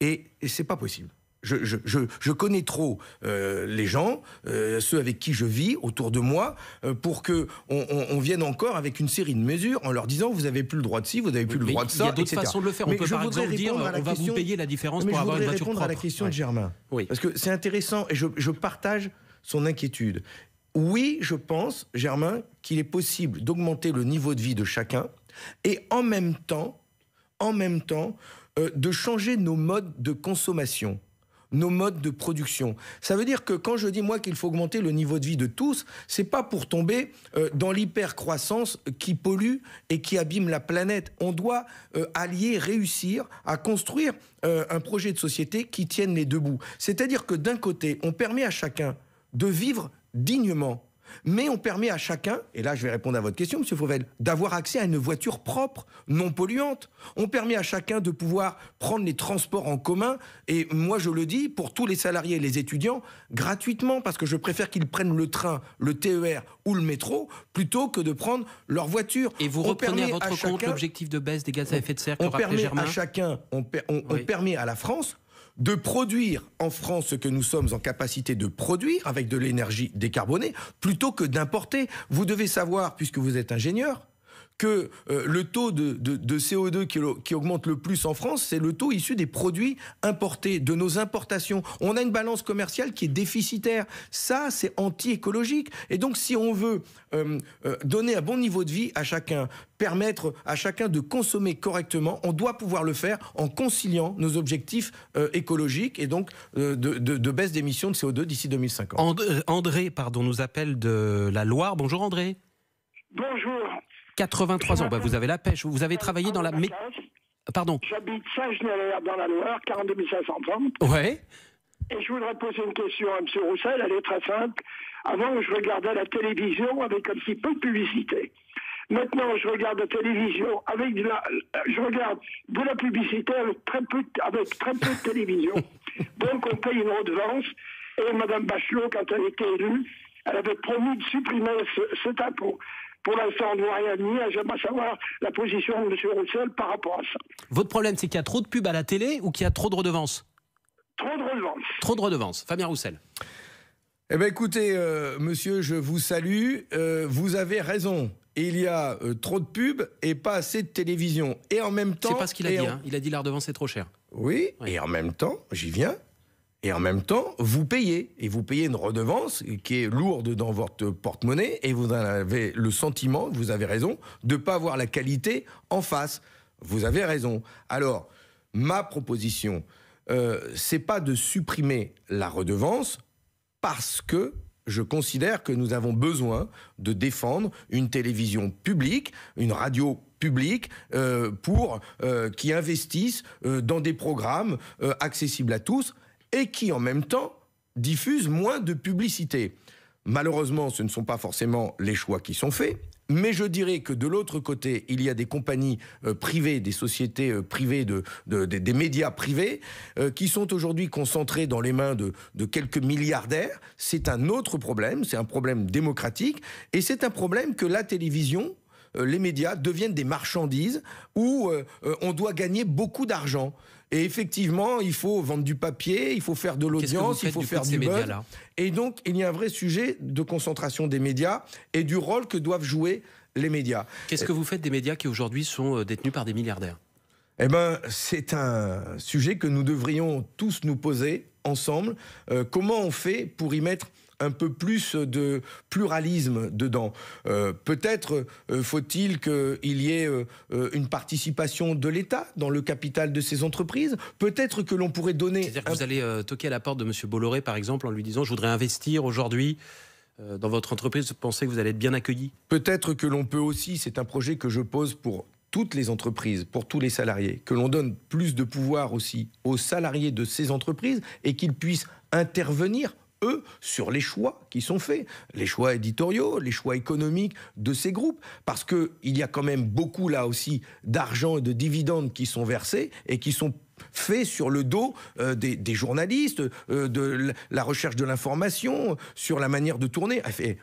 Et, et c'est pas possible je, connais trop euh, les gens, euh, ceux avec qui je vis, autour de moi, euh, pour que on, vienne encore avec une série de mesures en leur disant vous n'avez plus le droit de ci, vous n'avez plus le droit de ça. Il y a d'autres façons de le faire. On peut je par dire on va vous payer la différence pour avoir une voiture répondre à la question de Germain. Oui. Parce que c'est intéressant et je partage son inquiétude. Oui, je pense, Germain, qu'il est possible d'augmenter le niveau de vie de chacun et en même temps, en même temps, de changer nos modes de consommation nos modes de production. Ça veut dire que quand je dis moi qu'il faut augmenter le niveau de vie de tous, c'est pas pour tomber euh, dans l'hypercroissance qui pollue et qui abîme la planète. On doit euh, allier, réussir à construire euh, un projet de société qui tienne les deux bouts. C'est-à-dire que d'un côté, on permet à chacun de vivre dignement mais on permet à chacun, et là je vais répondre à votre question, Monsieur Fauvel, d'avoir accès à une voiture propre, non polluante. On permet à chacun de pouvoir prendre les transports en commun, et moi je le dis, pour tous les salariés et les étudiants, gratuitement, parce que je préfère qu'ils prennent le train, le TER ou le métro, plutôt que de prendre leur voiture. Et vous reprenez à votre compte l'objectif de baisse des gaz à effet de serre on permet à chacun, on permet à la France de produire en France ce que nous sommes en capacité de produire avec de l'énergie décarbonée plutôt que d'importer. Vous devez savoir, puisque vous êtes ingénieur, que euh, le taux de, CO2 qui, qui, augmente le plus en France, c'est le taux issu des produits importés, de nos importations. On a une balance commerciale qui est déficitaire. Ça, c'est anti-écologique. Et donc, si on veut euh, euh, donner un bon niveau de vie à chacun, permettre à chacun de consommer correctement, on doit pouvoir le faire en conciliant nos objectifs écologiques et donc de, de, baisse d'émissions de CO2 d'ici 2050. André, pardon, nous appelle de la Loire. Bonjour André. Bonjour. 83 ans. Bah, vous avez la pêche. Vous avez travaillé dans la. Pardon. J'habite Saint-Genélaire dans la Loire, 42 530. Ouais. Et je voudrais poser une question à M. Roussel, elle est très simple. Avant, je regardais la télévision avec un petit peu de publicité. Maintenant, je regarde la télévision avec de la, je regarde de la publicité avec très peu, de- avec très peu de télévision. (laughs) Donc, on paye une redevance. Et Mme Bachelot, quand elle était élue, elle avait promis de supprimer ce- cet impôt. Pour l'instant, on ne voit rien ni à savoir la position de M. Roussel par rapport à ça. Votre problème, c'est qu'il y a trop de pubs à la télé ou qu'il y a trop de redevances Trop de redevances. Trop de redevances. Fabien Roussel. Eh bien écoutez, euh, monsieur, je vous salue. Euh, vous avez raison. Il y a euh, trop de pubs et pas assez de télévision. Et en même temps... C'est pas ce qu'il a dit. Hein. Il a dit la redevance est trop chère. oui, et en même temps, j'y viens, et en même temps, vous payez. Et vous payez une redevance qui est lourde dans votre porte-monnaie et vous avez le sentiment, vous avez raison, de ne pas avoir la qualité en face. Vous avez raison. Alors, ma proposition, euh, c'est pas de supprimer la redevance parce que je considère que nous avons besoin de défendre une télévision publique, une radio publique euh, pour euh, qui investissent euh, dans des programmes euh, accessibles à tous et qui en même temps diffusent moins de publicité. Malheureusement, ce ne sont pas forcément les choix qui sont faits, mais je dirais que de l'autre côté, il y a des compagnies euh, privées, des sociétés euh, privées, des médias privés, euh, qui sont aujourd'hui concentrés dans les mains de, quelques milliardaires. C'est un autre problème, c'est un problème démocratique, et c'est un problème que la télévision, euh, les médias deviennent des marchandises où euh, euh, on doit gagner beaucoup d'argent. Et effectivement, il faut vendre du papier, il faut faire de l'audience, il faut faire du buzz. et donc, il y a un vrai sujet de concentration des médias et du rôle que doivent jouer les médias. Qu'est-ce que vous faites des médias qui aujourd'hui sont détenus par des milliardaires eh ben, c'est un sujet que nous devrions tous nous poser ensemble. comment on fait pour y mettre un peu plus de pluralisme dedans. Euh, peut-être euh, faut-il qu'il y ait euh, une participation de l'État dans le capital de ces entreprises. Peut-être que l'on pourrait donner... C'est-à-dire que vous allez toquer à la porte de M. Bolloré, par exemple, en lui disant, je voudrais investir aujourd'hui dans votre entreprise, vous pensez que vous allez être bien accueilli Peut-être que l'on peut aussi, c'est un projet que je pose pour toutes les entreprises, pour tous les salariés, que l'on donne plus de pouvoir aussi aux salariés de ces entreprises et qu'ils puissent intervenir eux, sur les choix qui sont faits, les choix éditoriaux, les choix économiques de ces groupes, parce que il y a quand même beaucoup là aussi d'argent et de dividendes qui sont versés et qui sont faits sur le dos euh, des, journalistes, euh, de la recherche de l'information, sur la manière de tourner.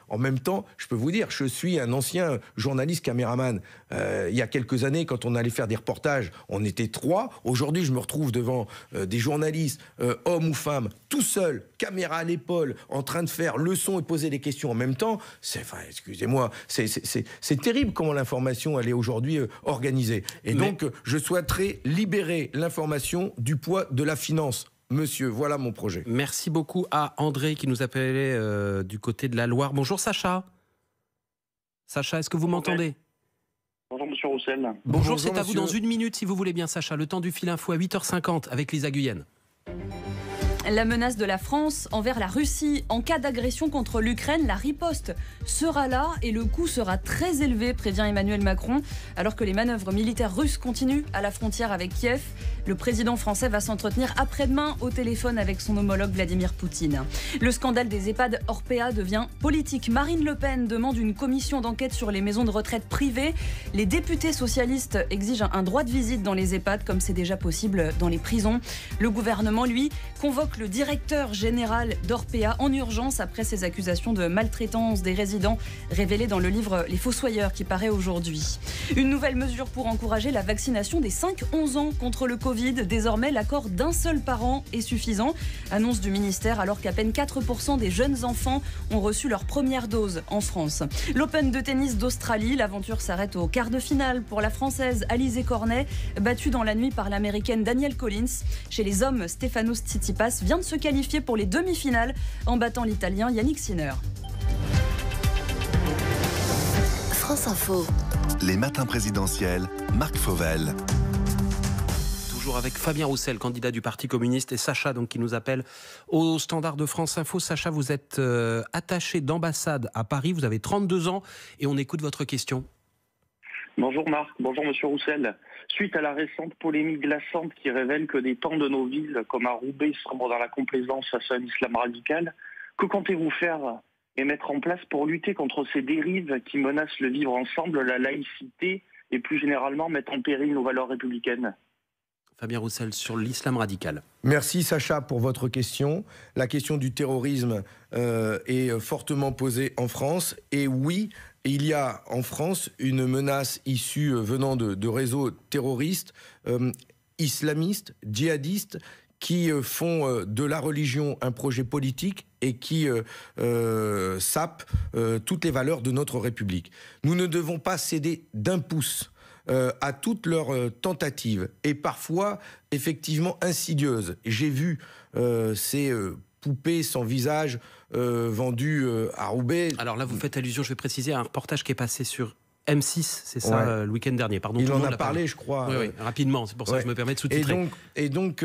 en même temps, je peux vous dire, je suis un ancien journaliste caméraman. Euh, il y a quelques années, quand on allait faire des reportages, on était trois. Aujourd'hui, je me retrouve devant des journalistes, hommes ou femmes, tout seuls, caméra à l'épaule, en train de faire le son et poser des questions en même temps, c'est, enfin, excusez-moi, c'est terrible comment l'information, elle est aujourd'hui euh, organisée. Et donc, euh, je souhaiterais libérer l'information du poids de la finance. Monsieur, voilà mon projet. Merci beaucoup à André qui nous appelait euh, du côté de la Loire. Bonjour Sacha. Sacha, est-ce que vous m'entendez Bonjour Monsieur Roussel. Bonjour, Bonjour c'est à vous dans une minute si vous voulez bien Sacha. Le temps du fil info à 8h50 avec Lisa Guyenne. La menace de la France envers la Russie en cas d'agression contre l'Ukraine, la riposte sera là et le coût sera très élevé, prévient Emmanuel Macron, alors que les manœuvres militaires russes continuent à la frontière avec Kiev. Le président français va s'entretenir après-demain au téléphone avec son homologue Vladimir Poutine. Le scandale des EHPAD Orpea devient politique. Marine Le Pen demande une commission d'enquête sur les maisons de retraite privées. Les députés socialistes exigent un droit de visite dans les EHPAD comme c'est déjà possible dans les prisons. Le gouvernement, lui, convoque le directeur général d'Orpea en urgence après ses accusations de maltraitance des résidents révélées dans le livre Les Fossoyeurs qui paraît aujourd'hui. Une nouvelle mesure pour encourager la vaccination des 5-11 ans contre le Covid. Désormais, l'accord d'un seul parent est suffisant, annonce du ministère, alors qu'à peine 4% des jeunes enfants ont reçu leur première dose en France. L'Open de tennis d'Australie, l'aventure s'arrête au quart de finale pour la Française Alizée Cornet, battue dans la nuit par l'Américaine Danielle Collins. Chez les hommes, Stefanos Tsitsipas vient de se qualifier pour les demi-finales en battant l'Italien Yannick Sinner. France Info. Les matins présidentiels, Marc Fauvel Toujours avec Fabien Roussel, candidat du Parti communiste, et Sacha, donc, qui nous appelle au standard de France Info. Sacha, vous êtes euh, attaché d'ambassade à Paris, vous avez 32 ans, et on écoute votre question. Bonjour Marc, bonjour Monsieur Roussel. Suite à la récente polémique glaçante qui révèle que des temps de nos villes, comme à Roubaix, sombrent dans la complaisance face à un islam radical, que comptez-vous faire et mettre en place pour lutter contre ces dérives qui menacent le vivre ensemble, la laïcité et plus généralement mettre en péril nos valeurs républicaines Fabien Roussel sur l'islam radical. Merci Sacha pour votre question. La question du terrorisme euh, est fortement posée en France. Et oui, il y a en France une menace issue euh, venant de, réseaux terroristes, euh, islamistes, djihadistes, qui font de la religion un projet politique et qui sapent toutes les valeurs de notre République. Nous ne devons pas céder d'un pouce euh, à toutes leurs euh, tentatives, et parfois effectivement insidieuses. J'ai vu euh, ces poupées sans visage vendues à Roubaix. Alors là, vous faites allusion, je vais préciser, à un reportage qui est passé sur M6, c'est ça, le week-end dernier. Pardon, Il en a, parlé, je crois. Oui, oui rapidement, c'est pour ça que je me permets de sous-titrer. et donc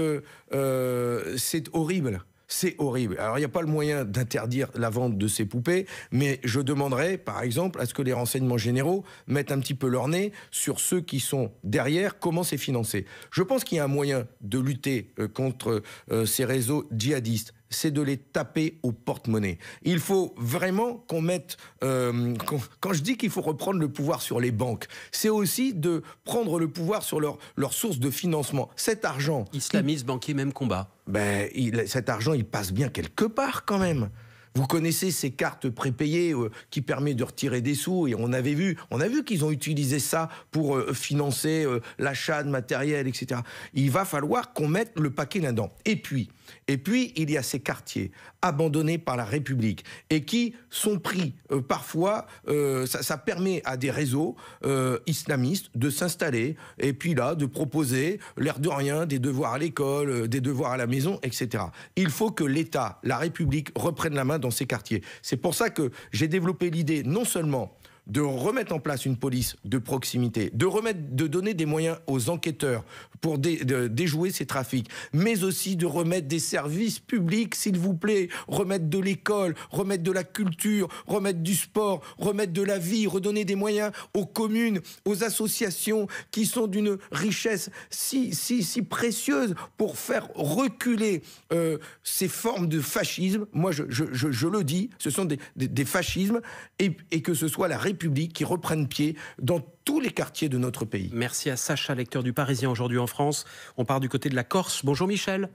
c'est horrible. C'est horrible. Alors, il n'y a pas le moyen d'interdire la vente de ces poupées, mais je demanderais, par exemple, à ce que les renseignements généraux mettent un petit peu leur nez sur ceux qui sont derrière, comment c'est financé. Je pense qu'il y a un moyen de lutter euh, contre euh, ces réseaux djihadistes c'est de les taper au porte-monnaie. Il faut vraiment qu'on mette... Euh, quand je dis qu'il faut reprendre le pouvoir sur les banques, c'est aussi de prendre le pouvoir sur leurs leur sources de financement. Cet argent... islamiste banquier, même combat. Ben, cet argent, il passe bien quelque part quand même. Vous connaissez ces cartes prépayées euh, qui permettent de retirer des sous et on avait vu, on a vu qu'ils ont utilisé ça pour euh, financer l'achat de matériel, etc. Il va falloir qu'on mette le paquet là-dedans. Et puis, et puis, il y a ces quartiers abandonnés par la République et qui sont pris euh, parfois, euh, ça, permet à des réseaux euh, islamistes de s'installer et puis là, de proposer l'air de rien, des devoirs à l'école, des devoirs à la maison, etc. Il faut que l'État, la République reprennent la main dans ces quartiers. C'est pour ça que j'ai développé l'idée non seulement de remettre en place une police de proximité, de remettre, de donner des moyens aux enquêteurs pour déjouer ces trafics, mais aussi de remettre des services publics, s'il vous plaît, remettre de l'école, remettre de la culture, remettre du sport, remettre de la vie, redonner des moyens aux communes, aux associations qui sont d'une richesse si, si, si précieuse pour faire reculer euh, ces formes de fascisme. Moi, je, je, je, je, le dis, ce sont des, des, fascismes et, et que ce soit la public qui reprennent pied dans tous les quartiers de notre pays. Merci à Sacha, lecteur du Parisien aujourd'hui en France. On part du côté de la Corse. Bonjour Michel.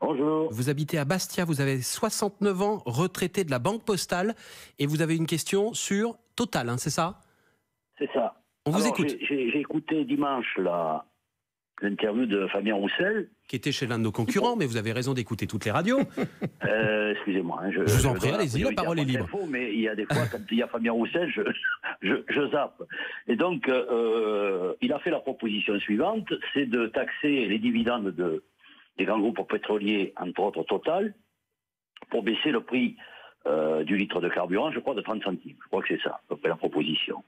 Bonjour. Vous habitez à Bastia, vous avez 69 ans, retraité de la Banque Postale, et vous avez une question sur Total, hein, c'est ça C'est ça. On vous écoute. J'ai écouté dimanche la, l'interview de Fabien Roussel. Qui était chez l'un de nos concurrents, mais vous avez raison d'écouter toutes les radios. (laughs) Euh, excusez-moi. Hein, je, vous en prie, allez-y, la parole est libre. Faux, mais il y a des fois, quand il y a Fabien Roussel, je, (laughs) zappe. Et donc, euh, il a fait la proposition suivante, c'est de taxer les dividendes de, des grands groupes pétroliers, entre autres Total, pour baisser le prix euh, du litre de carburant, je crois, de 30 centimes. Je crois que c'est ça, à peu près la proposition.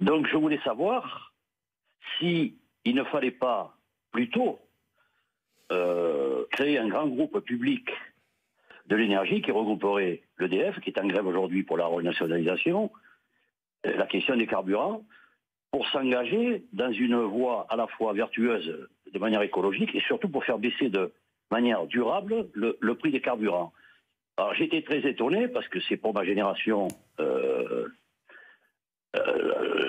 Donc, je voulais savoir si il ne fallait pas plutôt euh, créer un grand groupe public de l'énergie qui regrouperait l'EDF, qui est en grève aujourd'hui pour la renationalisation, euh, la question des carburants, pour s'engager dans une voie à la fois vertueuse de manière écologique et surtout pour faire baisser de manière durable le, prix des carburants. Alors j'étais très étonné parce que c'est pour ma génération euh,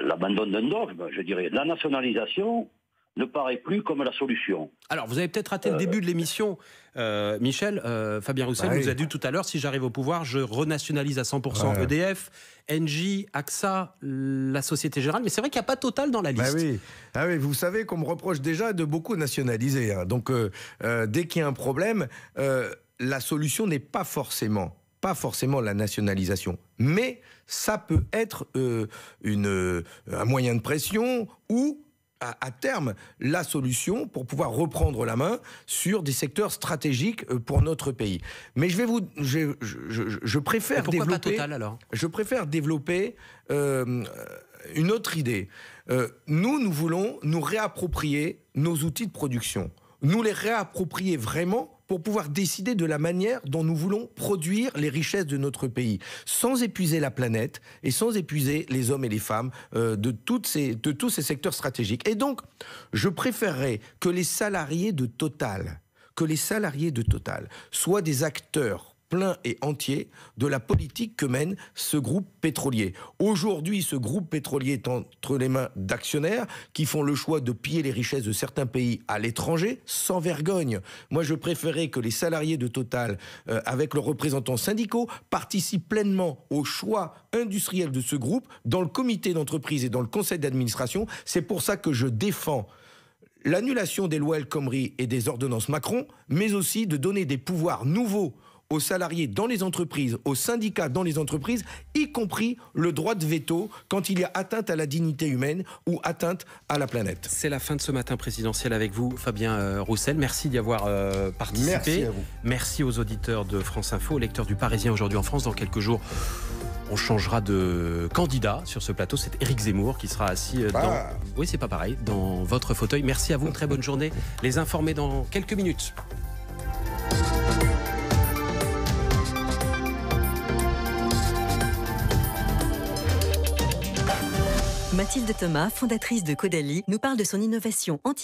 l'abandon d'un dogme, je dirais. La nationalisation, ne paraît plus comme la solution. Alors, vous avez peut-être raté le euh, début de l'émission, euh, Michel. Euh, Fabien Roussel bah nous a dit tout à l'heure, si j'arrive au pouvoir, je renationalise à 100% EDF, Engie, AXA, la Société Générale. Mais c'est vrai qu'il n'y a pas Total dans la bah liste. oui. Ah oui, vous savez qu'on me reproche déjà de beaucoup nationaliser. Hein. Donc, dès qu'il y a un problème, la solution n'est pas forcément pas forcément la nationalisation, mais ça peut être une, un moyen de pression ou à, terme la solution pour pouvoir reprendre la main sur des secteurs stratégiques euh, pour notre pays. Mais je vais vous, je, préfère pourquoi développer. Pas total, alors Je préfère développer euh, une autre idée. Euh, nous, nous voulons nous réapproprier nos outils de production, nous les réapproprier vraiment pour pouvoir décider de la manière dont nous voulons produire les richesses de notre pays, sans épuiser la planète et sans épuiser les hommes et les femmes euh, de, de tous ces secteurs stratégiques. Et donc, je préférerais que les salariés de Total, que les salariés de Total soient des acteurs plein et entier de la politique que mène ce groupe pétrolier. Aujourd'hui, ce groupe pétrolier est entre les mains d'actionnaires qui font le choix de piller les richesses de certains pays à l'étranger sans vergogne. Moi, je préférais que les salariés de Total, euh, avec leurs représentants syndicaux, participent pleinement au choix industriel de ce groupe dans le comité d'entreprise et dans le conseil d'administration. C'est pour ça que je défends l'annulation des lois El Khomri et des ordonnances Macron, mais aussi de donner des pouvoirs nouveaux aux salariés dans les entreprises, aux syndicats dans les entreprises, y compris le droit de veto quand il y a atteinte à la dignité humaine ou atteinte à la planète. C'est la fin de ce matin présidentiel avec vous, Fabien euh, Roussel. Merci d'y avoir euh, participé. Merci à vous. Merci aux auditeurs de France Info, aux lecteurs du Parisien aujourd'hui en France. Dans quelques jours, on changera de candidat sur ce plateau. C'est Éric Zemmour qui sera assis euh, dans. Ah. Oui, c'est pas pareil, dans votre fauteuil. Merci à vous. Très bonne journée. Les informer dans quelques minutes. Mathilde Thomas, fondatrice de Caudalie, nous parle de son innovation anti